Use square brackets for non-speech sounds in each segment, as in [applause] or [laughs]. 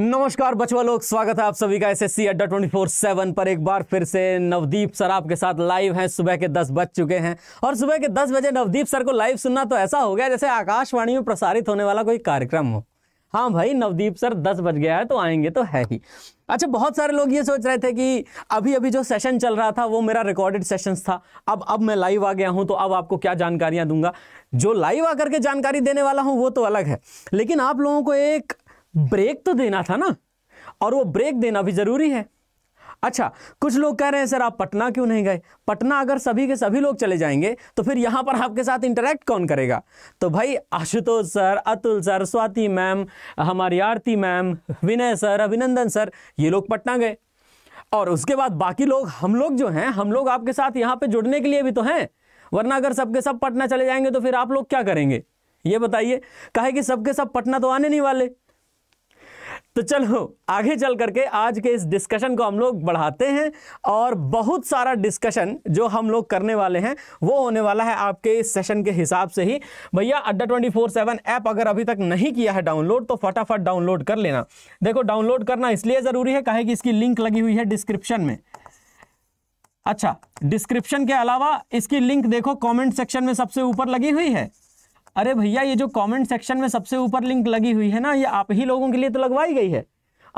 नमस्कार बचवा लोग स्वागत है आप सभी का एस एस सी अड्डा ट्वेंटी फोर सेवन पर एक बार फिर से नवदीप सर आपके साथ लाइव हैं सुबह के दस बज चुके हैं और सुबह के दस बजे नवदीप सर को लाइव सुनना तो ऐसा हो गया जैसे आकाशवाणी में प्रसारित होने वाला कोई कार्यक्रम हो हाँ भाई नवदीप सर दस बज गया है तो आएंगे तो है ही अच्छा बहुत सारे लोग ये सोच रहे थे कि अभी अभी जो सेशन चल रहा था वो मेरा रिकॉर्डेड सेशन था अब अब मैं लाइव आ गया हूँ तो अब आपको क्या जानकारियाँ दूंगा जो लाइव आकर के जानकारी देने वाला हूँ वो तो अलग है लेकिन आप लोगों को एक ब्रेक तो देना था ना और वो ब्रेक देना भी ज़रूरी है अच्छा कुछ लोग कह रहे हैं सर आप पटना क्यों नहीं गए पटना अगर सभी के सभी लोग चले जाएंगे तो फिर यहाँ पर आपके साथ इंटरेक्ट कौन करेगा तो भाई Ashutosh sir Atul sir Swati ma'am हमारी Aarti ma'am Vinay sir Abhinandan sir ये लोग पटना गए और उसके बाद बाकी लोग हम लोग जो हैं हम लोग आपके साथ यहाँ पर जुड़ने के लिए भी तो हैं वरना अगर सबके सब पटना चले जाएंगे तो फिर आप लोग क्या करेंगे ये बताइए कहे कि सबके सब पटना तो आने नहीं वाले तो चलो आगे चल करके आज के इस डिस्कशन को हम लोग बढ़ाते हैं और बहुत सारा डिस्कशन जो हम लोग करने वाले हैं वो होने वाला है आपके इस सेशन के हिसाब से ही भैया अड्डा ट्वेंटी फोर सेवन ऐप अगर अभी तक नहीं किया है डाउनलोड तो फटाफट डाउनलोड कर लेना देखो डाउनलोड करना इसलिए ज़रूरी है कहे कि इसकी लिंक लगी हुई है डिस्क्रिप्शन में अच्छा डिस्क्रिप्शन के अलावा इसकी लिंक देखो कॉमेंट सेक्शन में सबसे ऊपर लगी हुई है अरे भैया ये जो कमेंट सेक्शन में सबसे ऊपर लिंक लगी हुई है ना ये आप ही लोगों के लिए तो लगवाई गई है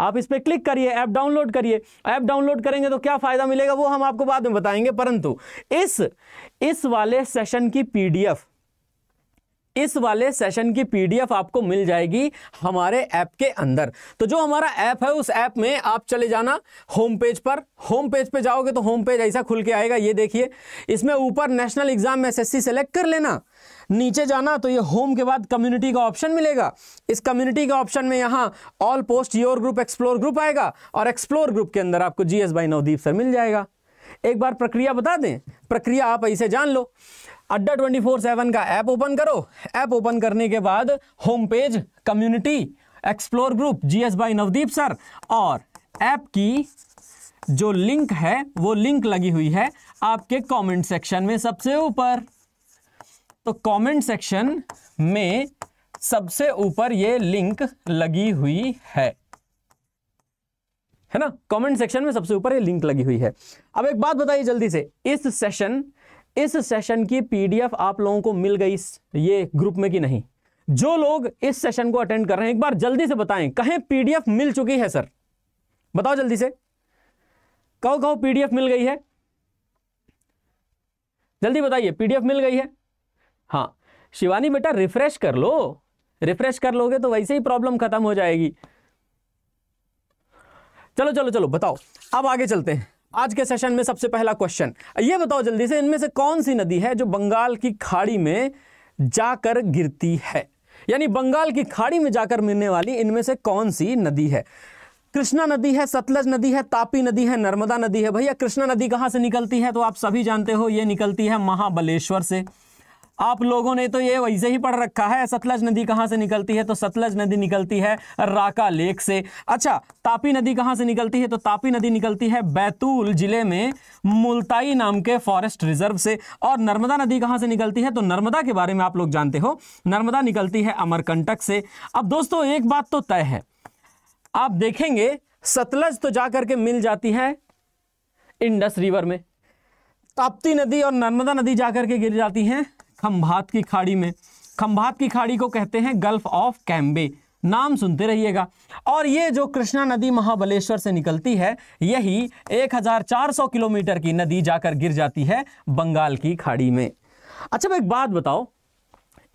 आप इस पर क्लिक करिए ऐप डाउनलोड करिए ऐप डाउनलोड करेंगे तो क्या फ़ायदा मिलेगा वो हम आपको बाद में बताएंगे परंतु इस इस वाले सेशन की पीडीएफ इस वाले सेशन की पीडीएफ आपको मिल जाएगी हमारे ऐप के अंदर तो जो हमारा ऐप है उस ऐप में आप चले जाना होम पेज पर होम पेज पे जाओगे तो होम पेज ऐसा खुल के आएगा ये देखिए इसमें ऊपर नेशनल एग्जाम एसएससी सेलेक्ट कर लेना नीचे जाना तो ये होम के बाद कम्युनिटी का ऑप्शन मिलेगा इस कम्युनिटी के ऑप्शन में यहाँ all post your group explore group आएगा और एक्सप्लोर ग्रुप के अंदर आपको जी एस भाई नवदीप सर मिल जाएगा एक बार प्रक्रिया बता दें प्रक्रिया आप ऐसे जान लो अड्डा ट्वेंटी फोर सेवन का ऐप ओपन करो ऐप ओपन करने के बाद home page community explore group G S by Navdeep sir और ऐप की जो लिंक है वो लिंक लगी हुई है आपके कमेंट सेक्शन में सबसे ऊपर तो कमेंट सेक्शन में सबसे ऊपर ये लिंक लगी हुई है है ना कमेंट सेक्शन में सबसे ऊपर ये लिंक लगी हुई है अब एक बात बताइए जल्दी से इस सेशन इस सेशन की पीडीएफ आप लोगों को मिल गई ये ग्रुप में कि नहीं जो लोग इस सेशन को अटेंड कर रहे हैं एक बार जल्दी से बताएं कहें पीडीएफ मिल चुकी है सर बताओ जल्दी से कहो कहो पीडीएफ मिल गई है जल्दी बताइए पीडीएफ मिल गई है हाँ शिवानी बेटा रिफ्रेश कर लो रिफ्रेश कर लोगे तो वैसे ही प्रॉब्लम खत्म हो जाएगी चलो चलो चलो बताओ अब आगे चलते हैं आज के सेशन में सबसे पहला क्वेश्चन ये बताओ जल्दी से इनमें से कौन सी नदी है जो बंगाल की खाड़ी में जाकर गिरती है यानी बंगाल की खाड़ी में जाकर मिलने वाली इनमें से कौन सी नदी है कृष्णा नदी है सतलज नदी है तापी नदी है नर्मदा नदी है भैया कृष्णा नदी कहाँ से निकलती है तो आप सभी जानते हो ये निकलती है महाबलेश्वर से आप लोगों ने तो ये वैसे ही पढ़ रखा है सतलज नदी कहाँ से निकलती है तो सतलज नदी निकलती है राका लेक से अच्छा तापी नदी कहाँ से निकलती है तो तापी नदी निकलती है बैतूल जिले में मुल्ताई नाम के फॉरेस्ट रिजर्व से और नर्मदा नदी कहाँ से निकलती है तो नर्मदा के बारे में आप लोग जानते हो नर्मदा निकलती है अमरकंटक से अब दोस्तों एक बात तो तय है आप देखेंगे सतलज तो जा करके मिल जाती है इंडस रिवर में ताप्ती नदी और नर्मदा नदी जाकर के गिर जाती हैं खम्भात की खाड़ी में खम्भात की खाड़ी को कहते हैं गल्फ ऑफ कैम्बे नाम सुनते रहिएगा और ये जो कृष्णा नदी महाबलेश्वर से निकलती है यही 1400 किलोमीटर की नदी जाकर गिर जाती है बंगाल की खाड़ी में अच्छा एक बात बताओ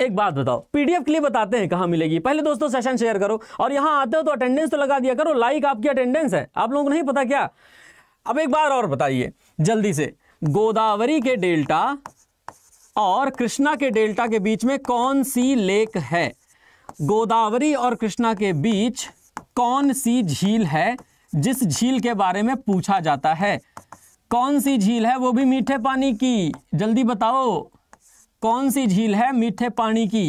एक बात बताओ पीडीएफ के लिए बताते हैं कहां मिलेगी पहले दोस्तों सेशन शेयर करो और यहां आते हो तो अटेंडेंस तो लगा दिया करो लाइक आपकी अटेंडेंस है आप लोगों को नहीं पता क्या अब एक बार और बताइए जल्दी से गोदावरी के डेल्टा और कृष्णा के डेल्टा के बीच में कौन सी लेक है गोदावरी और कृष्णा के बीच कौन सी झील है जिस झील के बारे में पूछा जाता है कौन सी झील है वो भी मीठे पानी की जल्दी बताओ कौन सी झील है मीठे पानी की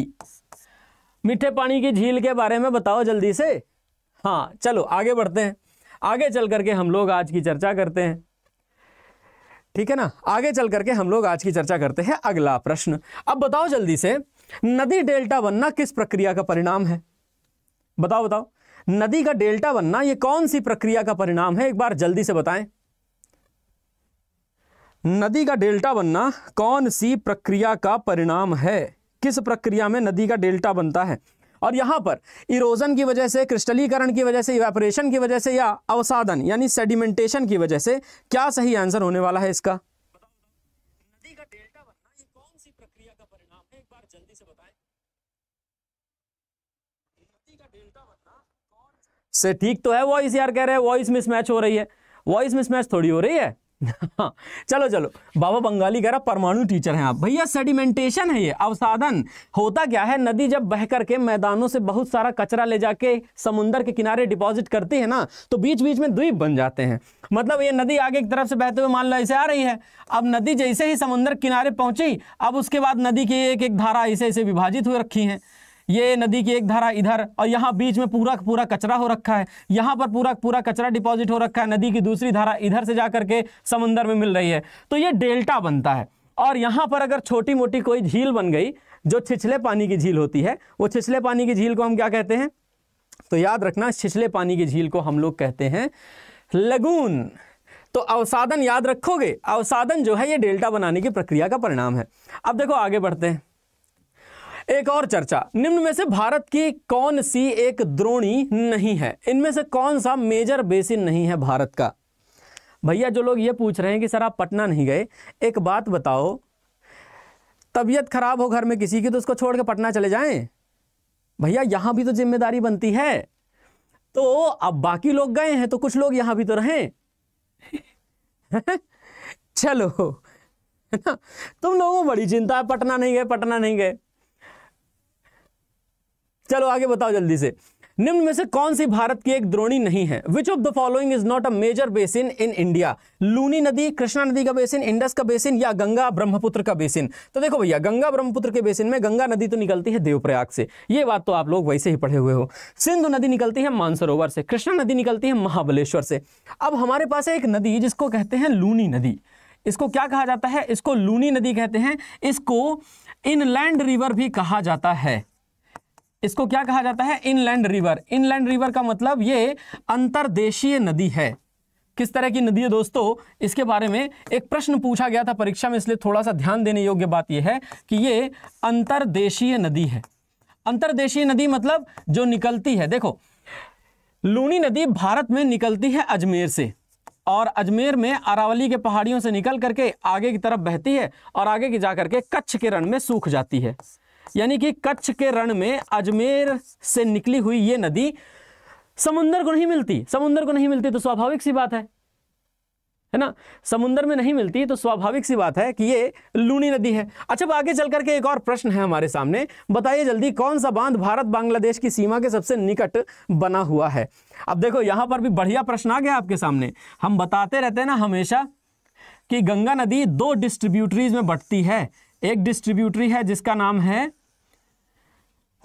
मीठे पानी की झील के बारे में बताओ जल्दी से हाँ चलो आगे बढ़ते हैं आगे चल करके हम लोग आज की चर्चा करते हैं ठीक है ना आगे चल करके हम लोग आज की चर्चा करते हैं अगला प्रश्न अब बताओ जल्दी से नदी डेल्टा बनना किस प्रक्रिया का परिणाम है बताओ बताओ नदी का डेल्टा बनना यह कौन सी प्रक्रिया का परिणाम है एक बार जल्दी से बताएं नदी का डेल्टा बनना कौन सी प्रक्रिया का परिणाम है किस प्रक्रिया में नदी का डेल्टा बनता है और यहाँ पर इरोजन की वजह से क्रिस्टलीकरण की वजह से इवेपोरेशन की वजह से या अवसादन यानी सेडिमेंटेशन की वजह से क्या सही आंसर होने वाला है इसका से ठीक तो है वॉइस यार कह रहे हैं वॉइस मिसमैच हो रही है वॉइस मिसमैच थोड़ी हो रही है [laughs] चलो चलो बाबा बंगाली कह रहा परमाणु टीचर हैं आप भैया सेडिमेंटेशन है ये अवसाधन होता क्या है नदी जब बह करके मैदानों से बहुत सारा कचरा ले जाके समुंदर के किनारे डिपॉजिट करती है ना तो बीच बीच में द्वीप बन जाते हैं मतलब ये नदी आगे की तरफ से बहते हुए मान लो ऐसे आ रही है अब नदी जैसे ही समुंदर किनारे पहुंची अब उसके बाद नदी की एक एक धारा ऐसे ऐसे विभाजित हुए रखी है ये नदी की एक धारा इधर और यहाँ बीच में पूरा पूरा कचरा हो रखा है यहाँ पर पूरा पूरा कचरा डिपॉजिट हो रखा है नदी की दूसरी धारा इधर से जा करके समुंदर में मिल रही है तो ये डेल्टा बनता है और यहाँ पर अगर छोटी मोटी कोई झील बन गई जो छिछले पानी की झील होती है वो छिछले पानी की झील को हम क्या कहते हैं तो याद रखना छिछले पानी की झील को हम लोग कहते हैं लगून तो अवसादन याद रखोगे अवसादन जो है ये डेल्टा बनाने की प्रक्रिया का परिणाम है अब देखो आगे बढ़ते हैं एक और चर्चा निम्न में से भारत की कौन सी एक द्रोणी नहीं है इनमें से कौन सा मेजर बेसिन नहीं है भारत का भैया जो लोग ये पूछ रहे हैं कि सर आप पटना नहीं गए एक बात बताओ तबीयत खराब हो घर में किसी की तो उसको छोड़ के पटना चले जाएं भैया यहाँ भी तो जिम्मेदारी बनती है तो अब बाकी लोग गए हैं तो कुछ लोग यहाँ भी तो रहें [laughs] चलो [laughs] तुम लोगों को बड़ी चिंता है पटना नहीं गए पटना नहीं गए चलो आगे बताओ जल्दी से निम्न में से कौन सी भारत की एक द्रोणी नहीं है which of the following is not a major basin in India Luni नदी कृष्णा नदी का बेसिन इंडस का बेसिन या गंगा ब्रह्मपुत्र का बेसिन तो देखो भैया गंगा ब्रह्मपुत्र के बेसिन में गंगा नदी तो निकलती है देवप्रयाग से ये बात तो आप लोग वैसे ही पढ़े हुए हो सिंधु नदी निकलती है मानसरोवर से कृष्णा नदी निकलती है महाबलेश्वर से अब हमारे पास है एक नदी जिसको कहते हैं लूनी नदी इसको क्या कहा जाता है इसको लूनी नदी कहते हैं इसको इनलैंड रिवर भी कहा जाता है इसको क्या कहा जाता है इनलैंड रिवर इनलैंड रिवर का मतलब ये अंतरदेशीय नदी है किस तरह की नदी है दोस्तों इसके बारे में एक प्रश्न पूछा गया था परीक्षा में इसलिए थोड़ा सा ध्यान देने योग्य बात यह है कि ये अंतर्देशीय नदी है अंतरदेशीय नदी मतलब जो निकलती है देखो लूनी नदी भारत में निकलती है अजमेर से और अजमेर में अरावली के पहाड़ियों से निकल करके आगे की तरफ बहती है और आगे की जाकर के कच्छ के रण में सूख जाती है यानी कि कच्छ के रण में अजमेर से निकली हुई ये नदी समुंदर को नहीं मिलती समुंदर को नहीं मिलती तो स्वाभाविक सी बात है है ना समुंदर में नहीं मिलती तो स्वाभाविक सी बात है कि ये लूनी नदी है अच्छा अब आगे चल करके एक और प्रश्न है हमारे सामने बताइए जल्दी कौन सा बांध भारत बांग्लादेश की सीमा के सबसे निकट बना हुआ है अब देखो यहाँ पर भी बढ़िया प्रश्न आ गया आपके सामने हम बताते रहते हैं ना हमेशा कि गंगा नदी दो डिस्ट्रीब्यूटरीज में बढ़ती है एक डिस्ट्रीब्यूटरी है जिसका नाम है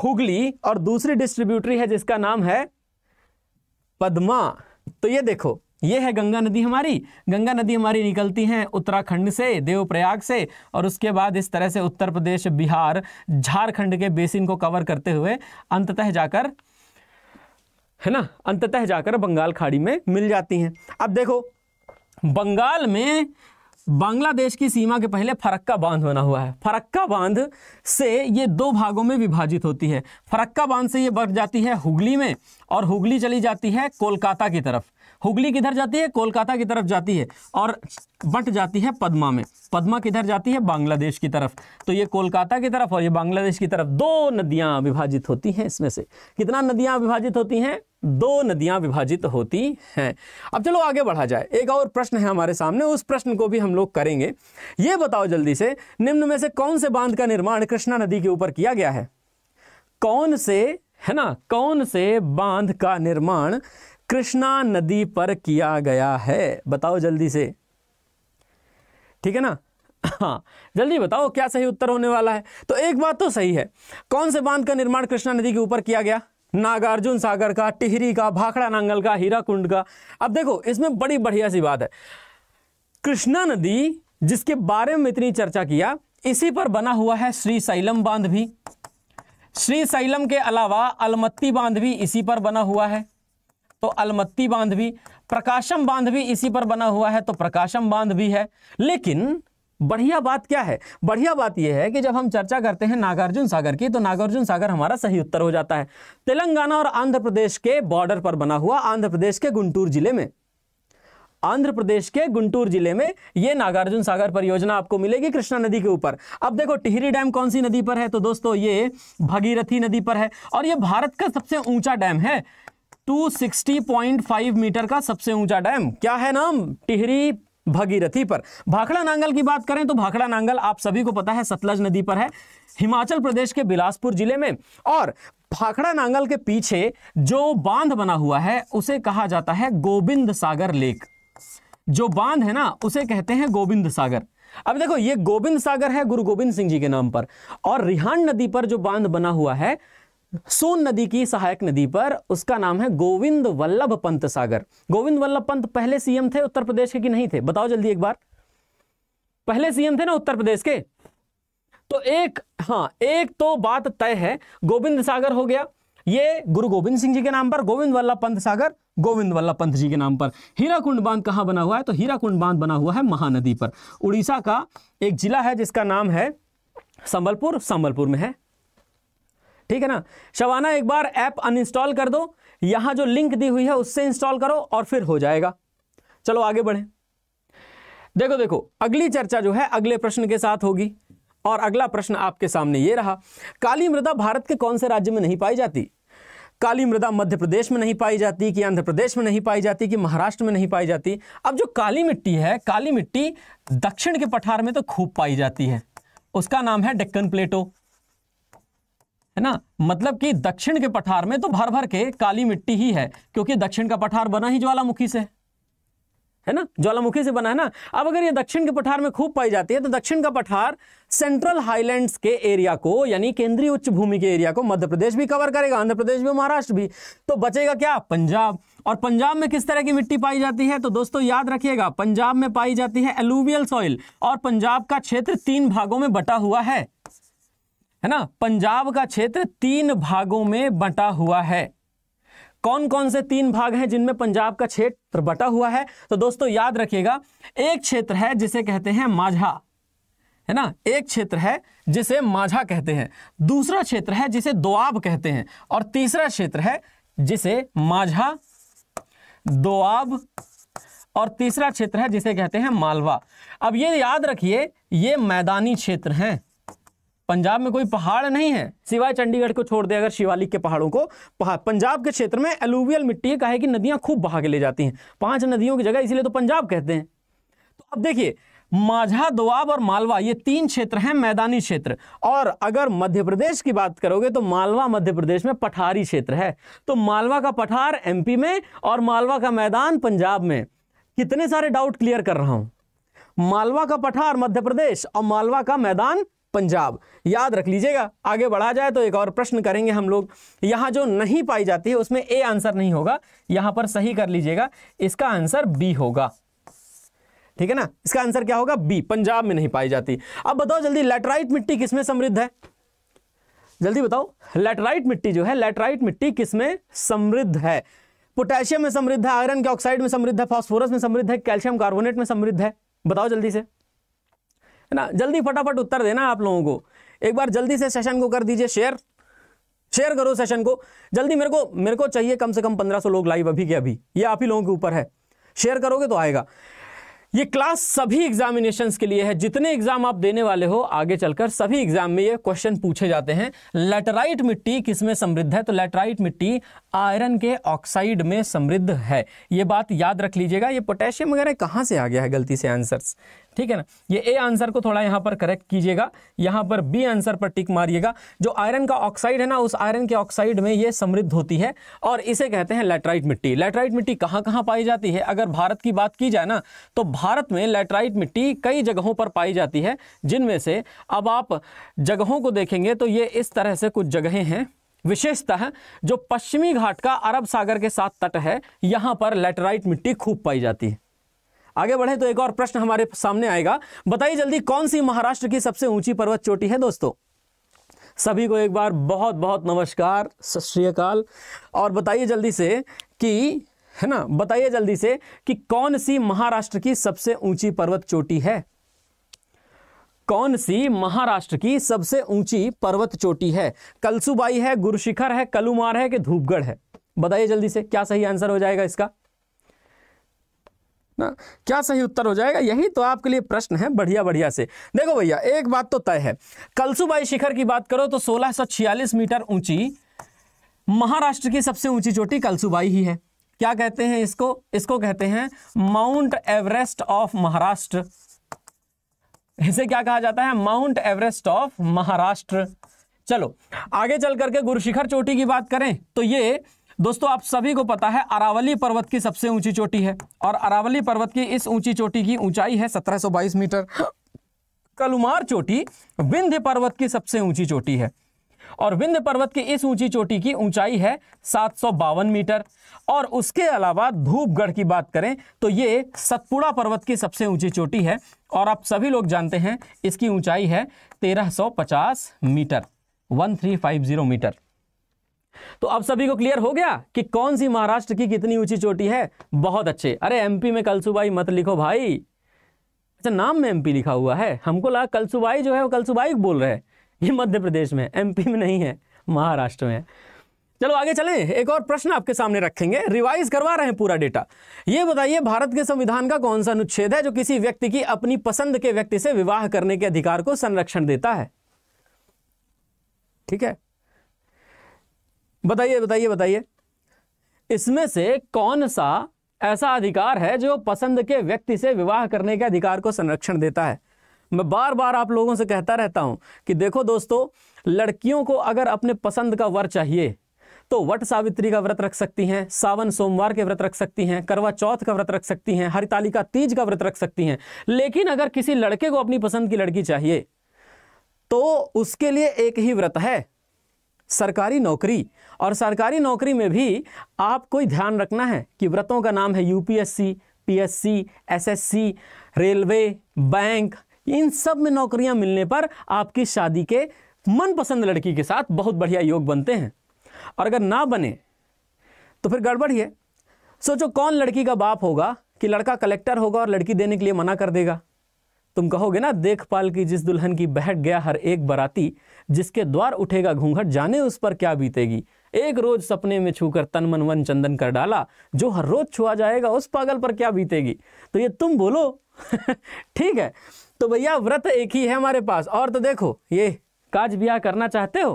हुगली और दूसरी डिस्ट्रीब्यूटरी है जिसका नाम है पद्मा तो ये देखो ये है गंगा नदी हमारी गंगा नदी हमारी निकलती है उत्तराखंड से देवप्रयाग से और उसके बाद इस तरह से उत्तर प्रदेश बिहार झारखंड के बेसिन को कवर करते हुए अंततः जाकर है ना अंततः जाकर बंगाल खाड़ी में मिल जाती हैं अब देखो बंगाल में बांग्लादेश की सीमा के पहले फरक्का बांध बना हुआ है फरक्का बांध से ये दो भागों में विभाजित होती है फरक्का बांध से ये बढ़ जाती है हुगली में और हुगली चली जाती है कोलकाता की तरफ हुगली किधर जाती है कोलकाता की तरफ जाती है और बट जाती है पद्मा में पद्मा किधर जाती है बांग्लादेश की तरफ तो ये कोलकाता की तरफ और ये बांग्लादेश की तरफ दो नदियां विभाजित होती हैं इसमें से कितना नदियां विभाजित होती हैं दो नदियां विभाजित होती हैं अब चलो आगे बढ़ा जाए एक और प्रश्न है हमारे सामने उस प्रश्न को भी हम लोग करेंगे ये बताओ जल्दी से निम्न में से कौन से बांध का निर्माण कृष्णा नदी के ऊपर किया गया है कौन से है ना कौन से बांध का निर्माण कृष्णा नदी पर किया गया है बताओ जल्दी से ठीक है ना हाँ जल्दी बताओ क्या सही उत्तर होने वाला है तो एक बात तो सही है कौन से बांध का निर्माण कृष्णा नदी के ऊपर किया गया नागार्जुन सागर का टिहरी का भाखड़ा नांगल का हीरा कुंड का अब देखो इसमें बड़ी बढ़िया सी बात है कृष्णा नदी जिसके बारे में इतनी चर्चा किया इसी पर बना हुआ है श्री सैलम बांध भी श्री सैलम के अलावा अलमत्ती बांध भी इसी पर बना हुआ है तो अलमत्ती बांध भी प्रकाशम बांध भी इसी पर बना हुआ है तो प्रकाशम बांध भी है लेकिन बढ़िया बात क्या है बढ़िया बात यह है कि जब हम चर्चा करते हैं नागार्जुन सागर की तो नागार्जुन सागर हमारा सही उत्तर हो जाता है तेलंगाना और आंध्र प्रदेश के बॉर्डर पर बना हुआ आंध्र प्रदेश के गुंटूर जिले में आंध्र प्रदेश के गुंटूर जिले में यह नागार्जुन सागर परियोजना आपको मिलेगी कृष्णा नदी के ऊपर अब देखो टिहरी डैम कौन सी नदी पर है तो दोस्तों ये भगीरथी नदी पर है और यह भारत का सबसे ऊंचा डैम है 260.5 मीटर का सबसे ऊंचा डैम क्या है नाम टिहरी भगीरथी पर भाखड़ा नांगल की बात करें तो भाखड़ा नांगल आप सभी को पता है सतलज नदी पर है हिमाचल प्रदेश के बिलासपुर जिले में और भाखड़ा नांगल के पीछे जो बांध बना हुआ है उसे कहा जाता है गोविंद सागर लेक जो बांध है ना उसे कहते हैं गोविंद सागर अब देखो ये गोविंद सागर है गुरु गोविंद सिंह जी के नाम पर और रिहान नदी पर जो बांध बना हुआ है सोन नदी की सहायक नदी पर उसका नाम है गोविंद वल्लभ पंत सागर गोविंद वल्लभ पंत पहले सीएम थे उत्तर प्रदेश के कि नहीं थे बताओ जल्दी एक बार पहले सीएम थे ना उत्तर प्रदेश के तो एक हाँ एक तो बात तय है गोविंद सागर हो गया ये गुरु गोविंद सिंह जी के नाम पर गोविंद वल्लभ पंत सागर गोविंद वल्लभ पंत जी के नाम पर हीराकुंड बांध कहां बना हुआ है तो हीराकुंड बांध बना हुआ है महानदी पर उड़ीसा का एक जिला है जिसका नाम है संबलपुर संबलपुर में है ठीक है ना शवाना एक बार ऐप अनइंस्टॉल कर दो यहां जो लिंक दी हुई है उससे इंस्टॉल करो और फिर हो जाएगा चलो आगे बढ़े देखो देखो अगली चर्चा जो है अगले प्रश्न के साथ होगी और अगला प्रश्न आपके सामने ये रहा काली मृदा भारत के कौन से राज्य में नहीं पाई जाती काली मृदा मध्य प्रदेश में नहीं पाई जाती कि आंध्र प्रदेश में नहीं पाई जाती कि महाराष्ट्र में नहीं पाई जाती अब जो काली मिट्टी है काली मिट्टी दक्षिण के पठार में तो खूब पाई जाती है उसका नाम है डेक्कन प्लेटो है ना मतलब कि दक्षिण के पठार में तो भर भर के काली मिट्टी ही है क्योंकि दक्षिण का पठार बना ही ज्वालामुखी से है ना ज्वालामुखी से बना है ना अब अगर ये दक्षिण के पठार में खूब पाई जाती है तो दक्षिण का पठार सेंट्रल हाईलैंड्स के एरिया को यानी केंद्रीय उच्च भूमि के एरिया को मध्य प्रदेश भी कवर करेगा आंध्र प्रदेश भी महाराष्ट्र भी तो बचेगा क्या पंजाब और पंजाब में किस तरह की मिट्टी पाई जाती है तो दोस्तों याद रखिएगा पंजाब में पाई जाती है एलुवियल सॉइल और पंजाब का क्षेत्र तीन भागों में बटा हुआ है है ना पंजाब का क्षेत्र तीन भागों में बंटा हुआ है कौन कौन से तीन भाग हैं जिनमें पंजाब का क्षेत्र बटा हुआ है तो दोस्तों याद रखिएगा एक क्षेत्र है जिसे कहते हैं माझा है ना एक क्षेत्र है जिसे माझा कहते हैं दूसरा क्षेत्र है जिसे दोआब कहते हैं और तीसरा क्षेत्र है जिसे माझा दोआब और तीसरा क्षेत्र है जिसे कहते हैं मालवा अब ये याद रखिए ये मैदानी क्षेत्र हैं पंजाब में कोई पहाड़ नहीं है सिवाय चंडीगढ़ को छोड़ दे अगर शिवालिक के पहाड़ों को पहाड़ पंजाब के क्षेत्र में एलुवियल मिट्टी है कहे कि नदियां खूब बहा के ले जाती हैं पांच नदियों की जगह इसलिए तो पंजाब कहते हैं तो अब देखिए माझा दोआब और मालवा ये तीन क्षेत्र हैं मैदानी क्षेत्र और अगर मध्य प्रदेश की बात करोगे तो मालवा मध्य प्रदेश में पठारी क्षेत्र है तो मालवा का पठार एमपी में और मालवा का मैदान पंजाब में कितने सारे डाउट क्लियर कर रहा हूं मालवा का पठार मध्य प्रदेश और मालवा का मैदान पंजाब याद रख लीजिएगा आगे बढ़ा जाए तो एक और प्रश्न करेंगे हम लोग यहां जो नहीं पाई जाती है उसमें ए आंसर नहीं होगा यहां पर सही कर लीजिएगा इसका आंसर बी होगा ठीक है ना इसका आंसर क्या होगा बी पंजाब में नहीं पाई जाती अब बताओ जल्दी लेटराइट मिट्टी किसमें समृद्ध है जल्दी बताओ लेटराइट मिट्टी जो है लेटराइट मिट्टी किसमें समृद्ध है पोटेशियम में समृद्ध है आयरन के ऑक्साइड में समृद्ध है फॉस्फोरस में समृद्ध है कैल्शियम कार्बोनेट में समृद्ध है बताओ जल्दी से है ना जल्दी फटाफट उत्तर देना आप लोगों को एक बार जल्दी से सेशन को कर दीजिए शेयर शेयर करो सेशन को जल्दी मेरे को मेरे को चाहिए कम से कम 1500 लोग लाइव अभी के अभी ये आप ही लोगों के ऊपर है शेयर करोगे तो आएगा ये क्लास सभी एग्जामिनेशन के लिए है जितने एग्जाम आप देने वाले हो आगे चलकर सभी एग्जाम में ये क्वेश्चन पूछे जाते हैं लेटराइट मिट्टी किसमें समृद्ध है तो लेटराइट मिट्टी आयरन के ऑक्साइड में समृद्ध है ये बात याद रख लीजिएगा ये पोटेशियम वगैरह कहाँ से आ गया है गलती से आंसर्स ठीक है ना ये ए आंसर को थोड़ा यहाँ पर करेक्ट कीजिएगा यहाँ पर बी आंसर पर टिक मारिएगा जो आयरन का ऑक्साइड है ना उस आयरन के ऑक्साइड में ये समृद्ध होती है और इसे कहते हैं लेटराइट मिट्टी लेटराइट मिट्टी कहाँ कहाँ पाई जाती है अगर भारत की बात की जाए ना तो भारत में लेटराइट मिट्टी कई जगहों पर पाई जाती है जिनमें से अब आप जगहों को देखेंगे तो ये इस तरह से कुछ जगहें हैं विशेषतः जो पश्चिमी घाट का अरब सागर के साथ तट है यहाँ पर लेटराइट मिट्टी खूब पाई जाती है आगे बढ़े तो एक और प्रश्न हमारे सामने आएगा बताइए जल्दी कौन सी महाराष्ट्र की सबसे ऊंची पर्वत चोटी है दोस्तों सभी को एक बार बहुत बहुत नमस्कार सत श्रीकाल और बताइए जल्दी से कि है ना बताइए जल्दी से कि कौन सी महाराष्ट्र की सबसे ऊंची पर्वत चोटी है कौन सी महाराष्ट्र की सबसे ऊंची पर्वत चोटी है कलसुबाई है गुरुशिखर है कलुमार है कि धूपगढ़ है बताइए जल्दी से क्या सही आंसर हो जाएगा इसका ना क्या सही उत्तर हो जाएगा यही तो आपके लिए प्रश्न है बढ़िया बढ़िया से देखो भैया एक बात तो तय है कलसुबाई शिखर की बात करो तो सोलह मीटर ऊंची महाराष्ट्र की सबसे ऊंची चोटी कलसुबाई ही है क्या कहते हैं इसको इसको कहते हैं माउंट एवरेस्ट ऑफ महाराष्ट्र इसे क्या कहा जाता है माउंट एवरेस्ट ऑफ महाराष्ट्र चलो आगे चल करके गुरुशिखर चोटी की बात करें तो ये दोस्तों आप सभी को पता है अरावली पर्वत की सबसे ऊंची चोटी है और अरावली पर्वत की इस ऊंची चोटी की ऊंचाई है 1722 मीटर कलुमार चोटी विंध्य पर्वत की सबसे ऊंची चोटी है और विंध्य पर्वत की इस ऊंची चोटी की ऊंचाई है सात मीटर और उसके अलावा धूपगढ़ की बात करें तो ये सतपुड़ा पर्वत की सबसे ऊंची चोटी है और आप सभी लोग जानते हैं इसकी ऊंचाई है 1350 मीटर 1350 मीटर तो अब सभी को क्लियर हो गया कि कौन सी महाराष्ट्र की कितनी ऊंची चोटी है बहुत अच्छे अरे एमपी में कलसुबाई मत लिखो भाई अच्छा नाम में एमपी लिखा हुआ है हमको लगा कलसुबाई जो है वो कलसुबाई बोल रहे हैं ये मध्य प्रदेश में एमपी में नहीं है महाराष्ट्र में चलो आगे चलें एक और प्रश्न आपके सामने रखेंगे रिवाइज करवा रहे हैं पूरा डेटा ये बताइए भारत के संविधान का कौन सा अनुच्छेद है जो किसी व्यक्ति की अपनी पसंद के व्यक्ति से विवाह करने के अधिकार को संरक्षण देता है ठीक है बताइए बताइए बताइए इसमें से कौन सा ऐसा अधिकार है जो पसंद के व्यक्ति से विवाह करने के अधिकार को संरक्षण देता है मैं बार बार आप लोगों से कहता रहता हूं कि देखो दोस्तों लड़कियों को अगर अपने पसंद का वर चाहिए तो वट सावित्री का व्रत रख सकती हैं सावन सोमवार के व्रत रख सकती हैं करवा चौथ का व्रत रख सकती हैं हरितालिका तीज का व्रत रख सकती हैं लेकिन अगर किसी लड़के को अपनी पसंद की लड़की चाहिए तो उसके लिए एक ही व्रत है सरकारी नौकरी और सरकारी नौकरी में भी आप कोई ध्यान रखना है कि व्रतों का नाम है UPSC PSC SSC railway bank इन सब में नौकरियां मिलने पर आपकी शादी के मनपसंद लड़की के साथ बहुत बढ़िया योग बनते हैं और अगर ना बने तो फिर गड़बड़ है सोचो कौन लड़की का बाप होगा कि लड़का कलेक्टर होगा और लड़की देने के लिए मना कर देगा तुम कहोगे ना देखपाल की जिस दुल्हन की बहक गया हर एक बराती जिसके द्वार उठेगा घूंघट जाने उस पर क्या बीतेगी एक रोज सपने में छूकर तन मन वन चंदन कर डाला जो हर रोज छुआ जाएगा उस पागल पर क्या बीतेगी तो ये तुम बोलो [laughs] ठीक है तो भैया व्रत एक ही है हमारे पास और तो देखो ये काज ब्याह करना चाहते हो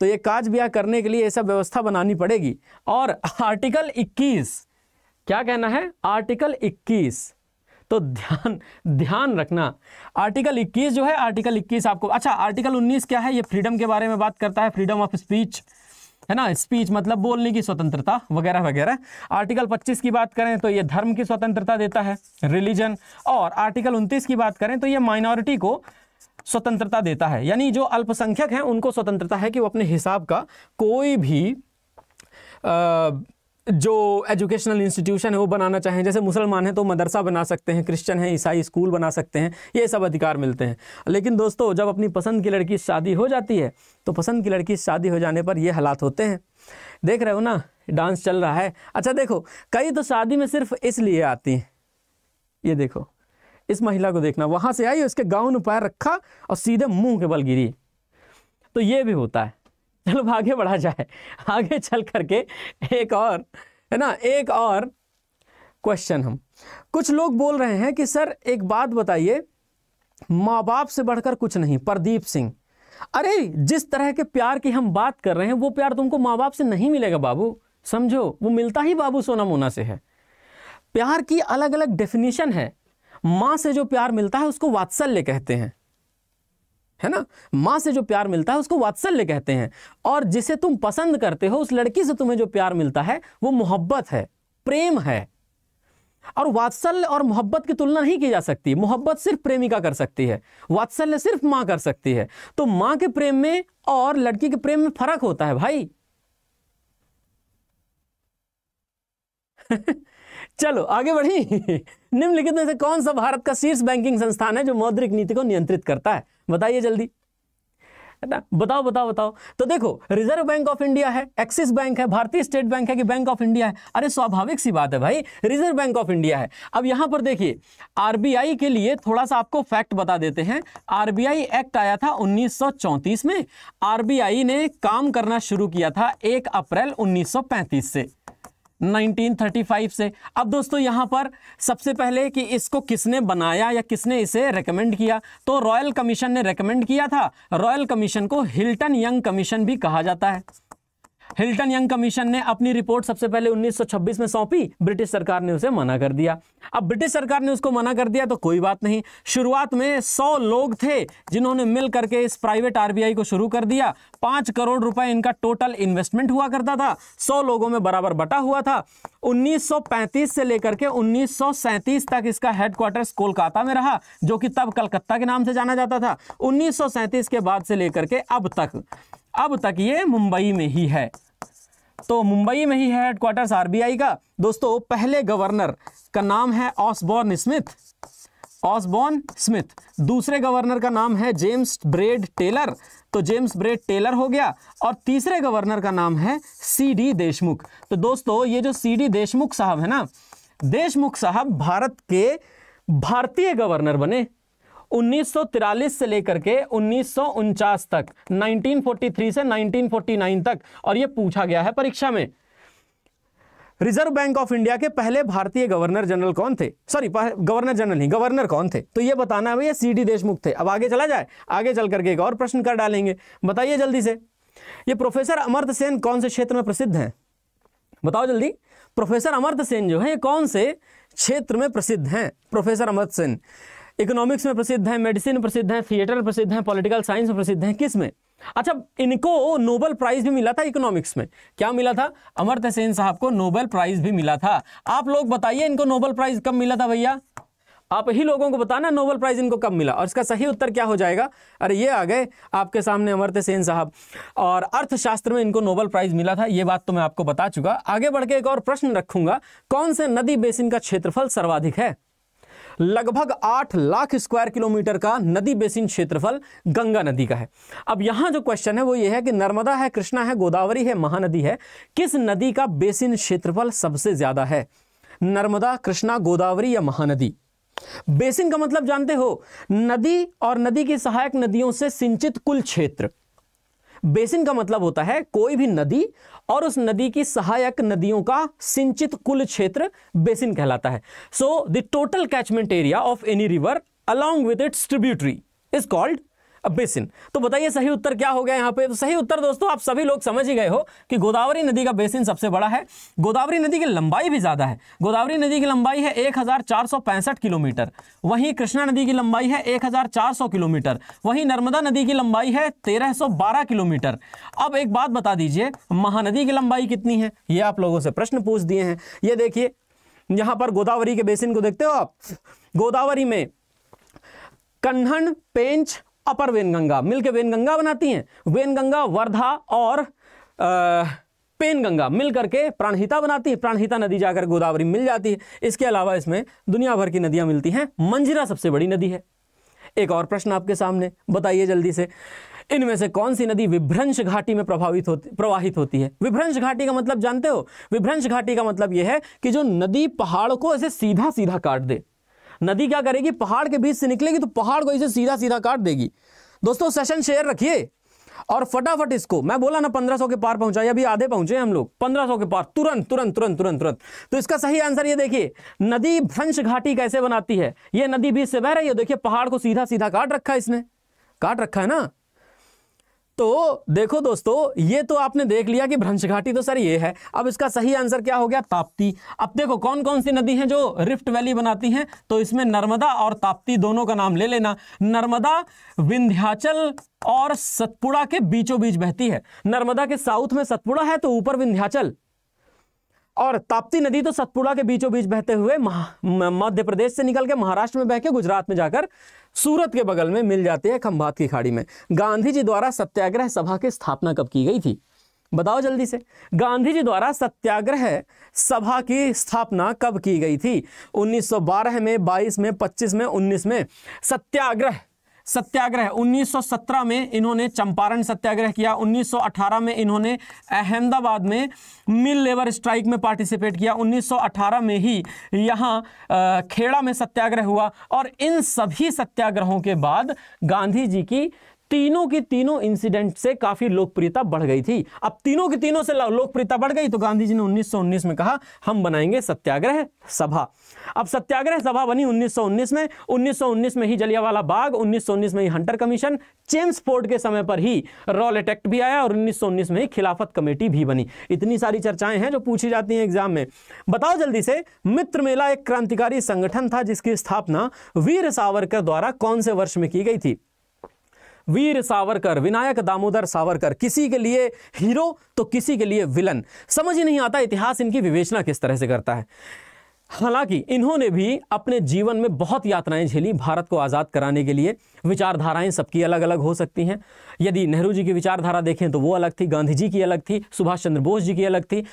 तो ये काज ब्याह करने के लिए ऐसा व्यवस्था बनानी पड़ेगी और आर्टिकल 21 क्या कहना है आर्टिकल 21 तो ध्यान ध्यान रखना आर्टिकल 21 जो है आर्टिकल 21 आपको अच्छा आर्टिकल 19 क्या है ये फ्रीडम के बारे में बात करता है फ्रीडम ऑफ स्पीच है ना स्पीच मतलब बोलने की स्वतंत्रता वगैरह वगैरह आर्टिकल 25 की बात करें तो ये धर्म की स्वतंत्रता देता है रिलीजन और आर्टिकल 29 की बात करें तो ये माइनॉरिटी को स्वतंत्रता देता है यानी जो अल्पसंख्यक हैं उनको स्वतंत्रता है कि वो अपने हिसाब का कोई भी आ, जो एजुकेशनल इंस्टीट्यूशन है वो बनाना चाहें जैसे मुसलमान हैं तो मदरसा बना सकते हैं क्रिश्चियन हैं ईसाई स्कूल बना सकते हैं ये सब अधिकार मिलते हैं लेकिन दोस्तों जब अपनी पसंद की लड़की शादी हो जाती है तो पसंद की लड़की शादी हो जाने पर ये हालात होते हैं देख रहे हो ना डांस चल रहा है अच्छा देखो कई तो शादी में सिर्फ इसलिए आती हैं ये देखो इस महिला को देखना वहाँ से आई उसके गाउन पैर रखा और सीधे मुँह के बल गिरी तो ये भी होता है चलो आगे बढ़ा जाए आगे चल करके एक और है ना एक और क्वेश्चन हम कुछ लोग बोल रहे हैं कि सर एक बात बताइए माँ बाप से बढ़कर कुछ नहीं प्रदीप सिंह अरे जिस तरह के प्यार की हम बात कर रहे हैं वो प्यार तुमको माँ बाप से नहीं मिलेगा बाबू समझो वो मिलता ही बाबू सोना मोना से है प्यार की अलग अलग डेफिनेशन है माँ से जो प्यार मिलता है उसको वात्सल्य कहते हैं है ना माँ से जो प्यार मिलता है उसको वात्सल्य कहते हैं और जिसे तुम पसंद करते हो उस लड़की से तुम्हें जो प्यार मिलता है वो मोहब्बत है प्रेम है और वात्सल्य और मोहब्बत की तुलना नहीं की जा सकती मोहब्बत सिर्फ प्रेमिका कर सकती है वात्सल्य सिर्फ माँ कर सकती है तो माँ के प्रेम में और लड़की के प्रेम में फर्क होता है भाई [laughs] चलो आगे बढ़ी निम्नलिखित में से कौन सा भारत का शीर्ष बैंकिंग संस्थान है जो मौद्रिक नीति को नियंत्रित करता है बताइए जल्दी अच्छा, बताओ बताओ बताओ तो देखो रिजर्व बैंक ऑफ इंडिया है एक्सिस बैंक है भारतीय स्टेट बैंक है कि बैंक ऑफ इंडिया है अरे स्वाभाविक सी बात है भाई रिजर्व बैंक ऑफ इंडिया है अब यहां पर देखिए आरबीआई के लिए थोड़ा सा आपको फैक्ट बता देते हैं आरबीआई एक्ट आया था 1934 में आरबीआई ने काम करना शुरू किया था एक अप्रैल उन्नीस से 1935 से अब दोस्तों यहाँ पर सबसे पहले कि इसको किसने बनाया या किसने इसे रेकमेंड किया तो रॉयल कमीशन ने रेकमेंड किया था रॉयल कमीशन को हिल्टन यंग कमीशन भी कहा जाता है हिल्टन यंग कमीशन ने अपनी रिपोर्ट सबसे पहले 1926 में सौंपी ब्रिटिश सरकार ने उसे मना कर दिया अब ब्रिटिश सरकार ने उसको मना कर दिया तो कोई बात नहीं शुरुआत में 100 लोग थे जिन्होंने मिल करके इस प्राइवेट आरबीआई को शुरू कर दिया पांच करोड़ रुपए इनका टोटल इन्वेस्टमेंट हुआ करता था सौ लोगों में बराबर बटा हुआ था उन्नीस से लेकर के उन्नीस तक इसका हेडक्वार्टर्स कोलकाता में रहा जो कि तब कलकत्ता के नाम से जाना जाता था उन्नीस के बाद से लेकर के अब तक अब तक ये मुंबई में ही है तो मुंबई में ही है हेडक्वार्टर्स आरबीआई का दोस्तों पहले गवर्नर का नाम है ऑसबॉर्न स्मिथ ऑसबॉर्न स्मिथ दूसरे गवर्नर का नाम है जेम्स ब्रेड टेलर तो जेम्स ब्रेड टेलर हो गया और तीसरे गवर्नर का नाम है सी डी देशमुख तो दोस्तों ये जो सी डी देशमुख साहब है ना देशमुख साहब भारत के भारतीय गवर्नर बने 1943 से लेकर के उन्नीस तक 1943 से 1949 तक और यह पूछा गया है परीक्षा में रिजर्व बैंक ऑफ इंडिया के पहले भारतीय गवर्नर जनरल कौन थे सॉरी गवर्नर जनरल नहीं गवर्नर कौन थे तो ये बताना है सी डी देशमुख थे अब आगे चला जाए आगे चल करके एक और प्रश्न कर डालेंगे बताइए जल्दी से ये प्रोफेसर अमर्त सेन कौन से क्षेत्र में प्रसिद्ध हैं बताओ जल्दी प्रोफेसर अमर्त सेन जो है ये कौन से क्षेत्र में प्रसिद्ध हैं प्रोफेसर अमर्त सेन इकोनॉमिक्स में प्रसिद्ध हैं मेडिसिन प्रसिद्ध हैं थिएटर प्रसिद्ध हैं पॉलिटिकल साइंस में प्रसिद्ध हैं किस में अच्छा इनको नोबेल प्राइज भी मिला था इकोनॉमिक्स में क्या मिला था अमर सेन साहब को नोबेल प्राइज भी मिला था आप लोग बताइए इनको नोबेल प्राइज कब मिला था भैया आप ही लोगों को बताना नोबेल प्राइज इनको कब मिला और इसका सही उत्तर क्या हो जाएगा अरे ये आ गए आपके सामने अमर सेन साहब और अर्थशास्त्र में इनको नोबेल प्राइज मिला था ये बात तो मैं आपको बता चुका आगे बढ़ के एक और प्रश्न रखूंगा कौन से नदी बेसिन का क्षेत्रफल सर्वाधिक है लगभग आठ लाख स्क्वायर किलोमीटर का नदी बेसिन क्षेत्रफल गंगा नदी का है अब यहां जो क्वेश्चन है वो ये है कि नर्मदा है कृष्णा है गोदावरी है महानदी है किस नदी का बेसिन क्षेत्रफल सबसे ज़्यादा है नर्मदा कृष्णा गोदावरी या महानदी बेसिन का मतलब जानते हो नदी और नदी की सहायक नदियों से सिंचित कुल क्षेत्र बेसिन का मतलब होता है कोई भी नदी और उस नदी की सहायक नदियों का सिंचित कुल क्षेत्र बेसिन कहलाता है so the total catchment area of any river along with its tributary is called basin तो बताइए सही उत्तर क्या हो गया यहाँ पे तो सही उत्तर दोस्तों आप सभी लोग समझ ही गए हो कि गोदावरी नदी का बेसिन सबसे बड़ा है गोदावरी नदी की लंबाई भी ज़्यादा है गोदावरी नदी की लंबाई है एक किलोमीटर वहीं कृष्णा नदी की लंबाई है एक किलोमीटर वहीं नर्मदा नदी की लंबाई है तेरह किलोमीटर अब एक बात बता दीजिए महानदी की लंबाई कितनी है ये आप लोगों से प्रश्न पूछ दिए हैं ये देखिए यहाँ पर गोदावरी के बेसिन को देखते हो आप गोदावरी में कन्हन पेंच अपर वेनगंगा मिलकर वेनगंगा बनाती हैं वेनगंगा वर्धा और आ, पेन गंगा मिल करके प्राणहिता बनाती है प्राणहिता नदी जाकर गोदावरी मिल जाती है इसके अलावा इसमें दुनिया भर की नदियां मिलती हैं मंजिरा सबसे बड़ी नदी है एक और प्रश्न आपके सामने बताइए जल्दी से इनमें से कौन सी नदी विभ्रंश घाटी में प्रभावित होती प्रवाहित होती है विभ्रंश घाटी का मतलब जानते हो विभ्रंश घाटी का मतलब यह है कि जो नदी पहाड़ को ऐसे सीधा सीधा काट दे नदी क्या करेगी पहाड़ के बीच से निकलेगी तो पहाड़ को इसे सीधा सीधा काट देगी दोस्तों सेशन शेयर रखिए और फटाफट इसको मैं बोला ना सौ के पार पहुंचा अभी आधे पहुंचे हम लोग सौ के पार तुरंत तुरंत तुरंत तुरंत तुरंत तो इसका सही आंसर ये देखिए नदी भ्रंश घाटी कैसे बनाती है ये नदी बीच से बह रही है देखिए पहाड़ को सीधा सीधा काट रखा है इसने काट रखा है ना तो देखो दोस्तों ये तो आपने देख लिया कि भ्रंश घाटी तो सर ये है अब इसका सही आंसर क्या हो गया ताप्ती अब देखो कौन कौन सी नदी है जो रिफ्ट वैली बनाती है तो इसमें नर्मदा और ताप्ती दोनों का नाम ले लेना नर्मदा विंध्याचल और सतपुड़ा के बीचों बीच बहती है नर्मदा के साउथ में सतपुड़ा है तो ऊपर विंध्याचल और ताप्ती नदी तो सतपुड़ा के बीचों बीच बहते हुए मध्य प्रदेश से निकल के महाराष्ट्र में बह के गुजरात में जाकर सूरत के बगल में मिल जाते हैं खंभात की खाड़ी में गांधी जी द्वारा सत्याग्रह सभा की स्थापना कब की गई थी बताओ जल्दी से गांधी जी द्वारा सत्याग्रह सभा की स्थापना कब की गई थी 1912 में 22 में 25 में 19 में सत्याग्रह सत्याग्रह 1917 में इन्होंने चंपारण सत्याग्रह किया 1918 में इन्होंने अहमदाबाद में मिल लेबर स्ट्राइक में पार्टिसिपेट किया 1918 में ही यहाँ खेड़ा में सत्याग्रह हुआ और इन सभी सत्याग्रहों के बाद गांधी जी की तीनों की तीनों इंसिडेंट से काफी लोकप्रियता बढ़ गई थी अब तीनों की तीनों से लोकप्रियता बढ़ गई तो गांधी जी ने 1919 में कहा हम बनाएंगे सत्याग्रह सभा अब सत्याग्रह सभा बनी 1919 में 1919 में ही जलियावाला बाग 1919 में ही हंटर कमीशन चेम्स फोर्ड के समय पर ही रॉल एक्ट भी आया और उन्नीस में ही खिलाफत कमेटी भी बनी इतनी सारी चर्चाएं हैं जो पूछी जाती हैं एग्जाम में बताओ जल्दी से मित्र मेला एक क्रांतिकारी संगठन था जिसकी स्थापना वीर सावरकर द्वारा कौन से वर्ष में की गई थी वीर सावरकर विनायक दामोदर सावरकर किसी के लिए हीरो तो किसी के लिए विलन समझ ही नहीं आता इतिहास इनकी विवेचना किस तरह से करता है हालांकि इन्होंने भी अपने जीवन में बहुत यात्राएं झेली भारत को आज़ाद कराने के लिए विचारधाराएं सबकी अलग अलग हो सकती हैं यदि नेहरू जी की विचारधारा देखें तो वो अलग थी गांधी जी की अलग थी सुभाष चंद्र बोस जी की अलग थी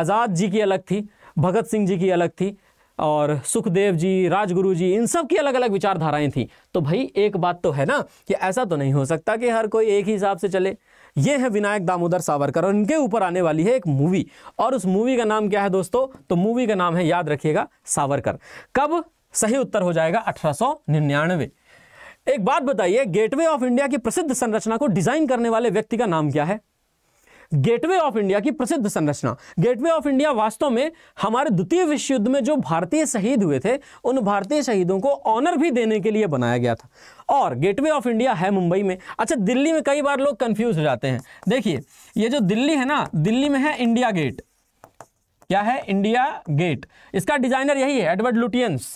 आज़ाद जी की अलग थी भगत सिंह जी की अलग थी और सुखदेव जी राजगुरु जी इन सब की अलग अलग विचारधाराएं थी तो भाई एक बात तो है ना कि ऐसा तो नहीं हो सकता कि हर कोई एक ही हिसाब से चले ये है विनायक दामोदर सावरकर और इनके ऊपर आने वाली है एक मूवी और उस मूवी का नाम क्या है दोस्तों तो मूवी का नाम है याद रखिएगा सावरकर कब सही उत्तर हो जाएगा अठारह एक बात बताइए गेटवे ऑफ इंडिया की प्रसिद्ध संरचना को डिजाइन करने वाले व्यक्ति का नाम क्या है गेटवे ऑफ इंडिया की प्रसिद्ध संरचना गेटवे ऑफ इंडिया वास्तव में हमारे द्वितीय विश्व युद्ध में जो भारतीय शहीद हुए थे उन भारतीय शहीदों को ऑनर भी देने के लिए बनाया गया था और गेटवे ऑफ इंडिया है मुंबई में अच्छा दिल्ली में कई बार लोग कंफ्यूज हो जाते हैं देखिए ये जो दिल्ली है ना दिल्ली में है इंडिया गेट क्या है इंडिया गेट इसका डिजाइनर यही है एडवर्ड लुटियंस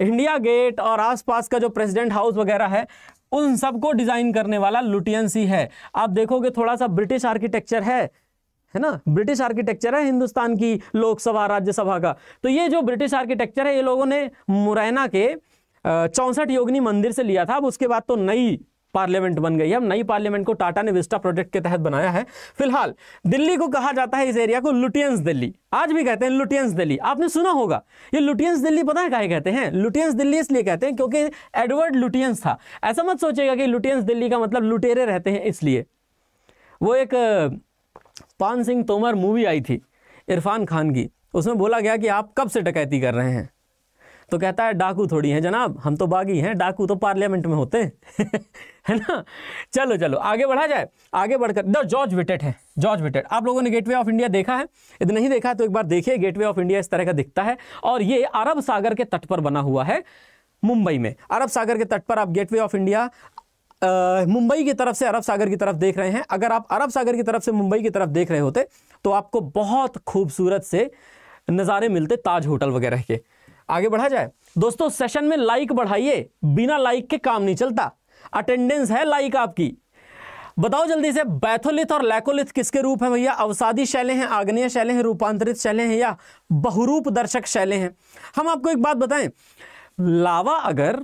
इंडिया गेट और आसपास का जो प्रेसिडेंट हाउस वगैरह है उन सबको डिजाइन करने वाला लुटियंस ही है आप देखोगे थोड़ा सा ब्रिटिश आर्किटेक्चर है है ना ब्रिटिश आर्किटेक्चर है हिंदुस्तान की लोकसभा राज्यसभा का तो ये जो ब्रिटिश आर्किटेक्चर है ये लोगों ने मुरैना के चौंसठ योगनी मंदिर से लिया था अब उसके बाद तो नई पार्लियामेंट बन गई है अब नई पार्लियामेंट को टाटा ने विस्टा प्रोजेक्ट के तहत बनाया है फिलहाल दिल्ली को कहा जाता है इस एरिया को लुटियंस दिल्ली आज भी कहते हैं लुटियंस दिल्ली आपने सुना होगा ये लुटियंस दिल्ली पता है कहे कहते हैं लुटियंस दिल्ली इसलिए कहते हैं क्योंकि एडवर्ड लुटियंस था ऐसा मत सोचेगा कि लुटियंस दिल्ली का मतलब लुटेरे रहते हैं इसलिए वो एक पान सिंह तोमर मूवी आई थी इरफान खान की उसमें बोला गया कि आप कब से डकैती कर रहे हैं तो कहता है डाकू थोड़ी हैं जनाब हम तो बागी हैं डाकू तो पार्लियामेंट में होते हैं [laughs] है ना चलो चलो आगे बढ़ा जाए आगे बढ़कर द जॉर्ज विटेट है जॉर्ज विटेट आप लोगों ने गेटवे ऑफ इंडिया देखा है यदि नहीं देखा तो एक बार देखिए गेटवे ऑफ इंडिया इस तरह का दिखता है और ये अरब सागर के तट पर बना हुआ है मुंबई में अरब सागर के तट पर आप गेटवे ऑफ इंडिया मुंबई की तरफ से अरब सागर की तरफ देख रहे हैं अगर आप अरब सागर की तरफ से मुंबई की तरफ देख रहे होते तो आपको बहुत खूबसूरत से नज़ारे मिलते ताज होटल वगैरह के आगे बढ़ा जाए दोस्तों सेशन में लाइक बढ़ाइए बिना लाइक के काम नहीं चलता अटेंडेंस है लाइक आपकी बताओ जल्दी से बैथोलिथ और लैकोलिथ किसके रूप है भैया अवसादी शैले हैं आग्नेय शैले हैं रूपांतरित शैले हैं या बहुरूप दर्शक शैले हैं हम आपको एक बात बताएं लावा अगर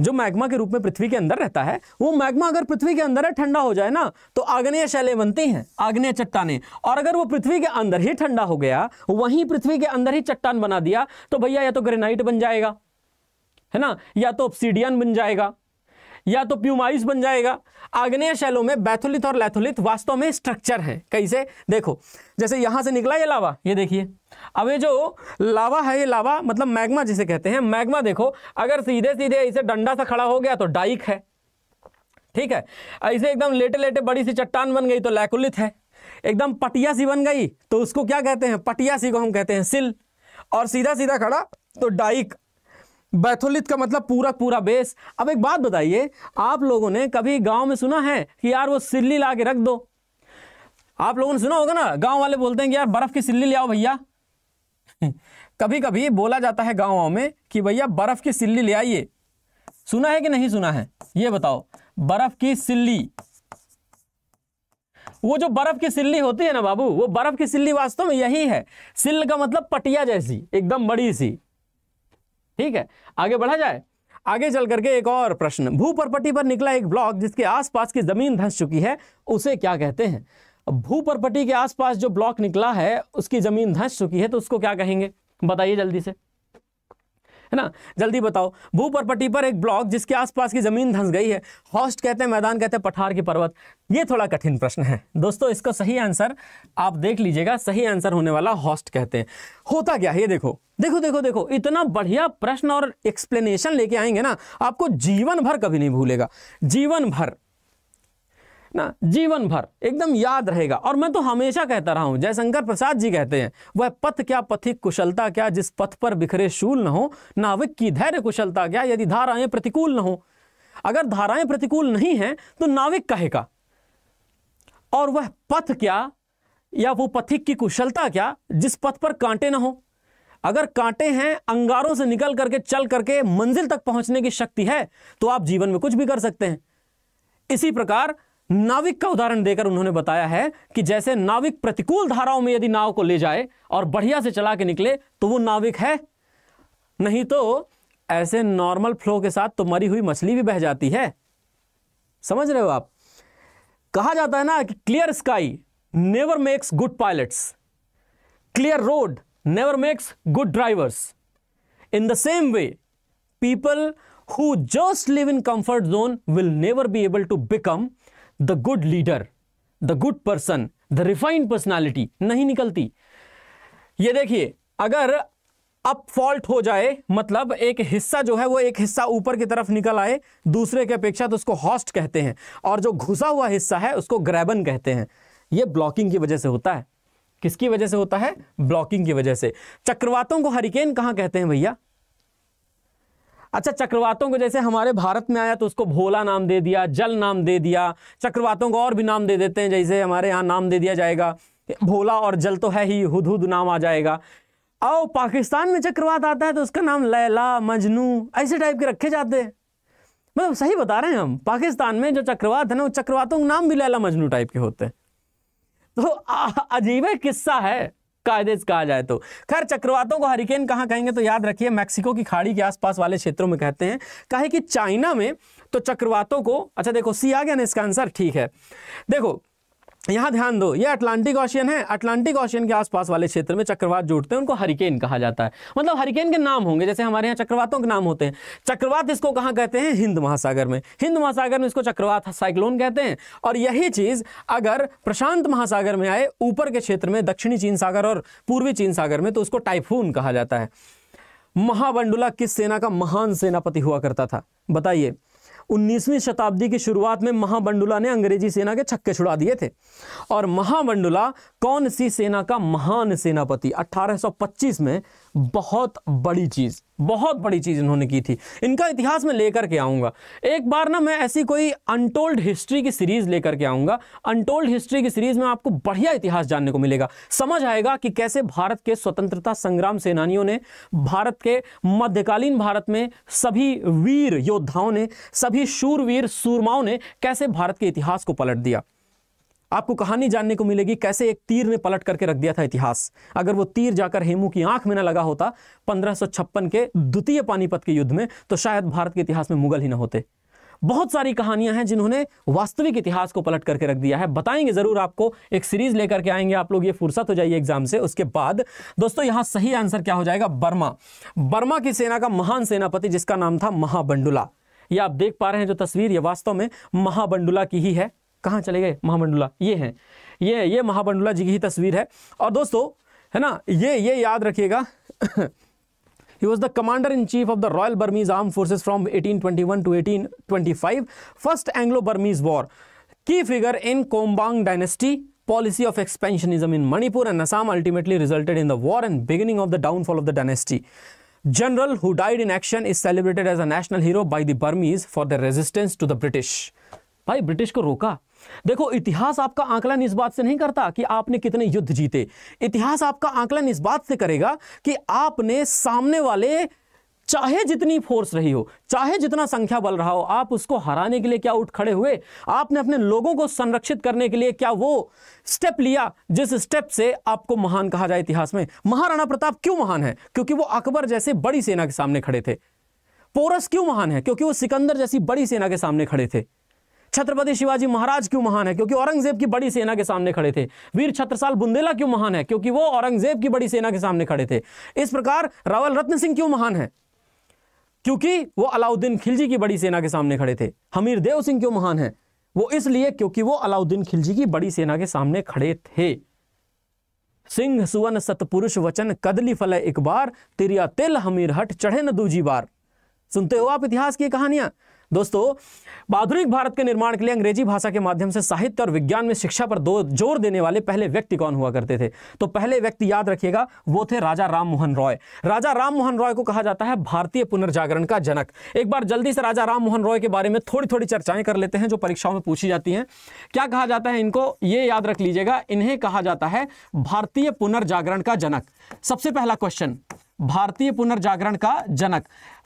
जो मैग्मा के रूप में पृथ्वी के अंदर रहता है वो मैग्मा अगर पृथ्वी के अंदर है ठंडा हो जाए ना तो आग्नेय शैले बनती हैं आग्नेय चट्टाने और अगर वो पृथ्वी के अंदर ही ठंडा हो गया वहीं पृथ्वी के अंदर ही चट्टान बना दिया तो भैया या तो ग्रेनाइट बन जाएगा है ना या तो ऑप्सीडियन बन जाएगा या तो प्यूमाइस बन जाएगा आग्नेय शैलों में बैथोलित और लैथोलित वास्तव में स्ट्रक्चर है कैसे से देखो जैसे यहां से निकला ये लावा ये देखिए अब ये जो लावा है ये लावा मतलब मैग्मा जिसे कहते हैं मैग्मा देखो अगर सीधे सीधे इसे डंडा सा खड़ा हो गया तो डाइक है ठीक है इसे एकदम लेटे लेटे बड़ी सी चट्टान बन गई तो लैकुलित है एकदम पटिया सी बन गई तो उसको क्या कहते हैं पटिया सी को हम कहते हैं सिल और सीधा सीधा खड़ा तो डाइक बैथोलिथ का मतलब पूरा पूरा बेस अब एक बात बताइए आप लोगों ने कभी गांव में सुना है कि यार वो सिल्ली ला के रख दो आप लोगों ने सुना होगा ना गांव वाले बोलते हैं कि यार बर्फ़ की सिल्ली ले आओ भैया [laughs] कभी कभी बोला जाता है गाँव में कि भैया बर्फ़ की सिल्ली ले आइए सुना है कि नहीं सुना है ये बताओ बर्फ़ की सिल्ली वो जो बर्फ की सिल्ली होती है ना बाबू वो बर्फ की सिल्ली वास्तव में यही है सिल का मतलब पटिया जैसी एकदम बड़ी सी ठीक है आगे बढ़ा जाए आगे चल करके एक और प्रश्न भूपरपट्टी पर निकला एक ब्लॉक जिसके आसपास की जमीन धंस चुकी है उसे क्या कहते हैं भूपरपट्टी के आसपास जो ब्लॉक निकला है उसकी जमीन धंस चुकी है तो उसको क्या कहेंगे बताइए जल्दी से है ना जल्दी बताओ भू परपटी पर एक ब्लॉक जिसके आसपास की ज़मीन धंस गई है हॉस्ट कहते हैं मैदान कहते हैं पठार की पर्वत ये थोड़ा कठिन प्रश्न है दोस्तों इसका सही आंसर आप देख लीजिएगा सही आंसर होने वाला हॉस्ट कहते हैं होता क्या है ये देखो देखो देखो देखो इतना बढ़िया प्रश्न और एक्सप्लेनेशन लेके आएंगे ना आपको जीवन भर कभी नहीं भूलेगा जीवन भर ना जीवन भर एकदम याद रहेगा और मैं तो हमेशा कहता रहा हूं जयशंकर प्रसाद जी कहते हैं वह पथ क्या पथिक कुशलता क्या जिस पथ पर बिखरे शूल न हो नाविक की धैर्य कुशलता क्या यदि धाराएं प्रतिकूल न हो अगर धाराएं प्रतिकूल नहीं हैं तो नाविक कहेगा और वह पथ क्या या वो पथिक की कुशलता क्या जिस पथ पर कांटे ना हो अगर कांटे हैं अंगारों से निकल करके चल करके मंजिल तक पहुंचने की शक्ति है तो आप जीवन में कुछ भी कर सकते हैं इसी प्रकार नाविक का उदाहरण देकर उन्होंने बताया है कि जैसे नाविक प्रतिकूल धाराओं में यदि नाव को ले जाए और बढ़िया से चला के निकले तो वो नाविक है नहीं तो ऐसे नॉर्मल फ्लो के साथ तो मरी हुई मछली भी बह जाती है समझ रहे हो आप कहा जाता है ना कि clear sky never makes good pilots clear road never makes good drivers in the same way people who just live in comfort zone will never be able to become the good leader the good person the refined personality नहीं निकलती ये देखिए अगर up fault हो जाए मतलब एक हिस्सा जो है वो एक हिस्सा ऊपर की तरफ निकल आए दूसरे की अपेक्षा तो उसको हॉस्ट कहते हैं और जो घुसा हुआ हिस्सा है उसको ग्रैबन कहते हैं ये ब्लॉकिंग की वजह से होता है किसकी वजह से होता है ब्लॉकिंग की वजह से चक्रवातों को हरिकेन कहां कहते हैं भैया अच्छा चक्रवातों को जैसे हमारे भारत में आया तो उसको भोला नाम दे दिया जल नाम दे दिया चक्रवातों को और भी नाम दे देते हैं जैसे हमारे यहाँ नाम दे दिया जाएगा भोला और जल तो है ही हुद हुद नाम आ जाएगा आओ पाकिस्तान में चक्रवात आता है तो उसका नाम लैला मजनू ऐसे टाइप के रखे जाते हैं मतलब सही बता रहे हैं हम पाकिस्तान में जो चक्रवात है ना वो चक्रवातों के नाम भी लैला मजनू टाइप के होते हैं तो अजीब किस्सा है कायदे से कहा जाए तो खैर चक्रवातों को हरिकेन कहाँ कहेंगे तो याद रखिए मैक्सिको की खाड़ी के आसपास वाले क्षेत्रों में कहते हैं कहे कि चाइना में तो चक्रवातों को अच्छा देखो सी आ गया ना इसका आंसर ठीक है देखो यहाँ ध्यान दो ये अटलांटिक ऑशियन है अटलांटिक ऑशियन के आसपास वाले क्षेत्र में चक्रवात जुड़ते हैं उनको हरिकेन कहा जाता है मतलब हरिकेन के नाम होंगे जैसे हमारे यहाँ चक्रवातों के नाम होते हैं चक्रवात इसको कहाँ कहते हैं हिंद महासागर में हिंद महासागर में इसको चक्रवात साइक्लोन कहते हैं और यही चीज़ अगर प्रशांत महासागर में आए ऊपर के क्षेत्र में दक्षिणी चीन सागर और पूर्वी चीन सागर में तो उसको टाइफून कहा जाता है महाबंडुला किस सेना का महान सेनापति हुआ करता था बताइए 19वीं शताब्दी की शुरुआत में महाबंडुला ने अंग्रेजी सेना के छक्के छुड़ा दिए थे और महाबंडुला कौन सी सेना का महान सेनापति 1825 में बहुत बड़ी चीज़ बहुत बड़ी चीज़ इन्होंने की थी इनका इतिहास मैं लेकर के आऊँगा एक बार ना मैं ऐसी कोई अनटोल्ड हिस्ट्री की सीरीज़ लेकर के आऊँगा अनटोल्ड हिस्ट्री की सीरीज़ में आपको बढ़िया इतिहास जानने को मिलेगा समझ आएगा कि कैसे भारत के स्वतंत्रता संग्राम सेनानियों ने भारत के मध्यकालीन भारत में सभी वीर योद्धाओं ने सभी शूरवीर सूरमाओं ने कैसे भारत के इतिहास को पलट दिया आपको कहानी जानने को मिलेगी कैसे एक तीर ने पलट करके रख दिया था इतिहास अगर वो तीर जाकर हेमू की आंख में ना लगा होता पंद्रह के द्वितीय पानीपत के युद्ध में तो शायद भारत के इतिहास में मुगल ही ना होते बहुत सारी कहानियां हैं जिन्होंने वास्तविक इतिहास को पलट करके रख दिया है बताएंगे ज़रूर आपको एक सीरीज लेकर के आएंगे आप लोग ये फुर्सत हो जाइए एग्जाम से उसके बाद दोस्तों यहाँ सही आंसर क्या हो जाएगा बर्मा बर्मा की सेना का महान सेनापति जिसका नाम था महाबंडुला ये आप देख पा रहे हैं जो तस्वीर ये वास्तव में महाबंडुला की ही है कहाँ चले गए महामंडुला ये हैं ये ये महामंडुला जी की ही तस्वीर है और दोस्तों है ना ये ये याद रखिएगा He was the commander in chief of the Royal Burmese Armed Forces from 1821 to 1825, First Anglo Burmese War. Key figure in Kombang dynasty. Policy of expansionism in Manipur and Assam ultimately resulted in the war and beginning of the downfall of the dynasty. General who died in action is celebrated as a national hero by the Burmese for their resistance to the British. भाई British को रोका देखो इतिहास आपका आंकलन इस बात से नहीं करता कि आपने कितने युद्ध जीते इतिहास आपका आंकलन इस बात से करेगा कि आपने सामने वाले चाहे जितनी फोर्स रही हो चाहे जितना संख्या बल रहा हो आप उसको हराने के लिए क्या उठ खड़े हुए आपने अपने लोगों को संरक्षित करने के लिए क्या वो स्टेप लिया जिस स्टेप से आपको महान कहा जाए इतिहास में महाराणा प्रताप क्यों महान है क्योंकि वो अकबर जैसे बड़ी सेना के सामने खड़े थे पोरस क्यों महान है क्योंकि वो सिकंदर जैसी बड़ी सेना के सामने खड़े थे छत्रपति शिवाजी महाराज क्यों महान है क्योंकि औरंगजेब की बड़ी सेना के सामने खड़े थे वीर छत्रसाल बुंदेला क्यों महान है क्योंकि वो औरंगजेब की बड़ी सेना के सामने खड़े थे इस प्रकार रावल रत्न सिंह क्यों महान है क्योंकि वो अलाउद्दीन खिलजी की बड़ी सेना के सामने खड़े थे हमीर देव सिंह क्यों महान है वो इसलिए क्योंकि वो अलाउद्दीन खिलजी की बड़ी सेना के सामने खड़े थे सिंह सुवन सतपुरुष वचन कदली फल एक बार तिरिया तिल हमीर हट चढ़े न दूजी बार सुनते हो आप इतिहास की कहानियां दोस्तों आधुनिक भारत के निर्माण के लिए अंग्रेजी भाषा के माध्यम से साहित्य और विज्ञान में शिक्षा पर जोर देने वाले पहले व्यक्ति कौन हुआ करते थे तो पहले व्यक्ति याद रखिएगा वो थे राजा राम मोहन रॉय राजा राम मोहन रॉय को कहा जाता है भारतीय पुनर्जागरण का जनक एक बार जल्दी से राजा राम मोहन रॉय के बारे में थोड़ी थोड़ी चर्चाएं कर लेते हैं जो परीक्षाओं में पूछी जाती हैं क्या कहा जाता है इनको ये याद रख लीजिएगा इन्हें कहा जाता है भारतीय पुनर्जागरण का जनक सबसे पहला क्वेश्चन भारतीय पुनर्जागरण का जनक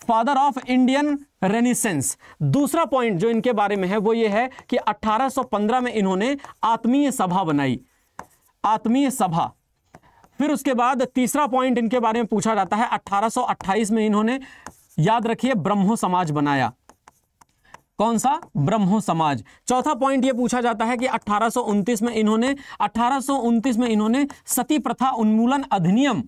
फादर ऑफ इंडियन रेनिसेंस दूसरा पॉइंट जो इनके बारे में है वो ये है कि 1815 में इन्होंने आत्मीय सभा बनाई आत्मीय सभा फिर उसके बाद तीसरा पॉइंट इनके बारे में पूछा जाता है 1828 में इन्होंने याद रखिए ब्रह्मो समाज बनाया कौन सा ब्रह्मो समाज चौथा पॉइंट ये पूछा जाता है कि 1829 में इन्होंने 1829 में इन्होंने सती प्रथा उन्मूलन अधिनियम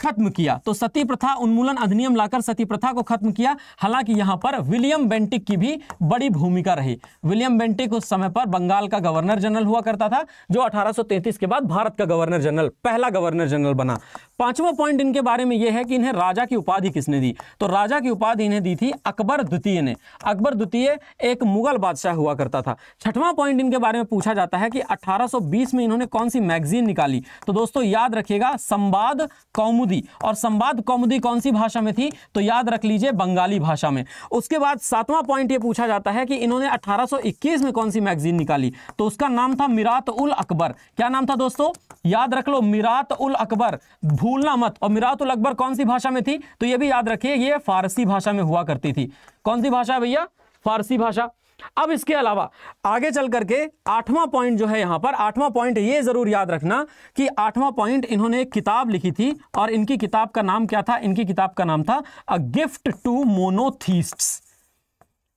खत्म किया तो सती प्रथा उन्मूलन अधिनियम लाकर सती प्रथा को खत्म किया हालांकि यहां पर विलियम बेंटिक की भी बड़ी भूमिका रही विलियम बेंटिक उस समय पर बंगाल का गवर्नर जनरल हुआ करता था जो 1833 के बाद भारत का गवर्नर जनरल पहला गवर्नर जनरल बना पांचवा पॉइंट इनके बारे में यह है कि इन्हें राजा की उपाधि किसने दी तो राजा की उपाधि इन्हें दी थी अकबर द्वितीय ने अकबर द्वितीय एक मुगल बादशाह हुआ करता था छठवां पॉइंट इनके बारे में पूछा जाता है कि अठारह में इन्होंने कौन सी मैगजीन निकाली तो दोस्तों याद रखिएगा संवाद कौम कौमुदी और संवाद कौमुदी कौन सी भाषा में थी तो याद रख लीजिए बंगाली भाषा में उसके बाद सातवां पॉइंट ये पूछा जाता है कि इन्होंने 1821 में कौन सी मैगजीन निकाली तो उसका नाम था मिरात उल अकबर क्या नाम था दोस्तों याद रख लो मिरात उल अकबर भूलना मत और मिरात उल अकबर कौन सी भाषा में थी तो ये भी याद रखिए ये फारसी भाषा में हुआ करती थी कौन सी भाषा भैया फारसी भाषा अब इसके अलावा आगे चल करके आठवां पॉइंट जो है यहां पर आठवां पॉइंट ये ज़रूर याद रखना कि आठवां पॉइंट इन्होंने एक किताब लिखी थी और इनकी किताब का नाम क्या था इनकी किताब का नाम था अ गिफ्ट टू मोनोथीस्ट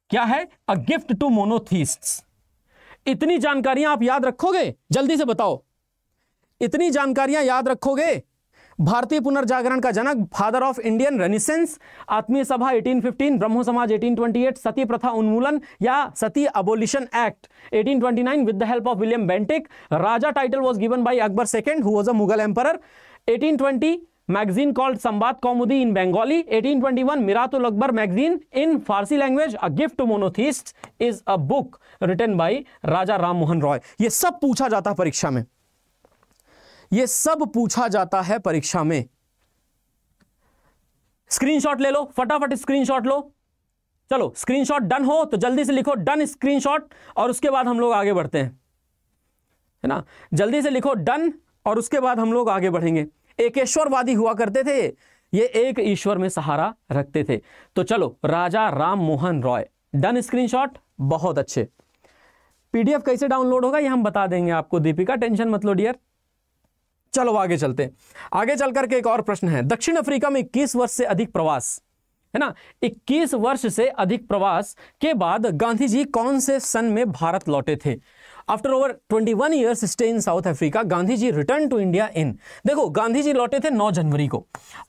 क्या है अ गिफ्ट टू मोनोथीस्ट इतनी जानकारियां आप याद रखोगे जल्दी से बताओ इतनी जानकारियां याद रखोगे भारतीय पुनर्जागरण का जनक father of Indian renaissance Atmiya Sabha 1815 ब्रह्म समाज 1828 सती प्रथा उन्मूलन या Sati abolition act 1829 with the help of William Bentinck Raja title was given by Akbar second who was a Mughal emperor 1820 magazine called Sambad Kaumudi in Bengali, 1821 Miratul Akbar magazine in Farsi language a gift to Monotheists is a book written by Raja Ram Mohan Roy ये सब पूछा जाता है परीक्षा में ये सब पूछा जाता है परीक्षा में स्क्रीनशॉट ले लो फटाफट स्क्रीनशॉट लो चलो स्क्रीनशॉट डन हो तो जल्दी से लिखो डन स्क्रीनशॉट और उसके बाद हम लोग आगे बढ़ते हैं है ना जल्दी से लिखो डन और उसके बाद हम लोग आगे बढ़ेंगे एकेश्वरवादी हुआ करते थे ये एक ईश्वर में सहारा रखते थे तो चलो राजा राम मोहन रॉय डन स्क्रीनशॉट बहुत अच्छे पीडीएफ कैसे डाउनलोड होगा ये हम बता देंगे आपको दीपिका टेंशन मतलब डियर चलो आगे चलते हैं आगे चल करके एक और प्रश्न है दक्षिण अफ्रीका में इक्कीस वर्ष से अधिक प्रवास है ना 21 वर्ष से अधिक प्रवास के बाद गांधी जी कौन से सन में भारत लौटे थे after over 21 year stay in South Africa Gandhi ji return to India in देखो गांधी जी लौटे थे 9 जनवरी को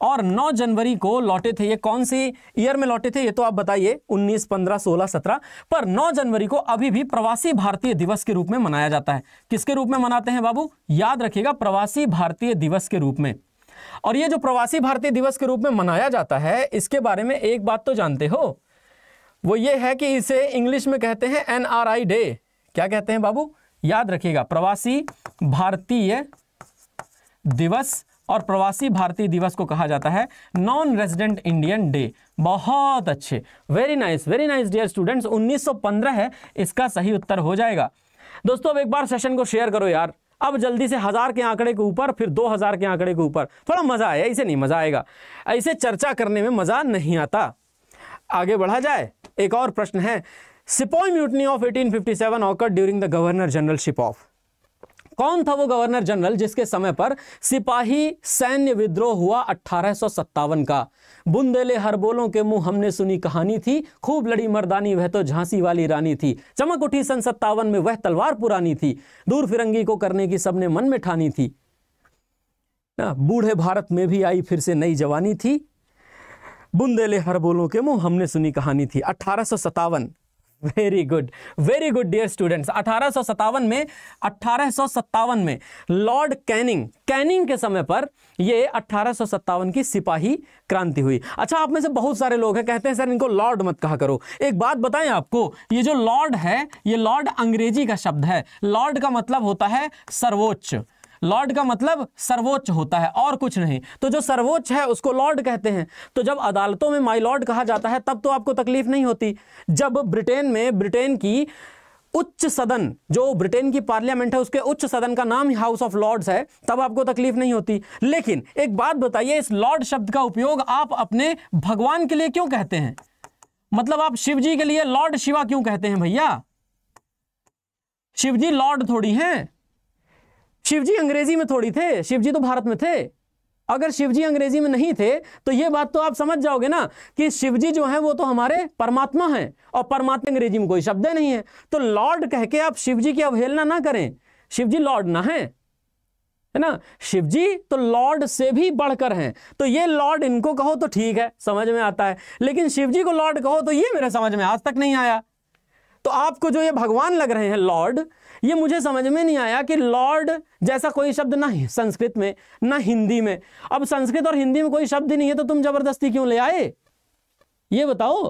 और 9 जनवरी को लौटे थे ये कौन से ईयर में लौटे थे ये तो आप बताइए 19, 15, 16, 17 पर 9 जनवरी को अभी भी प्रवासी भारतीय दिवस के रूप में मनाया जाता है किसके रूप में मनाते हैं बाबू याद रखिएगा प्रवासी भारतीय दिवस के रूप में और ये जो प्रवासी भारतीय दिवस के रूप में मनाया जाता है इसके बारे में एक बात तो जानते हो वो ये है कि इसे इंग्लिश में कहते हैं एन आर आई डे क्या कहते हैं बाबू याद रखिएगा प्रवासी भारतीय दिवस और प्रवासी भारतीय दिवस को कहा जाता है नॉन रेजिडेंट इंडियन डे बहुत अच्छे very nice very nice dear students 1915 है इसका सही उत्तर हो जाएगा दोस्तों अब एक बार सेशन को शेयर करो यार अब जल्दी से हज़ार के आंकड़े के ऊपर फिर दो हज़ार के आंकड़े के ऊपर थोड़ा मज़ा आया इसे नहीं मज़ा आएगा ऐसे चर्चा करने में मज़ा नहीं आता आगे बढ़ा जाए एक और प्रश्न है sepoy mutiny of 1857 occur during the governor generalship of कौन था वो गवर्नर जनरल जिसके समय पर सिपाही सैन्य विद्रोह हुआ अट्ठारह का बुंदेले हरबोलों के मुंह हमने सुनी कहानी थी खूब लड़ी मर्दानी वह तो झांसी वाली रानी थी चमक उठी सन सत्तावन में वह तलवार पुरानी थी दूर फिरंगी को करने की सबने मन में ठानी थी ना बूढ़े भारत में भी आई फिर से नई जवानी थी बुंदेले हरबोलों के मुंह हमने सुनी कहानी थी अट्ठारह very good very good dear students अठारह में अठारह में लॉर्ड कैनिंग कैनिंग के समय पर ये अठारह की सिपाही क्रांति हुई अच्छा आप में से बहुत सारे लोग हैं कहते हैं सर इनको लॉर्ड मत कहा करो एक बात बताएं आपको ये जो लॉर्ड है ये लॉर्ड अंग्रेजी का शब्द है लॉर्ड का मतलब होता है सर्वोच्च लॉर्ड का मतलब सर्वोच्च होता है और कुछ नहीं तो जो सर्वोच्च है उसको लॉर्ड कहते हैं तो जब अदालतों में माई लॉर्ड कहा जाता है तब तो आपको तकलीफ नहीं होती जब ब्रिटेन में ब्रिटेन की उच्च सदन जो ब्रिटेन की पार्लियामेंट है उसके उच्च सदन का नाम ही हाउस ऑफ लॉर्ड्स है तब आपको तकलीफ नहीं होती लेकिन एक बात बताइए इस लॉर्ड शब्द का उपयोग आप अपने भगवान के लिए क्यों कहते हैं मतलब आप शिव जी के लिए लॉर्ड शिवा क्यों कहते हैं भैया शिवजी लॉर्ड थोड़ी हैं शिवजी अंग्रेजी में थोड़ी थे शिवजी तो भारत में थे अगर शिवजी अंग्रेजी में नहीं थे तो ये बात तो आप समझ जाओगे ना कि शिवजी जो है वो तो हमारे परमात्मा हैं और परमात्मा अंग्रेजी में कोई शब्द नहीं है तो लॉर्ड कह के आप शिवजी की अवहेलना ना करें शिवजी लॉर्ड ना है है ना शिवजी तो लॉर्ड से भी बढ़कर हैं तो ये लॉर्ड इनको कहो तो ठीक है समझ में आता है लेकिन शिवजी को लॉर्ड कहो तो ये मेरे समझ में आज तक नहीं आया तो आपको जो ये भगवान लग रहे हैं लॉर्ड ये मुझे समझ में नहीं आया कि लॉर्ड जैसा कोई शब्द ना संस्कृत में ना हिंदी में अब संस्कृत और हिंदी में कोई शब्द ही नहीं है तो तुम जबरदस्ती क्यों ले आए ये बताओ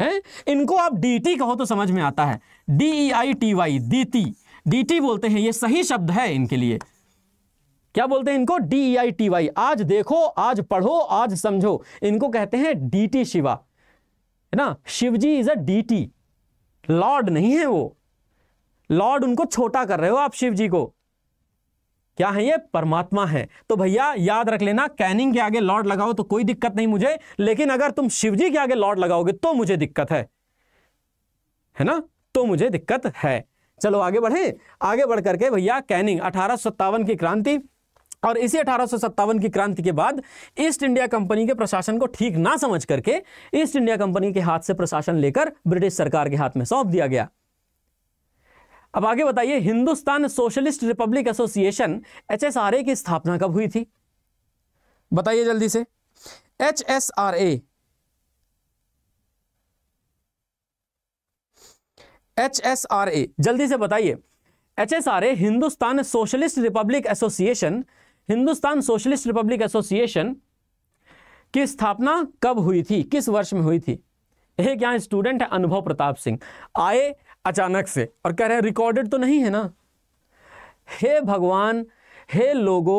हैं इनको आप डीटी कहो तो समझ में आता है D E I T Y deity deity बोलते हैं ये सही शब्द है इनके लिए क्या बोलते हैं इनको डी आई टी वाई आज देखो आज पढ़ो आज समझो इनको कहते हैं डीटी शिवा है ना Shivji is a deity lord नहीं है वो लॉर्ड उनको छोटा कर रहे हो आप शिव जी को क्या है ये परमात्मा है तो भैया याद रख लेना कैनिंग के आगे लॉर्ड लगाओ तो कोई दिक्कत नहीं मुझे लेकिन अगर तुम शिव जी के आगे लॉर्ड लगाओगे तो मुझे दिक्कत है है ना तो मुझे दिक्कत है चलो आगे बढ़े आगे बढ़ करके भैया कैनिंग अठारह की क्रांति और इसी अठारह की क्रांति के बाद ईस्ट इंडिया कंपनी के प्रशासन को ठीक ना समझ करके ईस्ट इंडिया कंपनी के हाथ से प्रशासन लेकर ब्रिटिश सरकार के हाथ में सौंप दिया गया अब आगे बताइए Hindustan socialist republic association H की स्थापना कब हुई थी बताइए जल्दी से H S R A H S R A जल्दी से बताइए H S R A Hindustan socialist republic association Hindustan socialist republic association की स्थापना कब हुई थी किस वर्ष में हुई थी एक यहां स्टूडेंट है अनुभव प्रताप सिंह आए अचानक से और कह रहे हैं रिकॉर्डेड तो नहीं है ना हे भगवान हे लोगो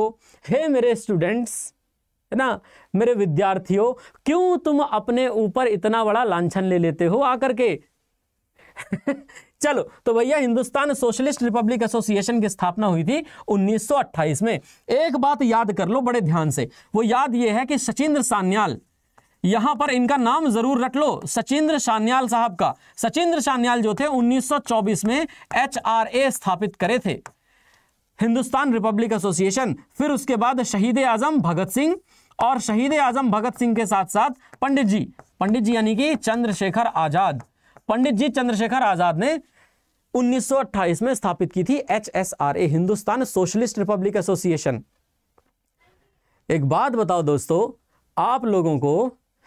हे मेरे स्टूडेंट्स है ना मेरे विद्यार्थियों क्यों तुम अपने ऊपर इतना बड़ा लांछन ले लेते हो आकर के [laughs] चलो तो भैया हिंदुस्तान सोशलिस्ट रिपब्लिक एसोसिएशन की स्थापना हुई थी 1928 में एक बात याद कर लो बड़े ध्यान से वो याद ये है कि सचिंद्र सान्याल यहां पर इनका नाम जरूर रख लो सचिंद्र शान्याल साहब का सचिंद्र शान्याल जो थे 1924 में एच स्थापित करे थे हिंदुस्तान रिपब्लिक एसोसिएशन फिर उसके बाद शहीद आजम भगत सिंह और शहीद आजम भगत सिंह के साथ साथ पंडित जी पंडित जी यानी कि चंद्रशेखर आजाद पंडित जी चंद्रशेखर आजाद ने 1928 में स्थापित की थी H Hindustan socialist republic association एक बात बताओ दोस्तों आप लोगों को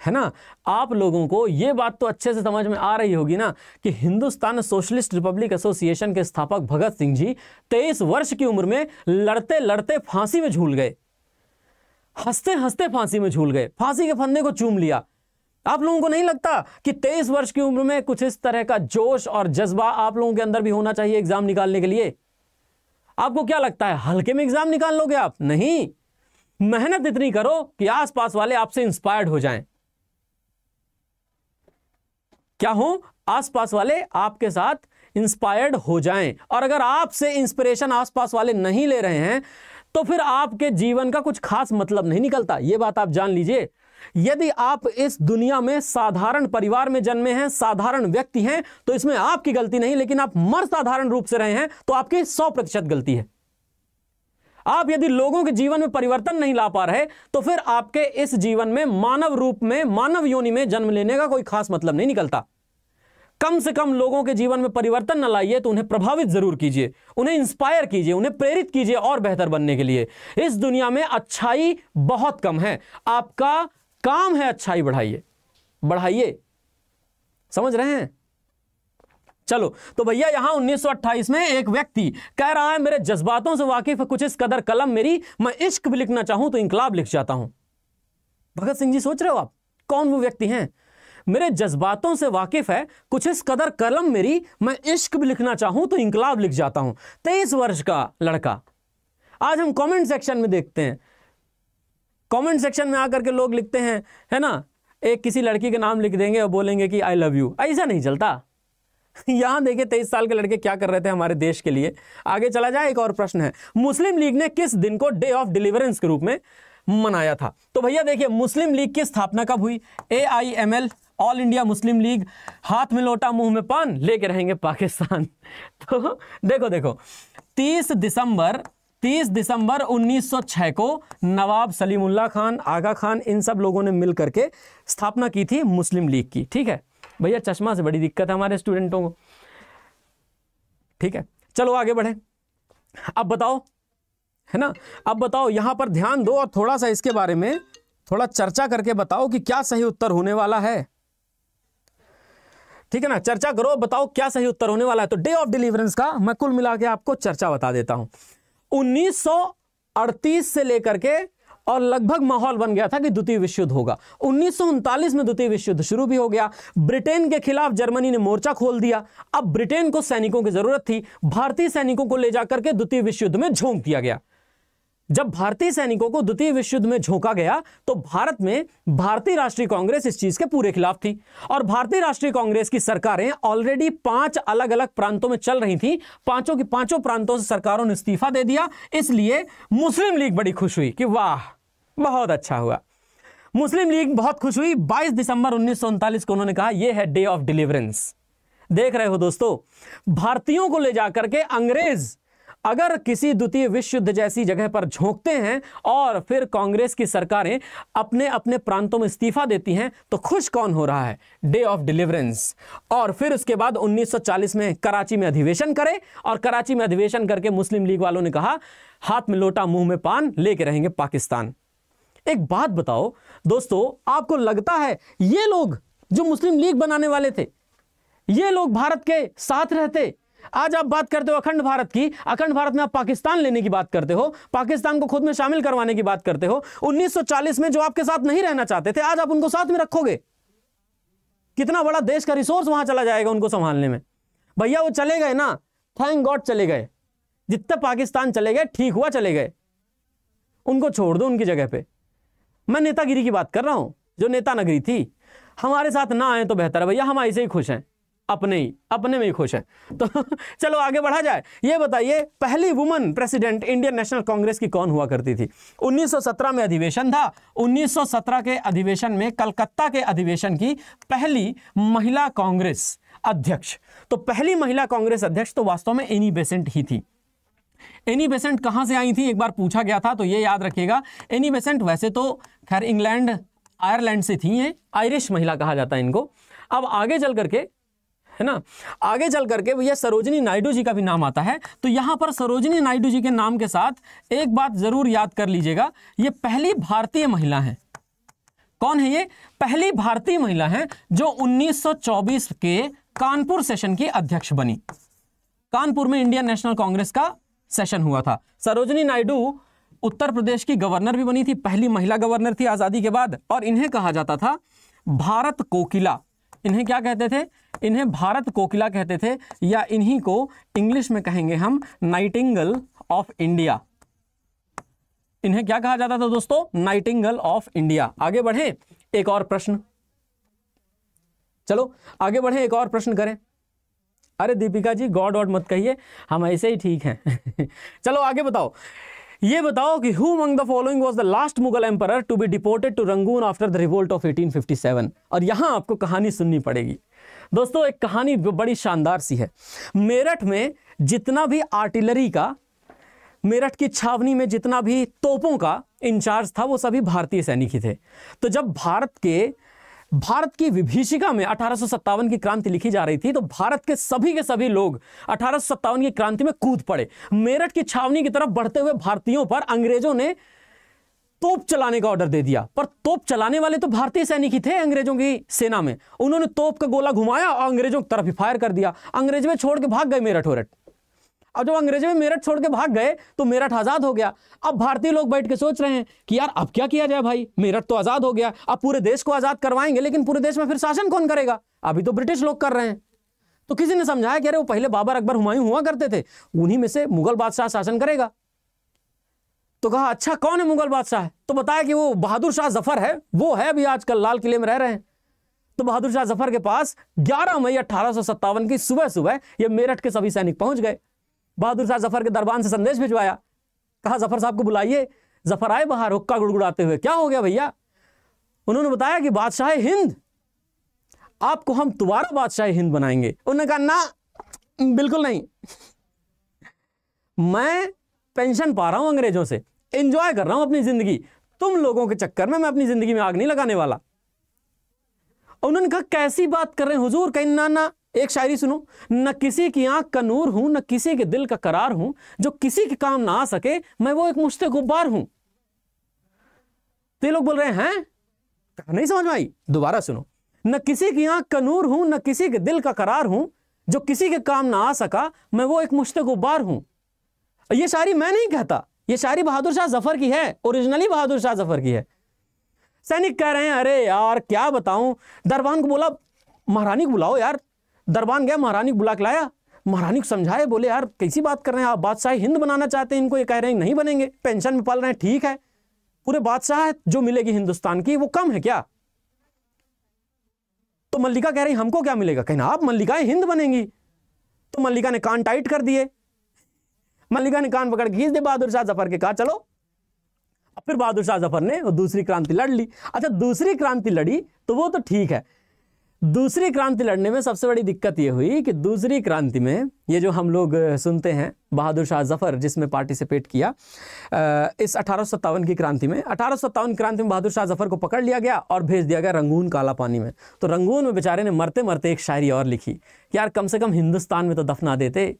है ना आप लोगों को ये बात तो अच्छे से समझ में आ रही होगी ना कि हिंदुस्तान सोशलिस्ट रिपब्लिक एसोसिएशन के स्थापक भगत सिंह जी तेईस वर्ष की उम्र में लड़ते लड़ते फांसी में झूल गए हंसते हंसते फांसी में झूल गए फांसी के फंदे को चूम लिया आप लोगों को नहीं लगता कि तेईस वर्ष की उम्र में कुछ इस तरह का जोश और जज्बा आप लोगों के अंदर भी होना चाहिए एग्जाम निकालने के लिए आपको क्या लगता है हल्के में एग्जाम निकाल लोगे आप नहीं मेहनत इतनी करो कि आसपास वाले आपसे इंस्पायर्ड हो जाएं क्या हो आसपास वाले आपके साथ इंस्पायर्ड हो जाएं और अगर आपसे इंस्पिरेशन आसपास वाले नहीं ले रहे हैं तो फिर आपके जीवन का कुछ खास मतलब नहीं निकलता ये बात आप जान लीजिए यदि आप इस दुनिया में साधारण परिवार में जन्मे हैं साधारण व्यक्ति हैं तो इसमें आपकी गलती नहीं लेकिन आप मर साधारण रूप से रहे हैं तो आपकी सौ प्रतिशत गलती है आप यदि लोगों के जीवन में परिवर्तन नहीं ला पा रहे तो फिर आपके इस जीवन में मानव रूप में मानव योनि में जन्म लेने का कोई खास मतलब नहीं निकलता कम से कम लोगों के जीवन में परिवर्तन न लाइए तो उन्हें प्रभावित जरूर कीजिए उन्हें इंस्पायर कीजिए उन्हें प्रेरित कीजिए और बेहतर बनने के लिए इस दुनिया में अच्छाई बहुत कम है आपका काम है अच्छाई बढ़ाइए बढ़ाइए समझ रहे हैं चलो तो भैया यहां उन्नीस में एक व्यक्ति कह रहा है मेरे जज्बातों से वाकिफ कुछ इस कदर कलम मेरी मैं इश्क भी लिखना चाहूं तो इंकलाब लिख जाता हूं भगत सिंह जी सोच रहे हो आप कौन वो व्यक्ति हैं मेरे जज्बातों से वाकिफ है कुछ इस कदर कलम मेरी मैं इश्क भी लिखना चाहूं तो इंकलाब लिख जाता हूं तेईस वर्ष का लड़का आज हम कमेंट सेक्शन में देखते हैं कमेंट सेक्शन में आकर के लोग लिखते हैं है ना एक किसी लड़की के नाम लिख देंगे और बोलेंगे कि आई लव यू ऐसा नहीं चलता [laughs] यहां देखिए तेईस साल के लड़के क्या कर रहे थे हमारे देश के लिए आगे चला जाए एक और प्रश्न है मुस्लिम लीग ने किस दिन को डे ऑफ डिलीवरेंस के रूप में मनाया था तो भैया देखिए मुस्लिम लीग की स्थापना कब हुई A I M L all India Muslim league हाथ में लोटा मुंह में पान लेके रहेंगे पाकिस्तान [laughs] तो देखो देखो 30 दिसंबर 30 दिसंबर 1906 को नवाब सलीमुल्ला खान आगा खान इन सब लोगों ने मिलकर के स्थापना की थी मुस्लिम लीग की ठीक है भैया चश्मा से बड़ी दिक्कत है हमारे स्टूडेंटों को ठीक है चलो आगे बढ़े अब बताओ है ना अब बताओ यहां पर ध्यान दो और थोड़ा सा इसके बारे में थोड़ा चर्चा करके बताओ कि क्या सही उत्तर होने वाला है ठीक है ना चर्चा करो बताओ क्या सही उत्तर होने वाला है तो डे ऑफ डिलीवरेंस का मैं कुल मिला के आपको चर्चा बता देता हूं 1938 से लेकर के और लगभग माहौल बन गया था कि द्वितीय विश्व युद्ध होगा उन्नीस में द्वितीय विश्व युद्ध शुरू भी हो गया ब्रिटेन के खिलाफ जर्मनी ने मोर्चा खोल दिया अब ब्रिटेन को सैनिकों की जरूरत थी भारतीय सैनिकों को ले जाकर के द्वितीय विश्व युद्ध में झोंक दिया गया जब भारतीय सैनिकों को द्वितीय विश्व युद्ध में झोंका गया तो भारत में भारतीय राष्ट्रीय कांग्रेस इस चीज के पूरे खिलाफ थी और भारतीय राष्ट्रीय कांग्रेस की सरकारें ऑलरेडी पांच अलग अलग प्रांतों में चल रही थी पांचों की पांचों प्रांतों से सरकारों ने इस्तीफा दे दिया इसलिए मुस्लिम लीग बड़ी खुश हुई कि वाह बहुत अच्छा हुआ मुस्लिम लीग बहुत खुश हुई 22 दिसंबर उन्नीस को उन्होंने कहा यह है डे ऑफ डिलीवरेंस देख रहे हो दोस्तों भारतीयों को ले जाकर के अंग्रेज अगर किसी द्वितीय विश्व युद्ध जैसी जगह पर झोंकते हैं और फिर कांग्रेस की सरकारें अपने अपने प्रांतों में इस्तीफा देती हैं तो खुश कौन हो रहा है डे ऑफ डिलीवरेंस और फिर उसके बाद 1940 में कराची में अधिवेशन करे और कराची में अधिवेशन करके मुस्लिम लीग वालों ने कहा हाथ में लोटा मुंह में पान लेके रहेंगे पाकिस्तान एक बात बताओ दोस्तों आपको लगता है ये लोग जो मुस्लिम लीग बनाने वाले थे ये लोग भारत के साथ रहते आज आप बात करते हो अखंड भारत की अखंड भारत में आप पाकिस्तान लेने की बात करते हो पाकिस्तान को खुद में शामिल करवाने की बात करते हो 1940 में जो आपके साथ नहीं रहना चाहते थे आज आप उनको साथ में रखोगे कितना बड़ा देश का रिसोर्स वहां चला जाएगा उनको संभालने में भैया वो चले गए ना थैंक गॉड चले गए जितना पाकिस्तान चले गए ठीक हुआ चले गए उनको छोड़ दो उनकी जगह पर मैं नेतागिरी की बात कर रहा हूं जो नेता नगरी थी हमारे साथ ना आए तो बेहतर है भैया हम ऐसे ही खुश हैं अपने ही अपने में ही खुश हैं तो [laughs] चलो आगे बढ़ा जाए ये बताइए पहली woman president Indian national congress की कौन हुआ करती थी 1917 में अधिवेशन था 1917 के अधिवेशन में कलकत्ता के अधिवेशन की पहली महिला कांग्रेस अध्यक्ष तो पहली महिला कांग्रेस अध्यक्ष तो वास्तव में एनी बेसेंट ही थी एनी बेसेंट कहां से आई थी एक बार पूछा गया था तो ये याद रखिएगा एनी बेसेंट वैसे तो खैर इंग्लैंड आयरलैंड से थी आयरिश महिला कहा जाता है इनको अब आगे चल करके है ना आगे चल करके भैया सरोजनी नायडू जी का भी नाम आता है तो यहां पर सरोजनी नायडू जी के नाम के साथ एक बात ज़रूर याद कर लीजिएगा ये पहली भारतीय महिला है कौन है ये पहली भारतीय महिला है जो 1924 के कानपुर सेशन की अध्यक्ष बनी कानपुर में इंडियन नेशनल कांग्रेस का सेशन हुआ था सरोजनी नायडू उत्तर प्रदेश की गवर्नर भी बनी थी पहली महिला गवर्नर थी आज़ादी के बाद और इन्हें कहा जाता था भारत कोकिला इन्हें क्या कहते थे इन्हें भारत कोकिला कहते थे या इन्हीं को इंग्लिश में कहेंगे हम नाइटिंगल ऑफ इंडिया इन्हें क्या कहा जाता था दोस्तों नाइटिंगल ऑफ इंडिया आगे बढ़े एक और प्रश्न चलो आगे बढ़े एक और प्रश्न करें अरे दीपिका जी गॉड वॉड मत कहिए हम ऐसे ही ठीक हैं [laughs] चलो आगे बताओ ये बताओ कि who among the following was the last Mughal emperor to be deported to Rangoon after the revolt of 1857 और यहां आपको कहानी सुननी पड़ेगी दोस्तों एक कहानी बड़ी शानदार सी है मेरठ में जितना भी आर्टिलरी का मेरठ की छावनी में जितना भी तोपों का इंचार्ज था वो सभी भारतीय सैनिक ही थे तो जब भारत के भारत की विभीषिका में अठारह की क्रांति लिखी जा रही थी तो भारत के सभी के सभी लोग अठारह की क्रांति में कूद पड़े मेरठ की छावनी की तरफ बढ़ते हुए भारतीयों पर अंग्रेजों ने तोप चलाने का ऑर्डर दे दिया पर तोप चलाने वाले तो भारतीय सैनिक ही थे अंग्रेजों की सेना में उन्होंने तोप का गोला घुमाया और अंग्रेजों की तरफ ही फायर कर दिया अंग्रेज में छोड़ के भाग गए मेरठ वेरठ अब जब अंग्रेजों में मेरठ छोड़ के भाग गए तो मेरठ आज़ाद हो गया अब भारतीय लोग बैठ के सोच रहे हैं कि यार अब क्या किया जाए भाई मेरठ तो आज़ाद हो गया अब पूरे देश को आज़ाद करवाएंगे लेकिन पूरे देश में फिर शासन कौन करेगा अभी तो ब्रिटिश लोग कर रहे हैं तो किसी ने समझाया कि अरे वो पहले बाबर अकबर हुमायूं हुआ करते थे उन्हीं में से मुगल बादशाह शासन करेगा तो कहा अच्छा कौन है मुगल बादशाह तो बताया कि वो बहादुर शाह जफर है वो है अभी आजकल लाल किले में रह रहे हैं तो बहादुर शाह जफर के पास 11 मई अठारह की सुबह सुबह ये मेरठ के सभी सैनिक पहुंच गए बहादुर शाह जफर के दरबान से संदेश भिजवाया कहा जफर साहब को बुलाइए जफर आए बाहर हुक्का गुड़गुड़ाते हुए क्या हो गया भैया उन्होंने बताया कि बादशाह हिंद आपको हम दोबारा बादशाह हिंद बनाएंगे उन्होंने कहा ना बिल्कुल नहीं मैं पेंशन पा रहा हूं अंग्रेजों से एंजॉय कर रहा हूं अपनी ज़िंदगी तुम लोगों के चक्कर में मैं अपनी ज़िंदगी में आग नहीं लगाने वाला उन्होंने कहा कैसी बात कर रहे हैं हुजूर कहीं ना ना एक शायरी सुनो न किसी की आंख का नूर हूं न किसी के दिल का करार हूं जो किसी के काम ना आ सके मैं वो एक मुश्ते गुब्बार हूं ते तो लोग बोल रहे हैं नहीं समझ में आई दोबारा सुनो न किसी की आंख का नूर हूं न किसी के दिल का करार हूं जो किसी के काम ना आ सका मैं वो एक मुश्ते गुब्बार हूं ये शायरी मैं नहीं कहता ये शायरी बहादुर शाह जफर की है ओरिजिनली बहादुर शाह जफर की है सैनिक कह रहे हैं अरे यार क्या बताऊं दरबान को बोला महारानी को बुलाओ यार दरबान गया महारानी को बुला के लाया महारानी को समझाए बोले यार कैसी बात कर रहे हैं आप बादशाह हिंद बनाना चाहते हैं इनको ये कह रहे हैं नहीं बनेंगे पेंशन में पाल रहे हैं ठीक है पूरे बादशाह जो मिलेगी हिंदुस्तान की वो कम है क्या तो मल्लिका कह रही हमको क्या मिलेगा कहना आप मल्लिकाएं हिंद बनेंगी तो मल्लिका ने कान टाइट कर दिए मल्लिका ने कान पकड़ खींच दे बहादुर शाह जफर के कहा चलो फिर बहादुर शाह जफर ने वो दूसरी क्रांति लड़ ली अच्छा दूसरी क्रांति लड़ी तो वो तो ठीक है दूसरी क्रांति लड़ने में सबसे बड़ी दिक्कत ये हुई कि दूसरी क्रांति में ये जो हम लोग सुनते हैं बहादुर शाह जफर जिसमें पार्टिसिपेट किया इस अठारह की क्रांति में अठारह क्रांति में बहादुर शाह जफर को पकड़ लिया गया और भेज दिया गया रंगून काला पानी में तो रंगून में बेचारे ने मरते मरते एक शायरी और लिखी यार कम से कम हिंदुस्तान में तो दफना देते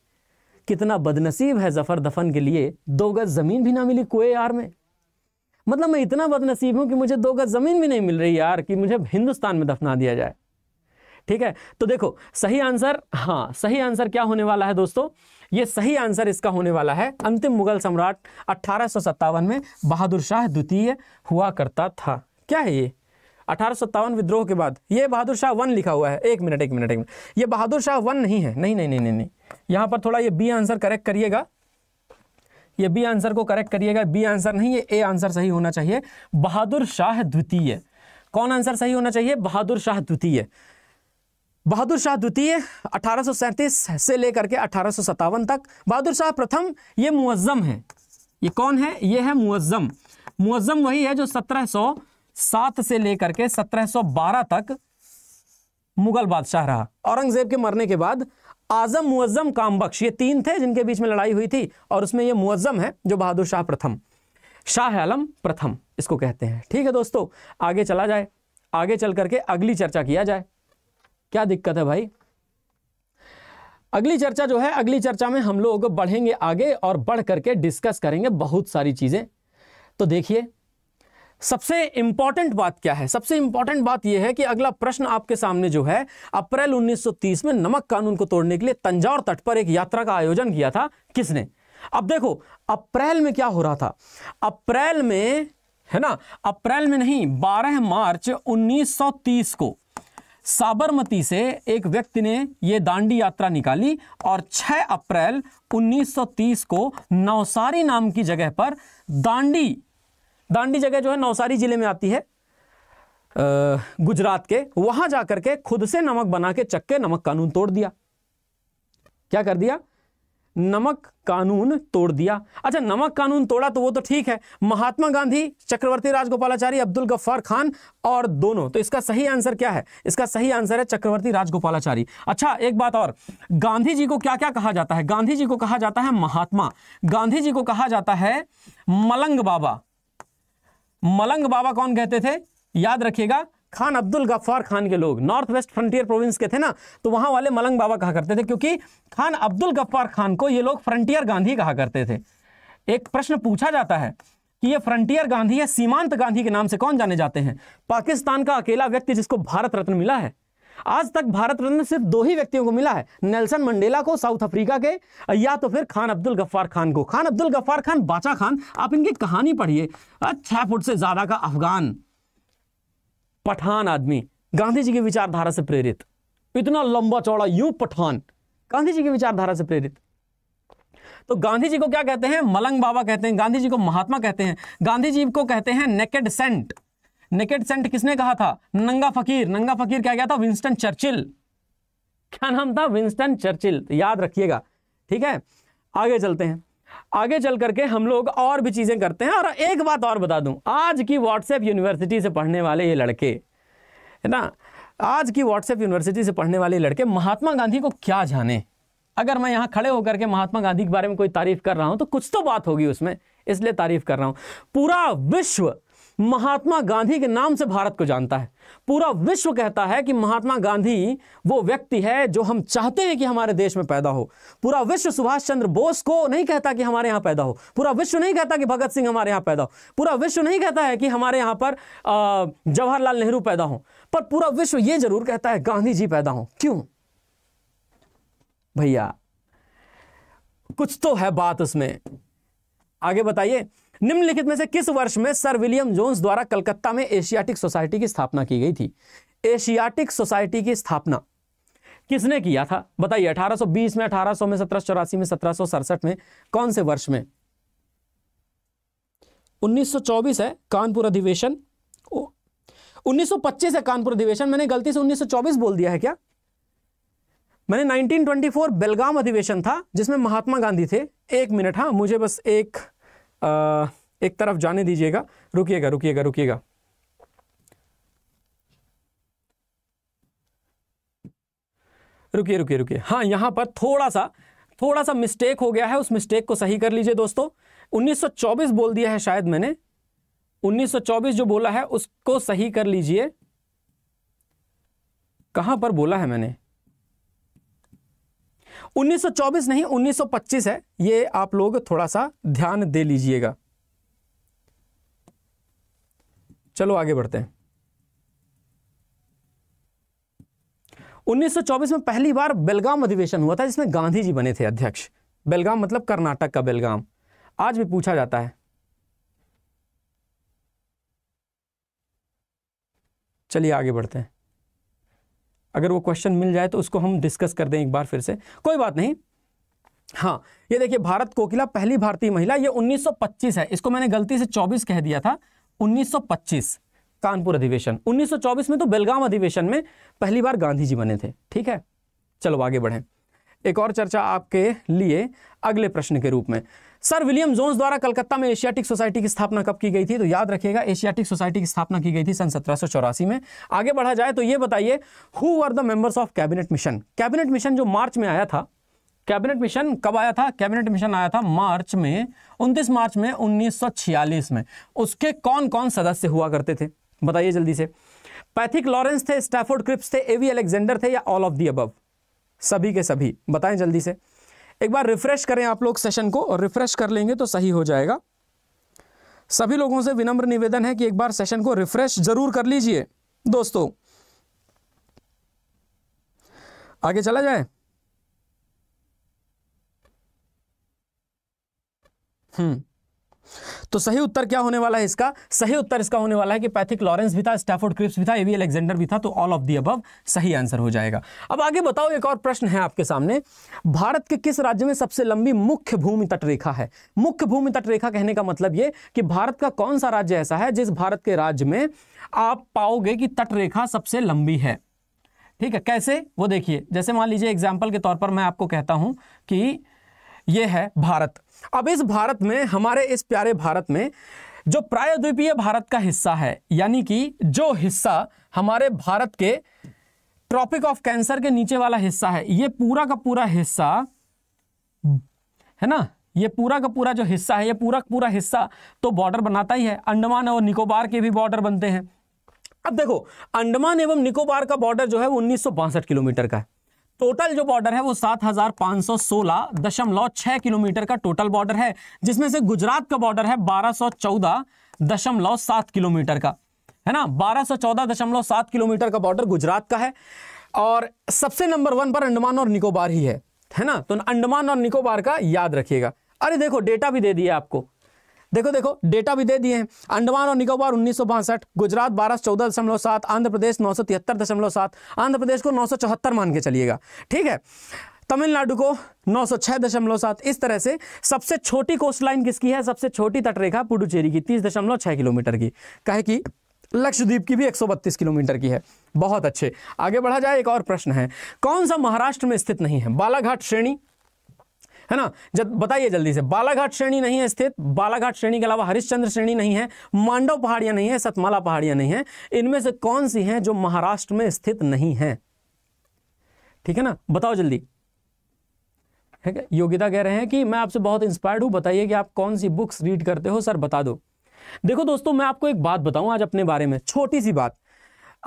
कितना बदनसीब है जफर दफन के लिए दो गज ज़मीन भी ना मिली कोई यार में मतलब मैं इतना बदनसीब हूँ कि मुझे दो गज ज़मीन भी नहीं मिल रही यार कि मुझे हिंदुस्तान में दफना दिया जाए ठीक है तो देखो सही आंसर हाँ सही आंसर क्या होने वाला है दोस्तों ये सही आंसर इसका होने वाला है अंतिम मुगल सम्राट अट्ठारह में बहादुर शाह द्वितीय हुआ करता था क्या है ये अठारह विद्रोह के बाद ये बहादुर शाह वन लिखा हुआ है एक मिनट एक मिनट एक मिनट ये बहादुर शाह वन नहीं है नहीं नहीं नहीं नहीं, नहीं। यहां पर थोड़ा ये बी आंसर करेक्ट करिएगा ये बी आंसर को करेक्ट करिएगा बी आंसर नहीं ये ए आंसर सही होना चाहिए बहादुर शाह द्वितीय कौन आंसर सही होना चाहिए बहादुर शाह द्वितीय बहादुर शाह द्वितीय अठारह से लेकर के अठारह तक बहादुर शाह प्रथम ये मुअज्जम है ये कौन है ये है मुअज्जम मुअज्जम वही है जो 1707 से लेकर के 1712 तक मुगल बादशाह रहा औरंगजेब के मरने के बाद आज़म मुअज़म कामबख्श ये तीन थे जिनके बीच में लड़ाई हुई थी और उसमें ये मुअज्जम है जो बहादुर शाह प्रथम शाह आलम प्रथम इसको कहते हैं ठीक है दोस्तों आगे चला जाए आगे चल करके अगली चर्चा किया जाए क्या दिक्कत है भाई अगली चर्चा जो है अगली चर्चा में हम लोग बढ़ेंगे आगे और बढ़ करके डिस्कस करेंगे बहुत सारी चीज़ें तो देखिए सबसे इंपॉर्टेंट बात क्या है सबसे इंपॉर्टेंट बात यह है कि अगला प्रश्न आपके सामने जो है अप्रैल 1930 में नमक कानून को तोड़ने के लिए तंजौर तट पर एक यात्रा का आयोजन किया था किसने अब देखो अप्रैल में क्या हो रहा था अप्रैल में है ना अप्रैल में नहीं 12 मार्च 1930 को साबरमती से एक व्यक्ति ने यह दांडी यात्रा निकाली और 6 अप्रैल 1930 को नवसारी नाम की जगह पर दांडी दांडी जगह जो है नवसारी जिले में आती है गुजरात के वहां जाकर के खुद से नमक बना के चक्के नमक कानून तोड़ दिया क्या कर दिया नमक कानून तोड़ दिया अच्छा नमक कानून तोड़ा तो वो तो ठीक है महात्मा गांधी चक्रवर्ती राजगोपालाचारी अब्दुल गफ्फार खान और दोनों तो इसका सही आंसर क्या है इसका सही आंसर है चक्रवर्ती राजगोपालाचारी अच्छा एक बात और गांधी जी को क्या क्या कहा जाता है गांधी जी को कहा जाता है महात्मा गांधी जी को कहा जाता है मलंग बाबा मलंग बाबा कौन कहते थे याद रखिएगा खान अब्दुल गफ्फार खान के लोग नॉर्थ वेस्ट फ्रंटियर प्रोविंस के थे ना तो वहां वाले मलंग बाबा कहा करते थे क्योंकि खान अब्दुल गफ्फार खान को ये लोग फ्रंटियर गांधी कहा करते थे एक प्रश्न पूछा जाता है कि ये फ्रंटियर गांधी या सीमांत गांधी के नाम से कौन जाने जाते हैं पाकिस्तान का अकेला व्यक्ति जिसको भारत रत्न मिला है आज तक भारत रत्न सिर्फ दो ही व्यक्तियों को मिला है नेल्सन मंडेला को साउथ अफ्रीका के या तो फिर खान अब्दुल गफ्फार खान को खान अब्दुल गफ्फार खान बाचा खान आप इनकी कहानी पढ़िए छह फुट से ज्यादा का अफगान पठान आदमी गांधी जी की विचारधारा से प्रेरित इतना लंबा चौड़ा यू पठान गांधी जी की विचारधारा से प्रेरित तो गांधी जी को क्या कहते हैं मलंग बाबा कहते हैं गांधी जी को महात्मा कहते हैं गांधी जी को कहते हैं नेकेड सेंट नेकेड सेंट किसने कहा था नंगा फकीर नंगा फकीर क्या गया था विंस्टन चर्चिल क्या नाम था विंस्टन चर्चिल याद रखिएगा ठीक है आगे चलते हैं आगे चल करके हम लोग और भी चीज़ें करते हैं और एक बात और बता दूं आज की व्हाट्सएप यूनिवर्सिटी से पढ़ने वाले ये लड़के है ना आज की व्हाट्सएप यूनिवर्सिटी से पढ़ने वाले लड़के महात्मा गांधी को क्या जाने अगर मैं यहां खड़े होकर के महात्मा गांधी के बारे में कोई तारीफ कर रहा हूं तो कुछ तो बात होगी उसमें इसलिए तारीफ कर रहा हूं पूरा विश्व महात्मा गांधी के नाम से भारत को जानता है पूरा विश्व कहता है कि महात्मा गांधी वो व्यक्ति है जो हम चाहते हैं कि हमारे देश में पैदा हो पूरा विश्व सुभाष चंद्र बोस को नहीं कहता कि हमारे यहाँ पैदा हो पूरा विश्व नहीं कहता कि भगत सिंह हमारे यहाँ पैदा हो पूरा विश्व नहीं कहता है कि हमारे यहाँ पर जवाहरलाल नेहरू पैदा हो पर पूरा विश्व ये जरूर कहता है गांधी जी पैदा हो क्यों भैया कुछ तो है बात उसमें आगे बताइए निम्नलिखित में से किस वर्ष में सर विलियम जोन्स द्वारा कलकत्ता में एशियाटिक सोसाइटी की स्थापना की गई थी एशियाटिक सोसाइटी की स्थापना किसने किया था बताइए 1820 में 1800 में सत्रह में सत्रह में कौन से वर्ष में 1924 है कानपुर अधिवेशन 1925 है कानपुर अधिवेशन मैंने गलती से 1924 बोल दिया है क्या मैंने 1924 बेलगाम अधिवेशन था जिसमें महात्मा गांधी थे एक मिनट हाँ मुझे बस एक एक तरफ जाने दीजिएगा रुकिएगा रुकिएगा रुकिएगा रुकिए रुकिए रुकिए हाँ यहां पर थोड़ा सा थोड़ा सा मिस्टेक हो गया है उस मिस्टेक को सही कर लीजिए दोस्तों 1924 बोल दिया है शायद मैंने 1924 जो बोला है उसको सही कर लीजिए कहां पर बोला है मैंने 1924 नहीं 1925 है ये आप लोग थोड़ा सा ध्यान दे लीजिएगा चलो आगे बढ़ते हैं 1924 में पहली बार बेलगाम अधिवेशन हुआ था जिसमें गांधी जी बने थे अध्यक्ष बेलगाम मतलब कर्नाटक का बेलगाम आज भी पूछा जाता है चलिए आगे बढ़ते हैं अगर वो क्वेश्चन मिल जाए तो उसको हम डिस्कस कर दें एक बार फिर से कोई बात नहीं हाँ ये देखिए भारत कोकिला पहली भारतीय महिला ये 1925 है इसको मैंने गलती से 24 कह दिया था 1925 कानपुर अधिवेशन 1924 में तो बेलगाम अधिवेशन में पहली बार गांधी जी बने थे ठीक है चलो आगे बढ़ें एक और चर्चा आपके लिए अगले प्रश्न के रूप में सर विलियम जोन्स द्वारा कलकत्ता में एशियाटिक सोसाइटी की स्थापना कब की गई थी तो याद रखिएगा एशियाटिक सोसाइटी की स्थापना की गई थी सन सत्रह में आगे बढ़ा जाए तो ये बताइए who are the members of cabinet mission cabinet mission जो मार्च में आया था कैबिनेट मिशन कब आया था कैबिनेट मिशन आया था मार्च में 29 मार्च में 1946 में उसके कौन कौन सदस्य हुआ करते थे बताइए जल्दी से पैथिक लॉरेंस थे स्टैफोर्ड क्रिप्स थे एवी अलेक्जेंडर थे या ऑल ऑफ दी अब सभी के सभी बताएं जल्दी से एक बार रिफ्रेश करें आप लोग सेशन को और रिफ्रेश कर लेंगे तो सही हो जाएगा सभी लोगों से विनम्र निवेदन है कि एक बार सेशन को रिफ्रेश जरूर कर लीजिए दोस्तों आगे चला जाए हम्म तो सही उत्तर क्या होने वाला है इसका सही उत्तर इसका होने वाला है कि पैथिक लॉरेंस भी था स्टैफोर्ड क्रिप्स भी था एवी एलेक्जेंडर भी था तो ऑल ऑफ दी अब सही आंसर हो जाएगा अब आगे बताओ एक और प्रश्न है आपके सामने भारत के किस राज्य में सबसे लंबी मुख्य भूमि तटरेखा है मुख्य भूमि तटरेखा कहने का मतलब ये कि भारत का कौन सा राज्य ऐसा है जिस भारत के राज्य में आप पाओगे कि तटरेखा सबसे लंबी है ठीक है कैसे वो देखिए जैसे मान लीजिए एग्जाम्पल के तौर पर मैं आपको कहता हूं कि यह है भारत अब इस भारत में हमारे इस प्यारे भारत में जो प्रायद्वीपीय भारत का हिस्सा है यानी कि जो हिस्सा हमारे भारत के ट्रॉपिक ऑफ कैंसर के नीचे वाला हिस्सा है ये पूरा का पूरा हिस्सा है ना ये पूरा का पूरा जो हिस्सा है ये पूरा का पूरा हिस्सा तो बॉर्डर बनाता ही है अंडमान और निकोबार के भी बॉर्डर बनते हैं अब देखो अंडमान एवं निकोबार का बॉर्डर जो है वो उन्नीस किलोमीटर का है टोटल जो बॉर्डर है वो सात हजार पाँच सौ सोलह दशमलव छह किलोमीटर का टोटल बॉर्डर है जिसमें से गुजरात का बॉर्डर है बारह सौ चौदह दशमलव सात किलोमीटर का है ना बारह सौ चौदह दशमलव सात किलोमीटर का बॉर्डर गुजरात का है और सबसे नंबर वन पर अंडमान और निकोबार ही है है ना तो अंडमान और निकोबार का याद रखिएगा अरे देखो डेटा भी दे दिया आपको देखो देखो डेटा भी दे दिए हैं अंडमान और निकोबार उन्नीस गुजरात बारह चौदह दशमलव सात आंध्र प्रदेश नौ सौ तिहत्तर दशमलव सात आंध्र प्रदेश को नौ सौ चौहत्तर मान के चलिएगा ठीक है तमिलनाडु को नौ दशमलव सात इस तरह से सबसे छोटी कोस्ट लाइन किसकी है सबसे छोटी तटरेखा पुडुचेरी की तीस दशमलव छह किलोमीटर की कहे कि लक्षद्वीप की भी बत्तीस किलोमीटर की है बहुत अच्छे आगे बढ़ा जाए एक और प्रश्न है कौन सा महाराष्ट्र में स्थित नहीं है बालाघाट श्रेणी है ना जब बताइए जल्दी से बालाघाट श्रेणी नहीं है स्थित बालाघाट श्रेणी के अलावा हरिश्चंद्र श्रेणी नहीं है मांडव पहाड़ियां नहीं है सतमाला पहाड़ियां नहीं है इनमें से कौन सी हैं जो महाराष्ट्र में स्थित नहीं है ठीक है ना बताओ जल्दी ठीक है योगिता कह रहे हैं कि मैं आपसे बहुत इंस्पायर्ड हूं बताइए कि आप कौन सी बुक्स रीड करते हो सर बता दो देखो दोस्तों मैं आपको एक बात बताऊं आज अपने बारे में छोटी सी बात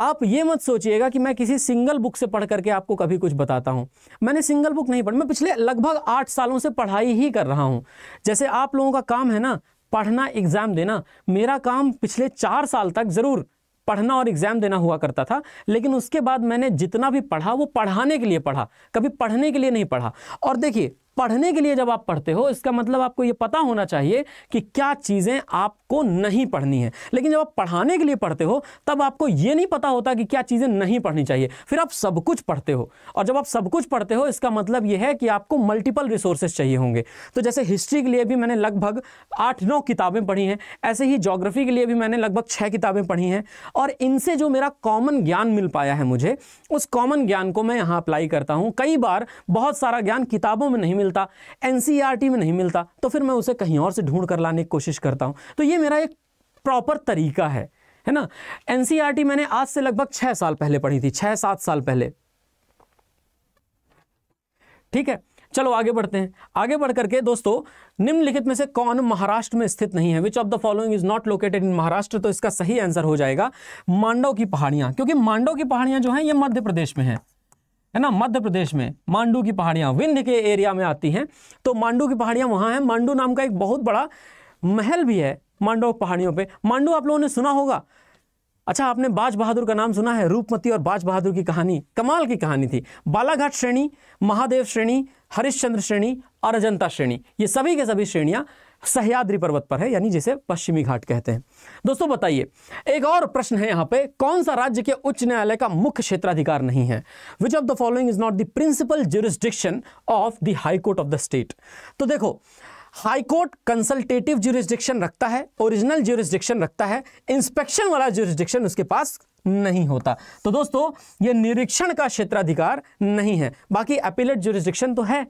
आप ये मत सोचिएगा कि मैं किसी सिंगल बुक से पढ़ करके आपको कभी कुछ बताता हूँ मैंने सिंगल बुक नहीं पढ़ी मैं पिछले लगभग आठ सालों से पढ़ाई ही कर रहा हूँ जैसे आप लोगों का काम है ना पढ़ना एग्ज़ाम देना मेरा काम पिछले चार साल तक ज़रूर पढ़ना और एग्ज़ाम देना हुआ करता था लेकिन उसके बाद मैंने जितना भी पढ़ा वो पढ़ाने के लिए पढ़ा कभी पढ़ने के लिए नहीं पढ़ा और देखिए पढ़ने के लिए जब आप पढ़ते हो इसका मतलब आपको ये पता होना चाहिए कि क्या चीज़ें आपको नहीं पढ़नी है लेकिन जब आप पढ़ाने के लिए पढ़ते हो तब आपको ये नहीं पता होता कि क्या चीज़ें नहीं पढ़नी चाहिए फिर आप सब कुछ पढ़ते हो और जब आप सब कुछ पढ़ते हो इसका मतलब ये है कि आपको मल्टीपल रिसोर्सेज चाहिए होंगे तो जैसे हिस्ट्री के लिए भी मैंने लगभग आठ नौ किताबें पढ़ी हैं ऐसे ही जोग्राफी के लिए भी मैंने लगभग छः किताबें पढ़ी हैं और इनसे जो मेरा कॉमन ज्ञान मिल पाया है मुझे उस कॉमन ज्ञान को मैं यहाँ अप्लाई करता हूँ कई बार बहुत सारा ज्ञान किताबों में नहीं मिल मिलता एन e में नहीं मिलता तो फिर मैं उसे कहीं और से ढूंढ कर लाने की कोशिश करता हूँ तो ये मेरा एक प्रॉपर तरीका है है ना एन e मैंने आज से लगभग छः साल पहले पढ़ी थी छः सात साल पहले ठीक है चलो आगे बढ़ते हैं आगे बढ़ करके दोस्तों निम्नलिखित में से कौन महाराष्ट्र में स्थित नहीं है which of the following is not located in Maharashtra तो इसका सही आंसर हो जाएगा मांडव की पहाड़ियां क्योंकि मांडव की पहाड़ियां जो हैं ये मध्य प्रदेश में हैं है ना मध्य प्रदेश में मांडू की पहाड़ियां विंध्य के एरिया में आती हैं तो मांडू की पहाड़ियां वहां हैं मांडू नाम का एक बहुत बड़ा महल भी है मांडू पहाड़ियों पे मांडू आप लोगों ने सुना होगा अच्छा आपने बाज बहादुर का नाम सुना है रूपमती और बाज बहादुर की कहानी कमाल की कहानी थी बालाघाट श्रेणी महादेव श्रेणी हरिश्चंद्र श्रेणी और अजंता श्रेणी ये सभी के सभी श्रेणियां सहयाद्री पर्वत पर है यानी जिसे पश्चिमी घाट कहते हैं दोस्तों बताइए एक और प्रश्न है यहाँ पे कौन सा राज्य के उच्च न्यायालय का मुख्य क्षेत्राधिकार नहीं है which of the following is not the principal jurisdiction of the high court of the state तो देखो हाई कोर्ट कंसल्टेटिव ज्यूरिस्डिक्शन रखता है ओरिजिनल ज्यूरिस्डिक्शन रखता है इंस्पेक्शन वाला ज्यूरिस्डिक्शन उसके पास नहीं होता तो दोस्तों ये निरीक्षण का क्षेत्राधिकार नहीं है बाकी अपीलेट ज्यूरिस्डिक्शन तो है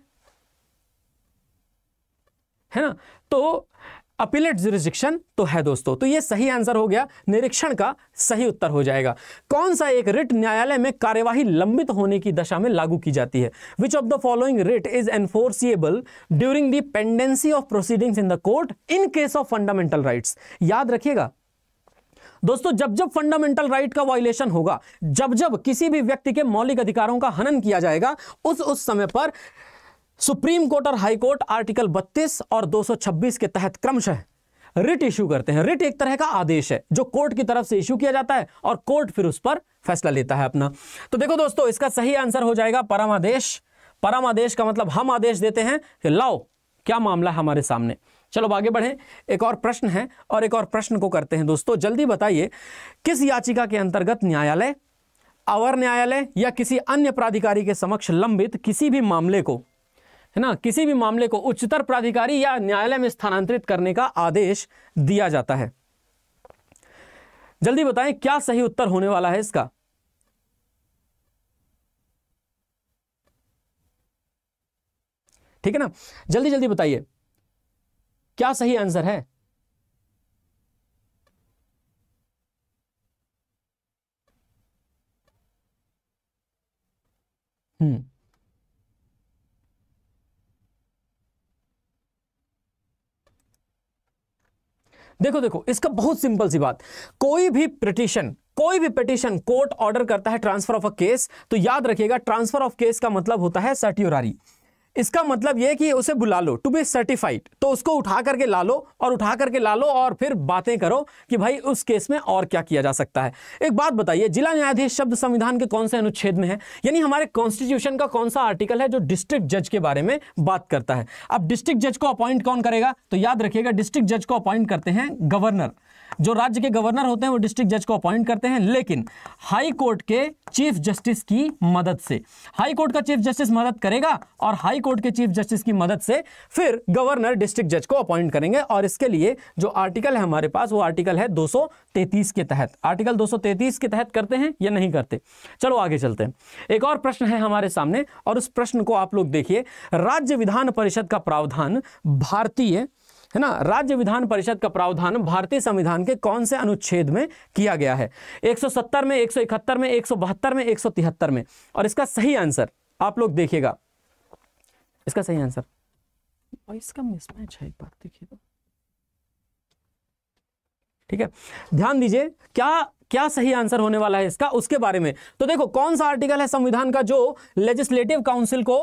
है ना तो अपीलेट जुरिस्डिक्शन तो है दोस्तों तो ये सही आंसर हो गया निरीक्षण का सही उत्तर हो जाएगा कौन सा एक रिट न्यायालय में कार्यवाही लंबित होने की दशा में लागू की जाती है which of the following writ is enforceable during the pendency of proceedings in the court in case of fundamental rights याद रखिएगा दोस्तों जब जब फंडामेंटल राइट का वायलेशन होगा जब जब किसी भी व्यक्ति के मौलिक अधिकारों का हनन किया जाएगा उस उस समय पर सुप्रीम कोर्ट और हाईकोर्ट आर्टिकल 32 और 226 के तहत क्रमशः रिट इश्यू करते हैं रिट एक तरह का आदेश है जो कोर्ट की तरफ से इश्यू किया जाता है और कोर्ट फिर उस पर फैसला लेता है अपना तो देखो दोस्तों इसका सही आंसर हो जाएगा परमादेश परमादेश का मतलब हम आदेश देते हैं कि लाओ क्या मामला है हमारे सामने चलो आगे बढ़े एक और प्रश्न है और एक और प्रश्न को करते हैं दोस्तों जल्दी बताइए किस याचिका के अंतर्गत न्यायालय अवर न्यायालय या किसी अन्य प्राधिकारी के समक्ष लंबित किसी भी मामले को है ना किसी भी मामले को उच्चतर प्राधिकारी या न्यायालय में स्थानांतरित करने का आदेश दिया जाता है जल्दी बताएं क्या सही उत्तर होने वाला है इसका ठीक है ना जल्दी जल्दी बताइए क्या सही आंसर है हम्म देखो देखो इसका बहुत सिंपल सी बात कोई भी पिटिशन कोई भी पिटिशन कोर्ट ऑर्डर करता है ट्रांसफर ऑफ अ केस तो याद रखिएगा ट्रांसफर ऑफ केस का मतलब होता है सर्ट्यूरारी इसका मतलब यह कि उसे बुला लो टू बी सर्टिफाइड तो उसको उठा करके ला लो और उठा करके ला लो और फिर बातें करो कि भाई उस केस में और क्या किया जा सकता है एक बात बताइए जिला न्यायाधीश शब्द संविधान के कौन से अनुच्छेद में है यानी हमारे कॉन्स्टिट्यूशन का कौन सा आर्टिकल है जो डिस्ट्रिक्ट जज के बारे में बात करता है अब डिस्ट्रिक्ट जज को अपॉइंट कौन करेगा तो याद रखिएगा डिस्ट्रिक्ट जज को अपॉइंट करते हैं गवर्नर जो राज्य के गवर्नर होते हैं वो डिस्ट्रिक्ट जज को अपॉइंट करते हैं लेकिन हाई कोर्ट के चीफ जस्टिस की मदद से हाई कोर्ट का चीफ जस्टिस मदद करेगा और हाई कोर्ट के चीफ जस्टिस की मदद से फिर गवर्नर डिस्ट्रिक्ट जज को अपॉइंट करेंगे और इसके लिए जो आर्टिकल है हमारे पास वो आर्टिकल है 233 के तहत आर्टिकल 233 के तहत करते हैं या नहीं करते चलो आगे चलते हैं एक और प्रश्न है हमारे सामने और उस प्रश्न को आप लोग देखिए राज्य विधान परिषद का प्रावधान भारतीय है ना राज्य विधान परिषद का प्रावधान भारतीय संविधान के कौन से अनुच्छेद में किया गया है 170 में 171 में 172 में 173 में और इसका सही आंसर आप लोग देखिएगा इसका सही आंसर और इसका मिसमैच है एक बार देखिएगा तो। ठीक है ध्यान दीजिए क्या क्या सही आंसर होने वाला है इसका उसके बारे में तो देखो कौन सा आर्टिकल है संविधान का जो लेजिस्लेटिव काउंसिल को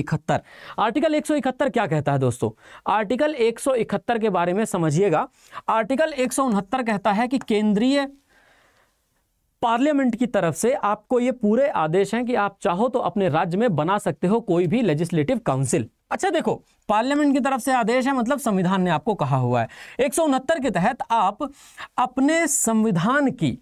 इकहत्तर आर्टिकल 171 क्या कहता है दोस्तों आर्टिकल 171 के बारे में समझिएगा आर्टिकल एक कहता है कि केंद्रीय पार्लियामेंट की तरफ से आपको ये पूरे आदेश हैं कि आप चाहो तो अपने राज्य में बना सकते हो कोई भी लेजिस्लेटिव काउंसिल अच्छा देखो पार्लियामेंट की तरफ से आदेश है मतलब संविधान ने आपको कहा हुआ है एक के तहत आप अपने संविधान की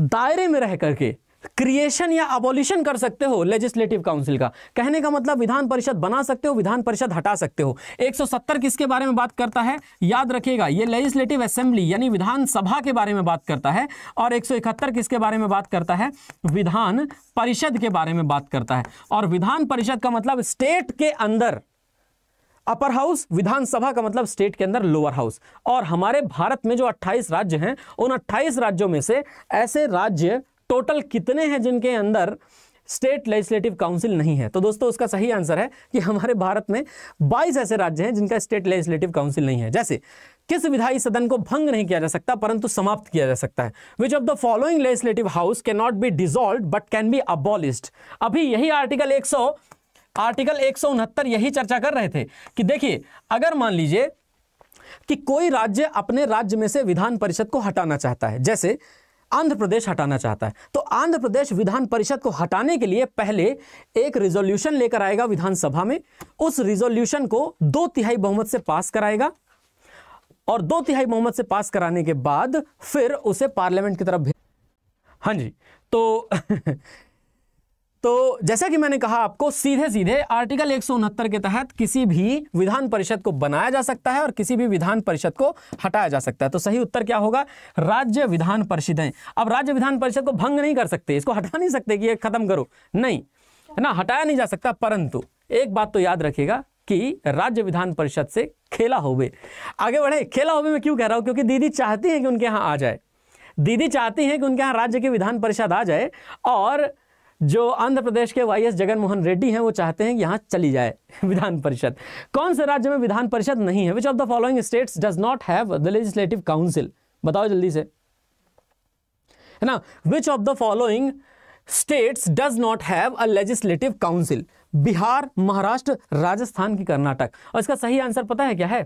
दायरे में रह करके क्रिएशन या अबोल्यूशन कर सकते हो लेजिस्लेटिव काउंसिल का कहने का मतलब विधान परिषद बना सकते हो विधान परिषद हटा सकते हो 170 किसके बारे में बात करता है याद रखिएगा ये लेजिस्लेटिव असेंबली यानी विधानसभा के बारे में बात करता है और 171 किसके बारे में बात करता है विधान परिषद के बारे में बात करता है और विधान परिषद का मतलब स्टेट के अंदर अपर हाउस विधानसभा का मतलब स्टेट के अंदर लोअर हाउस और हमारे भारत में जो 28 राज्य हैं उन 28 राज्यों में से ऐसे राज्य टोटल कितने हैं जिनके अंदर स्टेट लेजिस्लेटिव काउंसिल नहीं है तो दोस्तों उसका सही आंसर है कि हमारे भारत में 22 ऐसे राज्य हैं जिनका स्टेट लेजिस्लेटिव काउंसिल नहीं है जैसे किस विधायी सदन को भंग नहीं किया जा सकता परंतु समाप्त किया जा सकता है which of the following legislative house can not be dissolved but can be abolished अभी यही आर्टिकल एक आर्टिकल एक यही चर्चा कर रहे थे कि देखिए अगर मान लीजिए कि कोई राज्य अपने राज्य में से विधान परिषद को हटाना चाहता है जैसे आंध्र प्रदेश हटाना चाहता है तो आंध्र प्रदेश विधान परिषद को हटाने के लिए पहले एक रिजोल्यूशन लेकर आएगा विधानसभा में उस रिजोल्यूशन को दो तिहाई बहुमत से पास कराएगा और दो तिहाई बहुमत से पास कराने के बाद फिर उसे पार्लियामेंट की तरफ भेज हाँ जी तो [laughs] तो जैसा कि मैंने कहा आपको सीधे सीधे आर्टिकल एक के तहत किसी भी विधान परिषद को बनाया जा सकता है और किसी भी विधान परिषद को हटाया जा सकता है तो सही उत्तर क्या होगा राज्य विधान परिषदें अब राज्य विधान परिषद को भंग नहीं कर सकते इसको हटा नहीं सकते कि ये खत्म करो नहीं है ना हटाया नहीं जा सकता परंतु एक बात तो याद रखेगा कि राज्य विधान परिषद से खेला होवे आगे बढ़े खेला होवे मैं क्यों कह रहा हूँ क्योंकि दीदी चाहती है कि उनके यहाँ आ जाए दीदी चाहती है कि उनके यहाँ राज्य की विधान परिषद आ जाए और जो आंध्र प्रदेश के वाई एस जगनमोहन रेड्डी हैं वो चाहते हैं यहाँ चली जाए [laughs] विधान परिषद कौन से राज्य में विधान परिषद नहीं है which of the following states does not have the legislative council बताओ जल्दी से है ना which of the following states does not have a legislative council Bihar Maharashtra Rajasthan की कर्नाटक और इसका सही आंसर पता है क्या है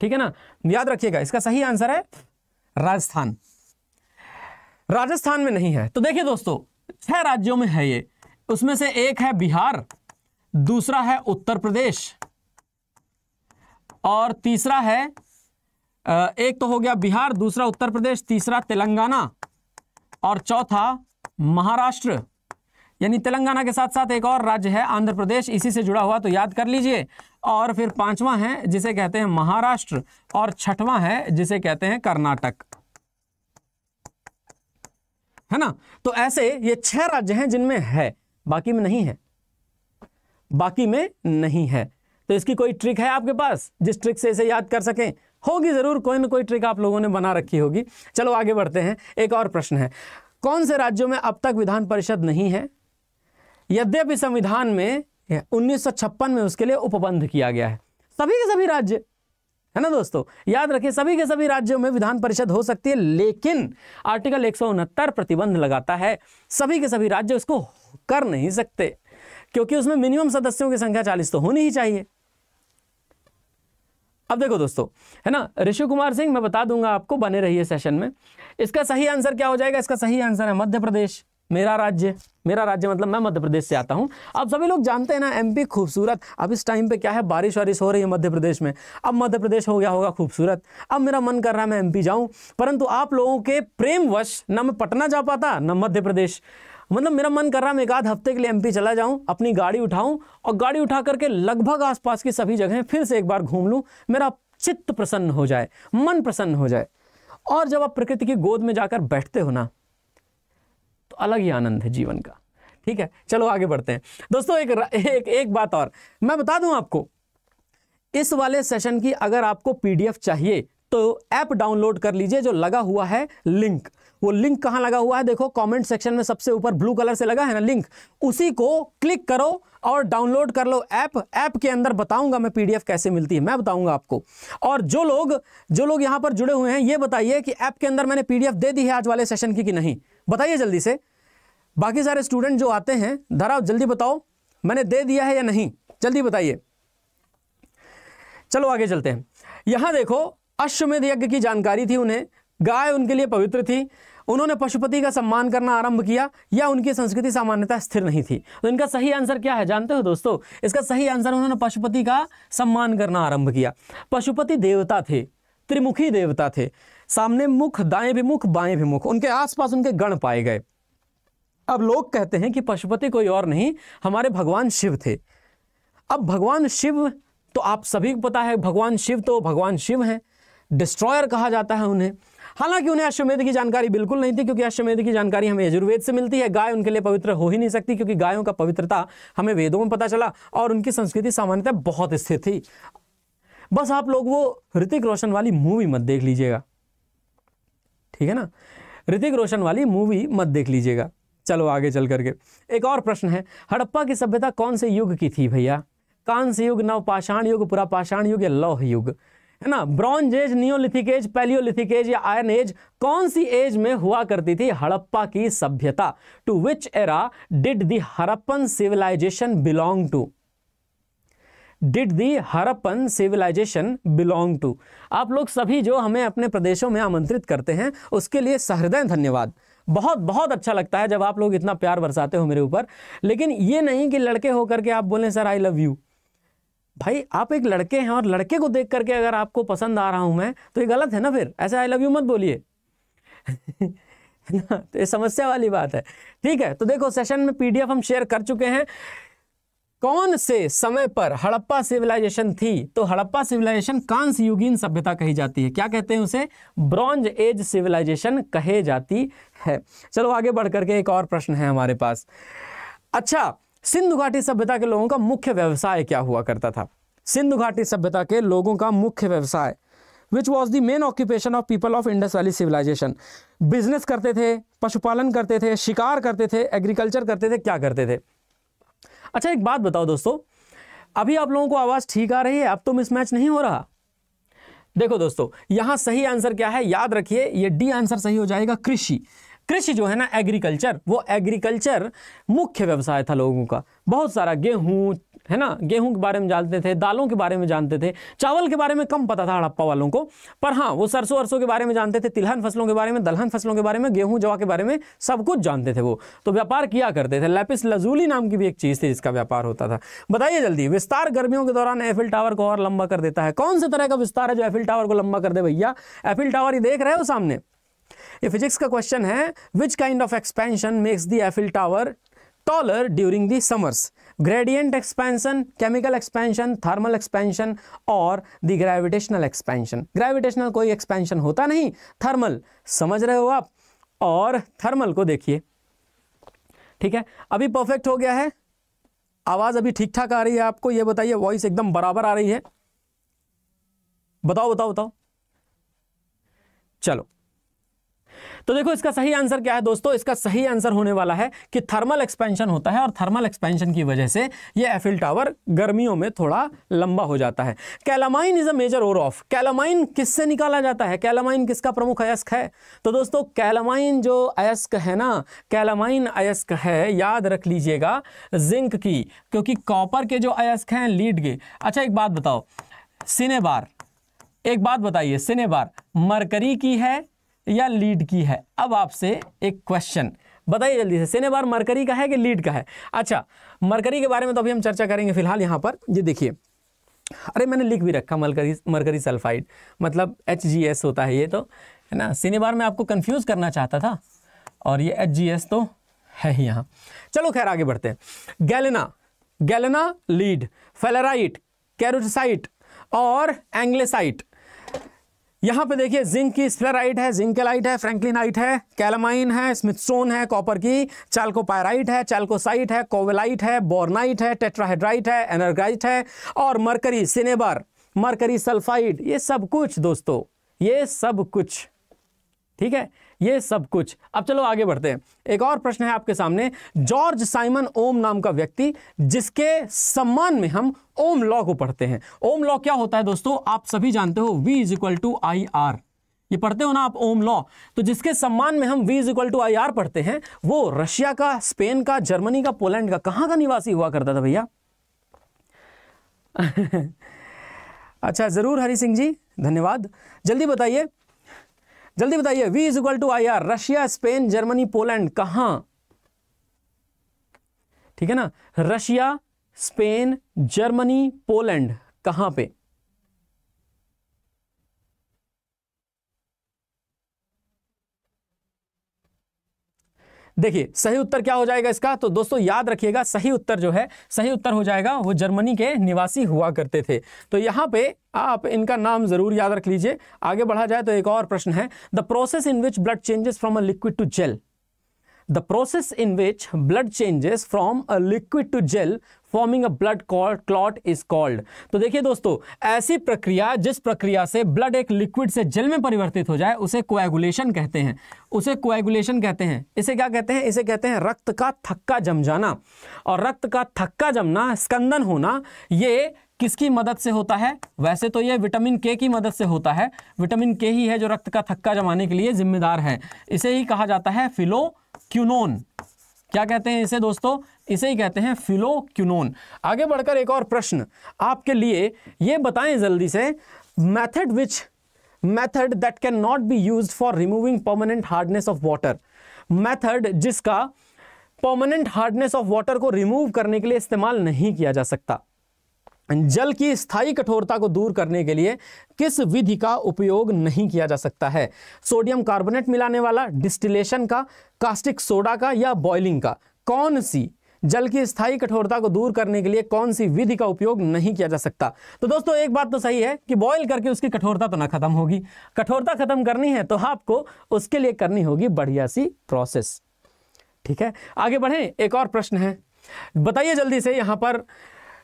ठीक है ना याद रखिएगा इसका सही आंसर है राजस्थान राजस्थान में नहीं है तो देखिए दोस्तों छह राज्यों में है ये उसमें से एक है बिहार दूसरा है उत्तर प्रदेश और तीसरा है एक तो हो गया बिहार दूसरा उत्तर प्रदेश तीसरा तेलंगाना और चौथा महाराष्ट्र यानी तेलंगाना के साथ साथ एक और राज्य है आंध्र प्रदेश इसी से जुड़ा हुआ तो याद कर लीजिए और फिर पांचवा है जिसे कहते हैं महाराष्ट्र और छठवां है जिसे कहते हैं कर्नाटक है ना तो ऐसे ये छह राज्य हैं जिनमें है बाकी में नहीं है बाकी में नहीं है तो इसकी कोई ट्रिक है आपके पास जिस ट्रिक से इसे याद कर सकें होगी जरूर कोई ना कोई ट्रिक आप लोगों ने बना रखी होगी चलो आगे बढ़ते हैं एक और प्रश्न है कौन से राज्यों में अब तक विधान परिषद नहीं है यद्यपि संविधान में उन्नीस में उसके लिए उपबंध किया गया है सभी के सभी राज्य है ना दोस्तों याद रखिए सभी के सभी राज्यों में विधान परिषद हो सकती है लेकिन आर्टिकल एक प्रतिबंध लगाता है सभी के सभी राज्य उसको कर नहीं सकते क्योंकि उसमें मिनिमम सदस्यों की संख्या चालीस तो होनी ही चाहिए अब देखो दोस्तों है ना ऋषि कुमार सिंह मैं बता दूंगा आपको बने रहिए सेशन में इसका सही आंसर क्या हो जाएगा इसका सही आंसर है मध्य प्रदेश मेरा राज्य मेरा राज्य मतलब मैं मध्य प्रदेश से आता हूँ अब सभी लोग जानते हैं ना एमपी खूबसूरत अब इस टाइम पे क्या है बारिश वारिश हो रही है मध्य प्रदेश में अब मध्य प्रदेश हो गया होगा खूबसूरत अब मेरा मन कर रहा है मैं एमपी जाऊँ परंतु आप लोगों के प्रेमवश न मैं पटना जा पाता ना मध्य प्रदेश मतलब मेरा मन कर रहा है मैं एक आध हफ्ते के लिए एमपी चला जाऊं अपनी गाड़ी उठाऊं और गाड़ी उठा करके लगभग आसपास की सभी जगह फिर से एक बार घूम लूं मेरा चित्त प्रसन्न हो जाए मन प्रसन्न हो जाए और जब आप प्रकृति की गोद में जाकर बैठते हो ना अलग ही आनंद है जीवन का ठीक है चलो आगे बढ़ते हैं दोस्तों एक एक एक बात और मैं बता दूं आपको इस वाले सेशन की अगर आपको पीडीएफ चाहिए तो ऐप डाउनलोड कर लीजिए जो लगा हुआ है लिंक वो लिंक कहां लगा हुआ है देखो कमेंट सेक्शन में सबसे ऊपर ब्लू कलर से लगा है ना लिंक उसी को क्लिक करो और डाउनलोड कर लो ऐप ऐप के अंदर बताऊंगा मैं पीडीएफ कैसे मिलती है मैं बताऊंगा आपको और जो लोग जो लोग यहां पर जुड़े हुए हैं ये बताइए कि ऐप के अंदर मैंने पीडीएफ दे दी है आज वाले सेशन की कि नहीं बताइए जल्दी से बाकी सारे स्टूडेंट जो आते हैं धरा जल्दी बताओ मैंने दे दिया है या नहीं जल्दी बताइए चलो आगे चलते हैं यहाँ देखो अश्वमेध यज्ञ की जानकारी थी उन्हें गाय उनके लिए पवित्र थी उन्होंने पशुपति का सम्मान करना आरंभ किया या उनकी संस्कृति सामान्यता स्थिर नहीं थी तो इनका सही आंसर क्या है जानते हो दोस्तों इसका सही आंसर उन्होंने पशुपति का सम्मान करना आरंभ किया पशुपति देवता थे त्रिमुखी देवता थे सामने मुख दाएं भी मुख बाएं भी मुख उनके आसपास उनके गण पाए गए अब लोग कहते हैं कि पशुपति कोई और नहीं हमारे भगवान शिव थे अब भगवान शिव तो आप सभी को पता है भगवान शिव तो भगवान शिव हैं डिस्ट्रॉयर कहा जाता है उन्हें हालांकि उन्हें अश्वमेध की जानकारी बिल्कुल नहीं थी क्योंकि अश्वमेध की जानकारी हमें यजुर्वेद से मिलती है गाय उनके लिए पवित्र हो ही नहीं सकती क्योंकि गायों का पवित्रता हमें वेदों में पता चला और उनकी संस्कृति सामान्यतः बहुत स्थिर थी बस आप लोग वो ऋतिक रोशन वाली मूवी मत देख लीजिएगा ठीक है ना ऋतिक रोशन वाली मूवी मत देख लीजिएगा चलो आगे चल करके एक और प्रश्न है हड़प्पा की सभ्यता कौन से युग की थी भैया कांस्य युग नवपाषाण युग पुरापाषाण युग या लौह युग है ना bronze age neolithic age palaeolithic age या आयरन एज कौन सी एज में हुआ करती थी हड़प्पा की सभ्यता to which era did the Harappan civilisation belong to did the Harappan civilisation belong to आप लोग सभी जो हमें अपने प्रदेशों में आमंत्रित करते हैं उसके लिए सहृदय धन्यवाद बहुत बहुत अच्छा लगता है जब आप लोग इतना प्यार बरसाते हो मेरे ऊपर लेकिन ये नहीं कि लड़के होकर के आप बोलें सर आई लव यू भाई आप एक लड़के हैं और लड़के को देख करके अगर आपको पसंद आ रहा हूं मैं तो ये गलत है ना फिर ऐसे आई लव यू मत बोलिए [laughs] तो ये समस्या वाली बात है ठीक है तो देखो सेशन में पीडीएफ हम शेयर कर चुके हैं कौन से समय पर हड़प्पा सिविलाइजेशन थी तो हड़प्पा सिविलाइजेशन कांस्य युगीन सभ्यता कही जाती है क्या कहते हैं उसे ब्रॉन्ज एज सिविलाइजेशन कहे जाती है चलो आगे बढ़ करके एक और प्रश्न है हमारे पास अच्छा सिंधु घाटी सभ्यता के लोगों का मुख्य व्यवसाय क्या हुआ करता था सिंधु घाटी सभ्यता के लोगों का मुख्य व्यवसाय which was the main occupation of people of Indus valley civilisation business करते थे पशुपालन करते थे शिकार करते थे एग्रीकल्चर करते थे क्या करते थे अच्छा एक बात बताओ दोस्तों अभी आप लोगों को आवाज़ ठीक आ रही है अब तो मिसमैच नहीं हो रहा देखो दोस्तों यहां सही आंसर क्या है याद रखिए ये डी आंसर सही हो जाएगा कृषि कृषि जो है ना एग्रीकल्चर वो एग्रीकल्चर मुख्य व्यवसाय था लोगों का बहुत सारा गेहूं है ना गेहूं के बारे में जानते थे दालों के बारे में जानते थे चावल के बारे में कम पता था हड़प्पा वालों को पर हाँ वो सरसों अरसों के बारे में जानते थे तिलहन फसलों के बारे में दलहन फसलों के बारे में गेहूं जवा के बारे में सब कुछ जानते थे वो तो व्यापार किया करते थे लैपिस लजूली नाम की भी एक चीज़ थी जिसका व्यापार होता था बताइए जल्दी विस्तार गर्मियों के दौरान एफिल टावर को और लंबा कर देता है कौन से तरह का विस्तार है जो एफिल टावर को लंबा कर दे भैया एफिल टावर ही देख रहे हो सामने ये फिजिक्स का क्वेश्चन है which kind of expansion makes the Eiffel tower taller during the summers gradient expansion chemical expansion thermal expansion और दी ग्रेविटेशनल एक्सपेंशन ग्रेविटेशनल कोई एक्सपेंशन होता नहीं थर्मल समझ रहे हो आप और थर्मल को देखिए ठीक है अभी परफेक्ट हो गया है आवाज़ अभी ठीक ठाक आ रही है आपको यह बताइए वॉइस एकदम बराबर आ रही है बताओ बताओ बताओ चलो तो देखो इसका सही आंसर क्या है दोस्तों इसका सही आंसर होने वाला है कि थर्मल एक्सपेंशन होता है और थर्मल एक्सपेंशन की वजह से ये एफिल टावर गर्मियों में थोड़ा लंबा हो जाता है calamine is a major ore of calamine किससे निकाला जाता है कैलामाइन किसका प्रमुख अयस्क है तो दोस्तों कैलामाइन जो अयस्क है ना कैलामाइन अयस्क है याद रख लीजिएगा जिंक की क्योंकि कॉपर के जो अयस्क हैं लीड के अच्छा एक बात बताओ सिनेबार एक बात बताइए सिनेबार मरकरी की है या लीड की है अब आपसे एक क्वेश्चन बताइए जल्दी से सेनेबार मरकरी का है कि लीड का है अच्छा मरकरी के बारे में तो अभी हम चर्चा करेंगे फिलहाल यहाँ पर ये देखिए अरे मैंने लिख भी रखा मरकरी मरकरी सल्फाइड मतलब एच जी एस होता है ये तो है ना सिनेबार में आपको कन्फ्यूज़ करना चाहता था और ये एच जी एस तो है ही यहाँ चलो खैर आगे बढ़ते हैं गैलना गैलना लीड फेलराइट कैरोसाइट और एंग्लेसाइट यहाँ पे देखिए जिंक की स्पेराइट है जिंकेलाइट है फ्रैंकलिनाइट है कैलमाइन है स्मिथसोन है कॉपर की चाल्कोपायराइट है चाल्कोसाइट है कोवेलाइट है बोर्नाइट है टेट्राहाइड्राइट है एनर्गाइट है और मरकरी सिनेबर मरकरी सल्फाइड ये सब कुछ दोस्तों ये सब कुछ ठीक है ये सब कुछ अब चलो आगे बढ़ते हैं एक और प्रश्न है आपके सामने जॉर्ज साइमन ओम नाम का व्यक्ति जिसके सम्मान में हम ओम लॉ को पढ़ते हैं ओम लॉ क्या होता है दोस्तों आप सभी जानते हो V is equal to I R ये पढ़ते हो ना आप ओम लॉ तो जिसके सम्मान में हम V is equal to I R पढ़ते हैं वो रशिया का स्पेन का जर्मनी का पोलैंड का कहां का निवासी हुआ करता था भैया [laughs] अच्छा ज़रूर हरि सिंह जी धन्यवाद जल्दी बताइए जल्दी बताइए V is equal to I R Russia Spain Germany Poland कहा ठीक है ना रशिया स्पेन जर्मनी पोलैंड कहां पे देखिए सही उत्तर क्या हो जाएगा इसका तो दोस्तों याद रखिएगा सही उत्तर जो है सही उत्तर हो जाएगा वो जर्मनी के निवासी हुआ करते थे तो यहाँ पे आप इनका नाम जरूर याद रख लीजिए आगे बढ़ा जाए तो एक और प्रश्न है the process in which blood changes from a liquid to gel the process in which blood changes from a liquid to gel forming a blood clot is called तो देखिए दोस्तों ऐसी प्रक्रिया जिस प्रक्रिया से ब्लड एक लिक्विड से जल में परिवर्तित हो जाए उसे कोएगुलेशन कहते हैं उसे कोएगुलेशन कहते हैं इसे क्या कहते हैं इसे कहते हैं रक्त का थक्का जम जाना और रक्त का थक्का जमना स्कंदन होना ये किसकी मदद से होता है वैसे तो ये विटामिन के की मदद से होता है विटामिन के ही है जो रक्त का थक्का जमाने के लिए जिम्मेदार है इसे ही कहा जाता है फिलोक्यूनोन क्या कहते हैं इसे दोस्तों इसे ही कहते हैं फिलोक्यूनोन आगे बढ़कर एक और प्रश्न आपके लिए ये बताएं जल्दी से method which method that can not be use for removing permanent hardness of water method जिसका परमानेंट हार्डनेस ऑफ वाटर को रिमूव करने के लिए इस्तेमाल नहीं किया जा सकता जल की स्थायी कठोरता को दूर करने के लिए किस विधि का उपयोग नहीं किया जा सकता है सोडियम कार्बोनेट मिलाने वाला डिस्टिलेशन का कास्टिक सोडा का या बॉइलिंग का कौन सी जल की स्थायी कठोरता को दूर करने के लिए कौन सी विधि का उपयोग नहीं किया जा सकता तो दोस्तों एक बात तो सही है कि बॉयल करके उसकी कठोरता तो ना खत्म होगी कठोरता खत्म करनी है तो आपको उसके लिए करनी होगी बढ़िया सी प्रोसेस ठीक है आगे बढ़े एक और प्रश्न है बताइए जल्दी से यहां पर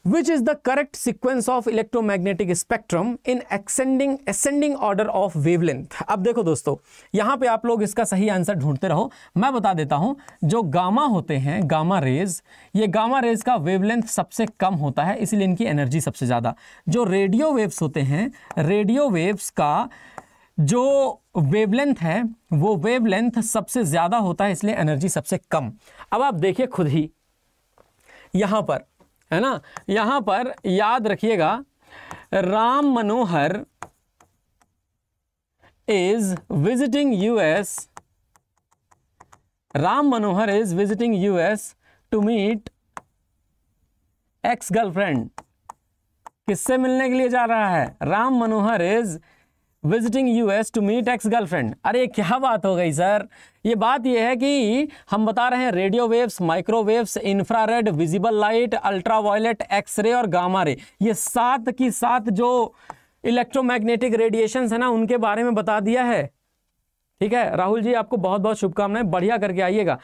which is the correct sequence of electromagnetic spectrum in ascending order of wavelength अब देखो दोस्तों यहाँ पे आप लोग इसका सही आंसर ढूंढते रहो मैं बता देता हूँ जो गामा होते हैं गामा रेज ये गामा रेज का वेवलेंथ सबसे कम होता है इसलिए इनकी एनर्जी सबसे ज़्यादा जो रेडियो वेव्स होते हैं रेडियो वेव्स का जो वेवलेंथ है वो वेवलेंथ सबसे ज़्यादा होता है इसलिए एनर्जी सबसे कम अब आप देखिए खुद ही यहाँ पर है ना यहां पर याद रखिएगा Ram Manohar is visiting US Ram Manohar is visiting US to meet ex girlfriend किससे मिलने के लिए जा रहा है Ram Manohar is visiting US to meet ex girlfriend अरे क्या बात हो गई सर ये बात यह है कि हम बता रहे हैं radio waves microwaves infrared visible light ultraviolet X ray और गामा रे ये सात की सात जो इलेक्ट्रोमैग्नेटिक रेडिएशन है ना उनके बारे में बता दिया है ठीक है राहुल जी आपको बहुत बहुत शुभकामनाएं बढ़िया करके आइएगा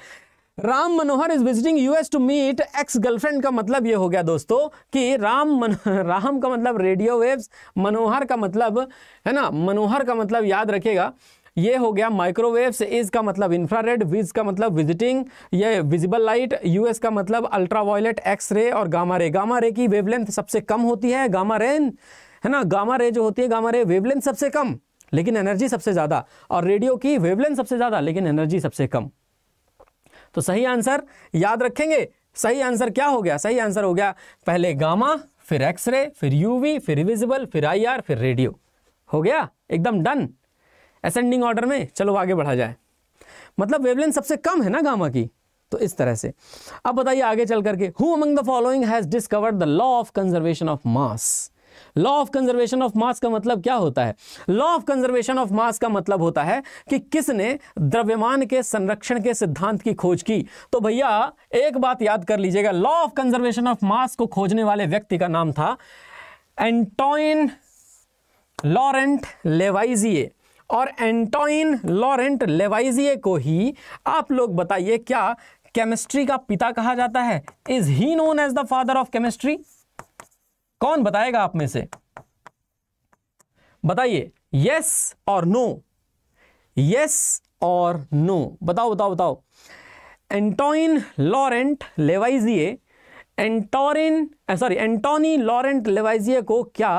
Ram Manohar is visiting US to meet ex girlfriend का मतलब ये हो गया दोस्तों कि राम मन [laughs] राम का मतलब रेडियो वेव्स मनोहर का मतलब है ना मनोहर का मतलब याद रखेगा ये हो गया माइक्रोवेव्स इज का मतलब इंफ्रारेड विज का मतलब विजिटिंग ये विजिबल लाइट यूएस का मतलब अल्ट्रावायलेट एक्स रे और गामा रे गामा रे की वेवलेंथ सबसे कम होती है गामा रे है ना गामा रे जो होती है गामा रे वेवलेंथ सबसे कम लेकिन एनर्जी सबसे ज़्यादा और रेडियो की वेवलेंथ सबसे ज़्यादा लेकिन एनर्जी सबसे कम तो सही आंसर याद रखेंगे सही आंसर क्या हो गया सही आंसर हो गया पहले गामा फिर एक्सरे फिर यूवी फिर विजिबल फिर आईआर फिर रेडियो हो गया एकदम डन असेंडिंग ऑर्डर में चलो आगे बढ़ा जाए मतलब वेवलेंथ सबसे कम है ना गामा की तो इस तरह से अब बताइए आगे चल करके who among the following has discovered the law of conservation of mass law of conservation of mass का मतलब क्या होता है law of conservation of mass का मतलब होता है कि किसने द्रव्यमान के संरक्षण के सिद्धांत की खोज की तो भैया एक बात याद कर लीजिएगा law of conservation of mass को खोजने वाले व्यक्ति का नाम था एंटोइन लॉरेंट लेवाइजिए और एंटोइन लॉरेंट लेवाइजिए को ही आप लोग बताइए क्या केमिस्ट्री का पिता कहा जाता है is he known as the father of chemistry कौन बताएगा आप में से बताइए यस और नो यस और नो बताओ बताओ बताओ Antoine Laurent Lavoisier Antoine sorry Antoine Laurent Lavoisier को क्या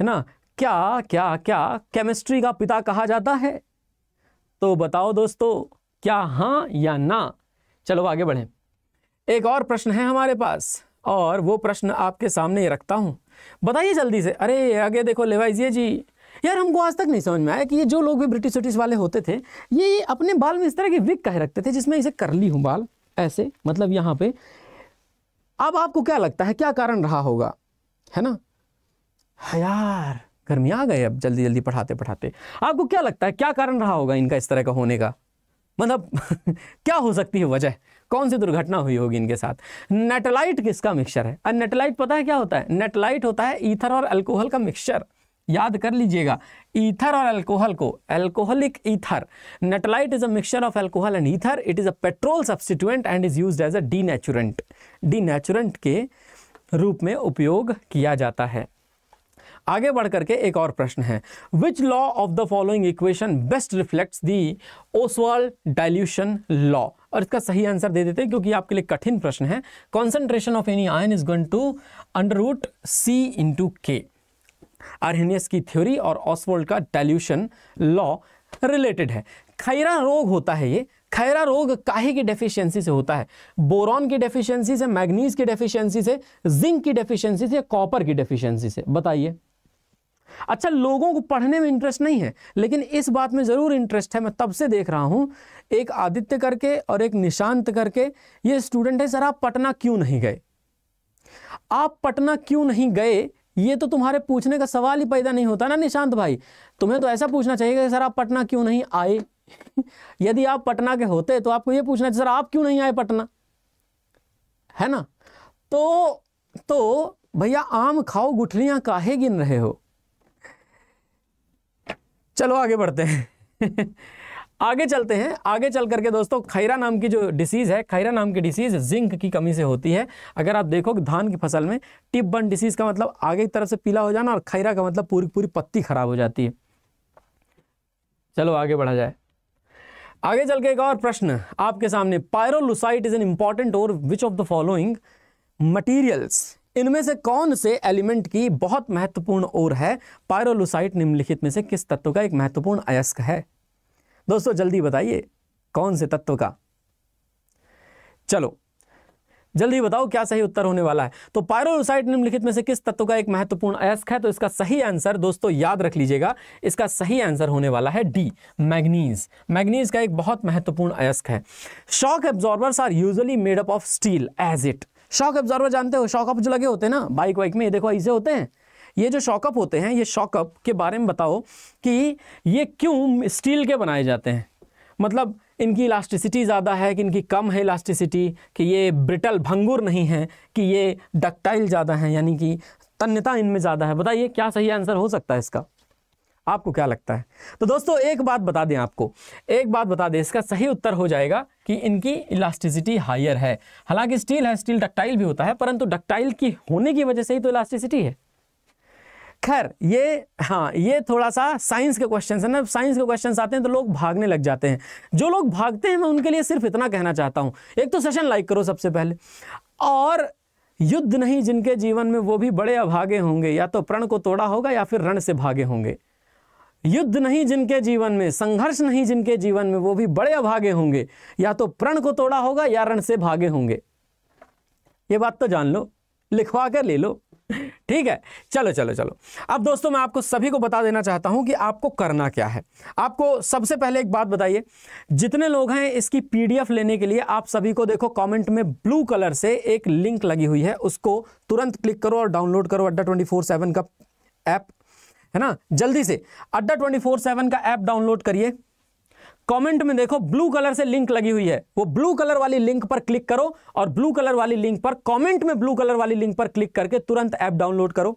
है ना क्या क्या क्या केमिस्ट्री का पिता कहा जाता है तो बताओ दोस्तों क्या हां या ना चलो आगे बढ़े एक और प्रश्न है हमारे पास और वो प्रश्न आपके सामने रखता हूँ बताइए जल्दी से अरे आगे देखो लेवाइजिए जी यार हमको आज तक नहीं समझ में आया कि ये जो लोग भी ब्रिटिश ब्रिटिश वाले होते थे ये अपने बाल में इस तरह की विक कहे रखते थे जिसमें इसे कर ली हूँ बाल ऐसे मतलब यहाँ पे अब आपको क्या लगता है क्या कारण रहा होगा है ना हाँ यार गर्मी आ गए अब जल्दी जल्दी पढ़ाते पढ़ाते आपको क्या लगता है क्या कारण रहा होगा इनका इस तरह का होने का मतलब [laughs] क्या हो सकती है वजह कौन सी दुर्घटना हुई होगी इनके साथ नेटेलाइट किसका मिक्सचर है और पता है क्या होता है नेटलाइट होता है ईथर और अल्कोहल का मिक्सचर याद कर लीजिएगा ईथर और अल्कोहल को alcoholic ether natalite is a mixture of alcohol and ether it is a petrol substituent and is use as a denaturant denaturant के रूप में उपयोग किया जाता है आगे बढ़ करके एक और प्रश्न है which law of the following equation best reflects the Ostwald dilution law और इसका सही आंसर दे देते हैं क्योंकि आपके लिए कठिन प्रश्न है concentration of any ion is gone to under root C into K Arrhenius की थ्योरी और ऑसवर्ल्ड का डाइल्यूशन लॉ रिलेटेड है खैरा रोग होता है ये खैरा रोग काहे की डेफिशिएंसी से होता है बोरॉन की डेफिशिएंसी से मैग्नीज की डेफिशिएंसी से जिंक की डेफिशिएंसी से कॉपर की डेफिशिएंसी से बताइए अच्छा लोगों को पढ़ने में इंटरेस्ट नहीं है लेकिन इस बात में ज़रूर इंटरेस्ट है मैं तब से देख रहा हूँ एक आदित्य करके और एक निशांत करके ये स्टूडेंट है सर आप पटना क्यों नहीं गए आप पटना क्यों नहीं गए ये तो तुम्हारे पूछने का सवाल ही पैदा नहीं होता ना निशांत भाई तुम्हें तो ऐसा पूछना चाहिए कि सर आप पटना क्यों नहीं आए [laughs] यदि आप पटना के होते तो आपको ये पूछना चाहिए सर आप क्यों नहीं आए पटना है ना तो तो भैया आम खाओ गुठलियां काहे गिन रहे हो चलो आगे बढ़ते हैं आगे चलते हैं आगे चल करके दोस्तों खैरा नाम की जो डिसीज़ है खैरा नाम की डिसीज़ जिंक की कमी से होती है अगर आप देखो धान की फसल में टिप बन डिसीज़ का मतलब आगे की तरफ से पीला हो जाना और खैरा का मतलब पूरी पूरी पत्ती खराब हो जाती है चलो आगे बढ़ा जाए आगे चल के एक और प्रश्न आपके सामने pyrolusite is an important ore which of the following materials इनमें से कौन से एलिमेंट की बहुत महत्वपूर्ण ओर है पायरोलुसाइट निम्नलिखित में से किस तत्व का एक महत्वपूर्ण अयस्क है दोस्तों जल्दी बताइए कौन से तत्व का चलो जल्दी बताओ क्या सही उत्तर होने वाला है तो पायरोलुसाइट निम्नलिखित में से किस तत्व का एक महत्वपूर्ण अयस्क है तो इसका सही आंसर दोस्तों याद रख लीजिएगा इसका सही आंसर होने वाला है डी मैग्नीज मैग्नीज का एक बहुत महत्वपूर्ण अयस्क है shock absorbers are usually made up of steel as it shock observer जानते हो शॉकअप जो लगे होते हैं ना बाइक वाइक में ये देखो ऐसे होते हैं ये जो शॉकअप होते हैं ये शॉकअप के बारे में बताओ कि ये क्यों स्टील के बनाए जाते हैं मतलब इनकी इलास्टिसिटी ज़्यादा है कि इनकी कम है इलास्टिसिटी कि ये ब्रिटल भंगुर नहीं है कि ये डक्टाइल ज़्यादा है यानी कि तन्यता इनमें ज़्यादा है बताइए क्या सही आंसर हो सकता है इसका आपको क्या लगता है तो दोस्तों एक बात बता दें आपको एक बात बता दें इसका सही उत्तर हो जाएगा कि इनकी इलास्टिसिटी हायर है हालांकि स्टील है स्टील डक्टाइल भी होता है परंतु डक्टाइल की होने की वजह से ही तो इलास्टिसिटी है खैर ये हाँ ये थोड़ा सा साइंस के क्वेश्चन है ना साइंस के क्वेश्चन आते हैं तो लोग भागने लग जाते हैं जो लोग भागते हैं मैं उनके लिए सिर्फ इतना कहना चाहता हूँ एक तो सेशन लाइक करो सबसे पहले और युद्ध नहीं जिनके जीवन में वो भी बड़े अभागे होंगे या तो प्रण को तोड़ा होगा या फिर रण से भागे होंगे युद्ध नहीं जिनके जीवन में संघर्ष नहीं जिनके जीवन में वो भी बड़े अभागे होंगे या तो प्रण को तोड़ा होगा या रण से भागे होंगे ये बात तो जान लो लिखवा कर ले लो ठीक है चलो चलो चलो अब दोस्तों मैं आपको सभी को बता देना चाहता हूं कि आपको करना क्या है आपको सबसे पहले एक बात बताइए जितने लोग हैं इसकी पीडीएफ लेने के लिए आप सभी को देखो कमेंट में ब्लू कलर से एक लिंक लगी हुई है उसको तुरंत क्लिक करो और डाउनलोड करो अड्डा ट्वेंटी फोर सेवन का ऐप है ना जल्दी से अड्डा ट्वेंटी फोर सेवन का ऐप डाउनलोड करिए कमेंट में देखो ब्लू कलर से लिंक लगी हुई है वो ब्लू कलर वाली लिंक पर क्लिक करो और ब्लू कलर वाली लिंक पर कमेंट में ब्लू कलर वाली लिंक पर क्लिक करके तुरंत ऐप डाउनलोड करो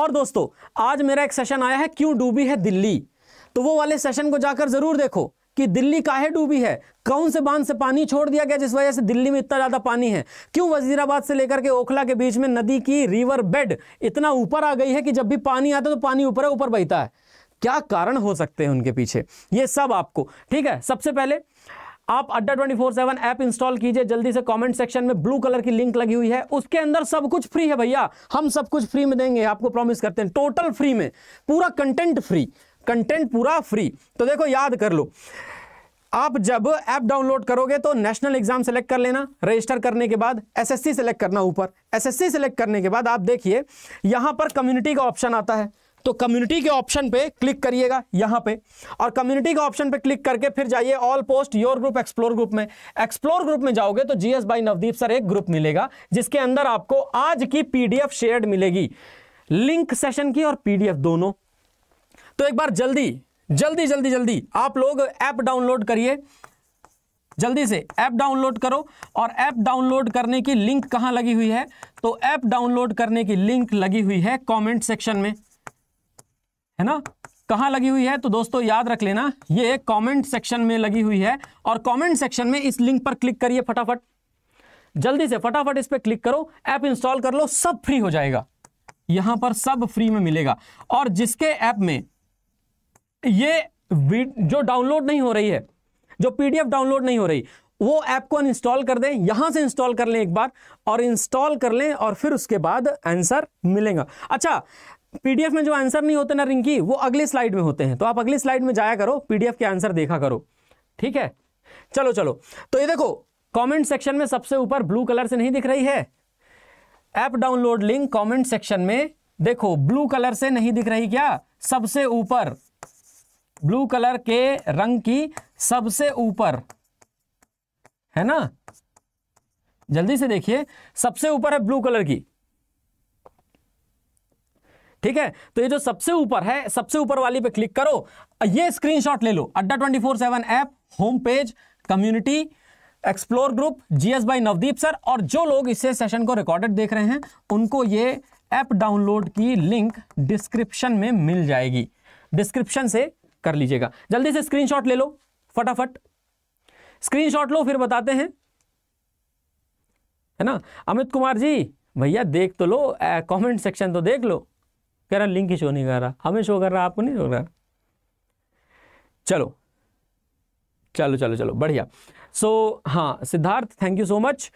और दोस्तों आज मेरा एक सेशन आया है क्यों डूबी है दिल्ली तो वो वाले सेशन को जाकर जरूर देखो कि दिल्ली काहे डूबी है कौन से बांध से पानी छोड़ दिया गया जिस वजह से दिल्ली में इतना ज़्यादा पानी है क्यों वजीराबाद से लेकर के ओखला के बीच में नदी की रिवर बेड इतना ऊपर आ गई है कि जब भी पानी आता है तो पानी ऊपर ऊपर बहता है क्या कारण हो सकते हैं उनके पीछे ये सब आपको ठीक है सबसे पहले आप Adda twenty four seven app install कीजिए जल्दी से कमेंट सेक्शन में ब्लू कलर की लिंक लगी हुई है उसके अंदर सब कुछ फ्री है भैया हम सब कुछ फ्री में देंगे आपको प्रॉमिस करते हैं टोटल फ्री में पूरा कंटेंट फ्री कंटेंट पूरा फ्री तो देखो याद कर लो आप जब ऐप डाउनलोड करोगे तो नेशनल एग्जाम सेलेक्ट कर लेना रजिस्टर करने के बाद एसएससी सेलेक्ट करना ऊपर एसएससी सेलेक्ट करने के बाद आप देखिए यहां पर कम्युनिटी का ऑप्शन आता है तो कम्युनिटी के ऑप्शन पे क्लिक करिएगा यहां पे और कम्युनिटी के ऑप्शन पे क्लिक करके फिर जाइए all post your group explore group में एक्सप्लोर ग्रुप में जाओगे तो जीएस बाई नवदीप सर एक ग्रुप मिलेगा जिसके अंदर आपको आज की पीडीएफ शेयर मिलेगी लिंक सेशन की और पीडीएफ दोनों तो एक बार जल्दी जल्दी जल्दी जल्दी आप लोग ऐप डाउनलोड करिए जल्दी से ऐप डाउनलोड करो और ऐप डाउनलोड करने की लिंक कहां लगी हुई है तो ऐप डाउनलोड करने की लिंक लगी हुई है कमेंट सेक्शन में है ना कहां लगी हुई है तो दोस्तों याद रख लेना ये कमेंट सेक्शन में लगी हुई है और कमेंट सेक्शन में इस लिंक पर क्लिक करिए फटाफट जल्दी से फटाफट इस पर क्लिक करो ऐप इंस्टॉल कर लो सब फ्री हो जाएगा यहां पर सब फ्री में मिलेगा और जिसके ऐप में ये जो डाउनलोड नहीं हो रही है जो पीडीएफ डाउनलोड नहीं हो रही वो ऐप को इंस्टॉल कर दें यहां से इंस्टॉल कर लें एक बार और इंस्टॉल कर लें और फिर उसके बाद आंसर मिलेगा अच्छा पीडीएफ में जो आंसर नहीं होते ना रिंकी वो अगले स्लाइड में होते हैं तो आप अगली स्लाइड में जाया करो पीडीएफ के आंसर देखा करो ठीक है चलो चलो तो ये देखो कमेंट सेक्शन में सबसे ऊपर ब्लू कलर से नहीं दिख रही है app download link comment section में देखो ब्लू कलर से नहीं दिख रही क्या सबसे ऊपर ब्लू कलर के रंग की सबसे ऊपर है ना जल्दी से देखिए सबसे ऊपर है ब्लू कलर की ठीक है तो ये जो सबसे ऊपर है सबसे ऊपर वाली पे क्लिक करो ये स्क्रीनशॉट ले लो Adda twenty four seven app home page community explore group GS by Navdeep sir और जो लोग इसे सेशन को रिकॉर्डेड देख रहे हैं उनको ये ऐप डाउनलोड की लिंक डिस्क्रिप्शन में मिल जाएगी डिस्क्रिप्शन से कर लीजिएगा जल्दी से स्क्रीनशॉट ले लो फटाफट स्क्रीनशॉट लो फिर बताते हैं है ना अमित कुमार जी भैया देख तो लो कमेंट सेक्शन तो देख लो कह रहा लिंक ही शो नहीं कर रहा हमें शो कर रहा आपको नहीं शो कर रहा चलो चलो चलो चलो बढ़िया सो so, हाँ Siddharth thank you so much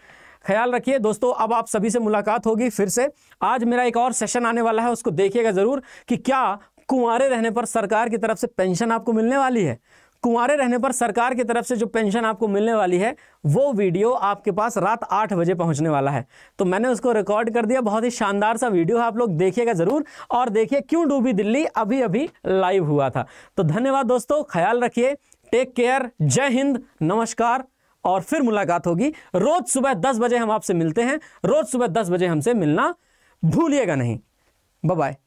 ख्याल रखिए दोस्तों अब आप सभी से मुलाकात होगी फिर से आज मेरा एक और सेशन आने वाला है उसको देखिएगा ज़रूर कि क्या कुंवारे रहने पर सरकार की तरफ से पेंशन आपको मिलने वाली है कुंवारे रहने पर सरकार की तरफ से जो पेंशन आपको मिलने वाली है वो वीडियो आपके पास रात आठ बजे पहुंचने वाला है तो मैंने उसको रिकॉर्ड कर दिया बहुत ही शानदार सा वीडियो है आप लोग देखिएगा ज़रूर और देखिए क्यों डूबी दिल्ली अभी अभी लाइव हुआ था तो धन्यवाद दोस्तों ख्याल रखिए टेक केयर जय हिंद नमस्कार और फिर मुलाकात होगी रोज सुबह दस बजे हम आपसे मिलते हैं रोज सुबह दस बजे हमसे मिलना भूलिएगा नहीं बाय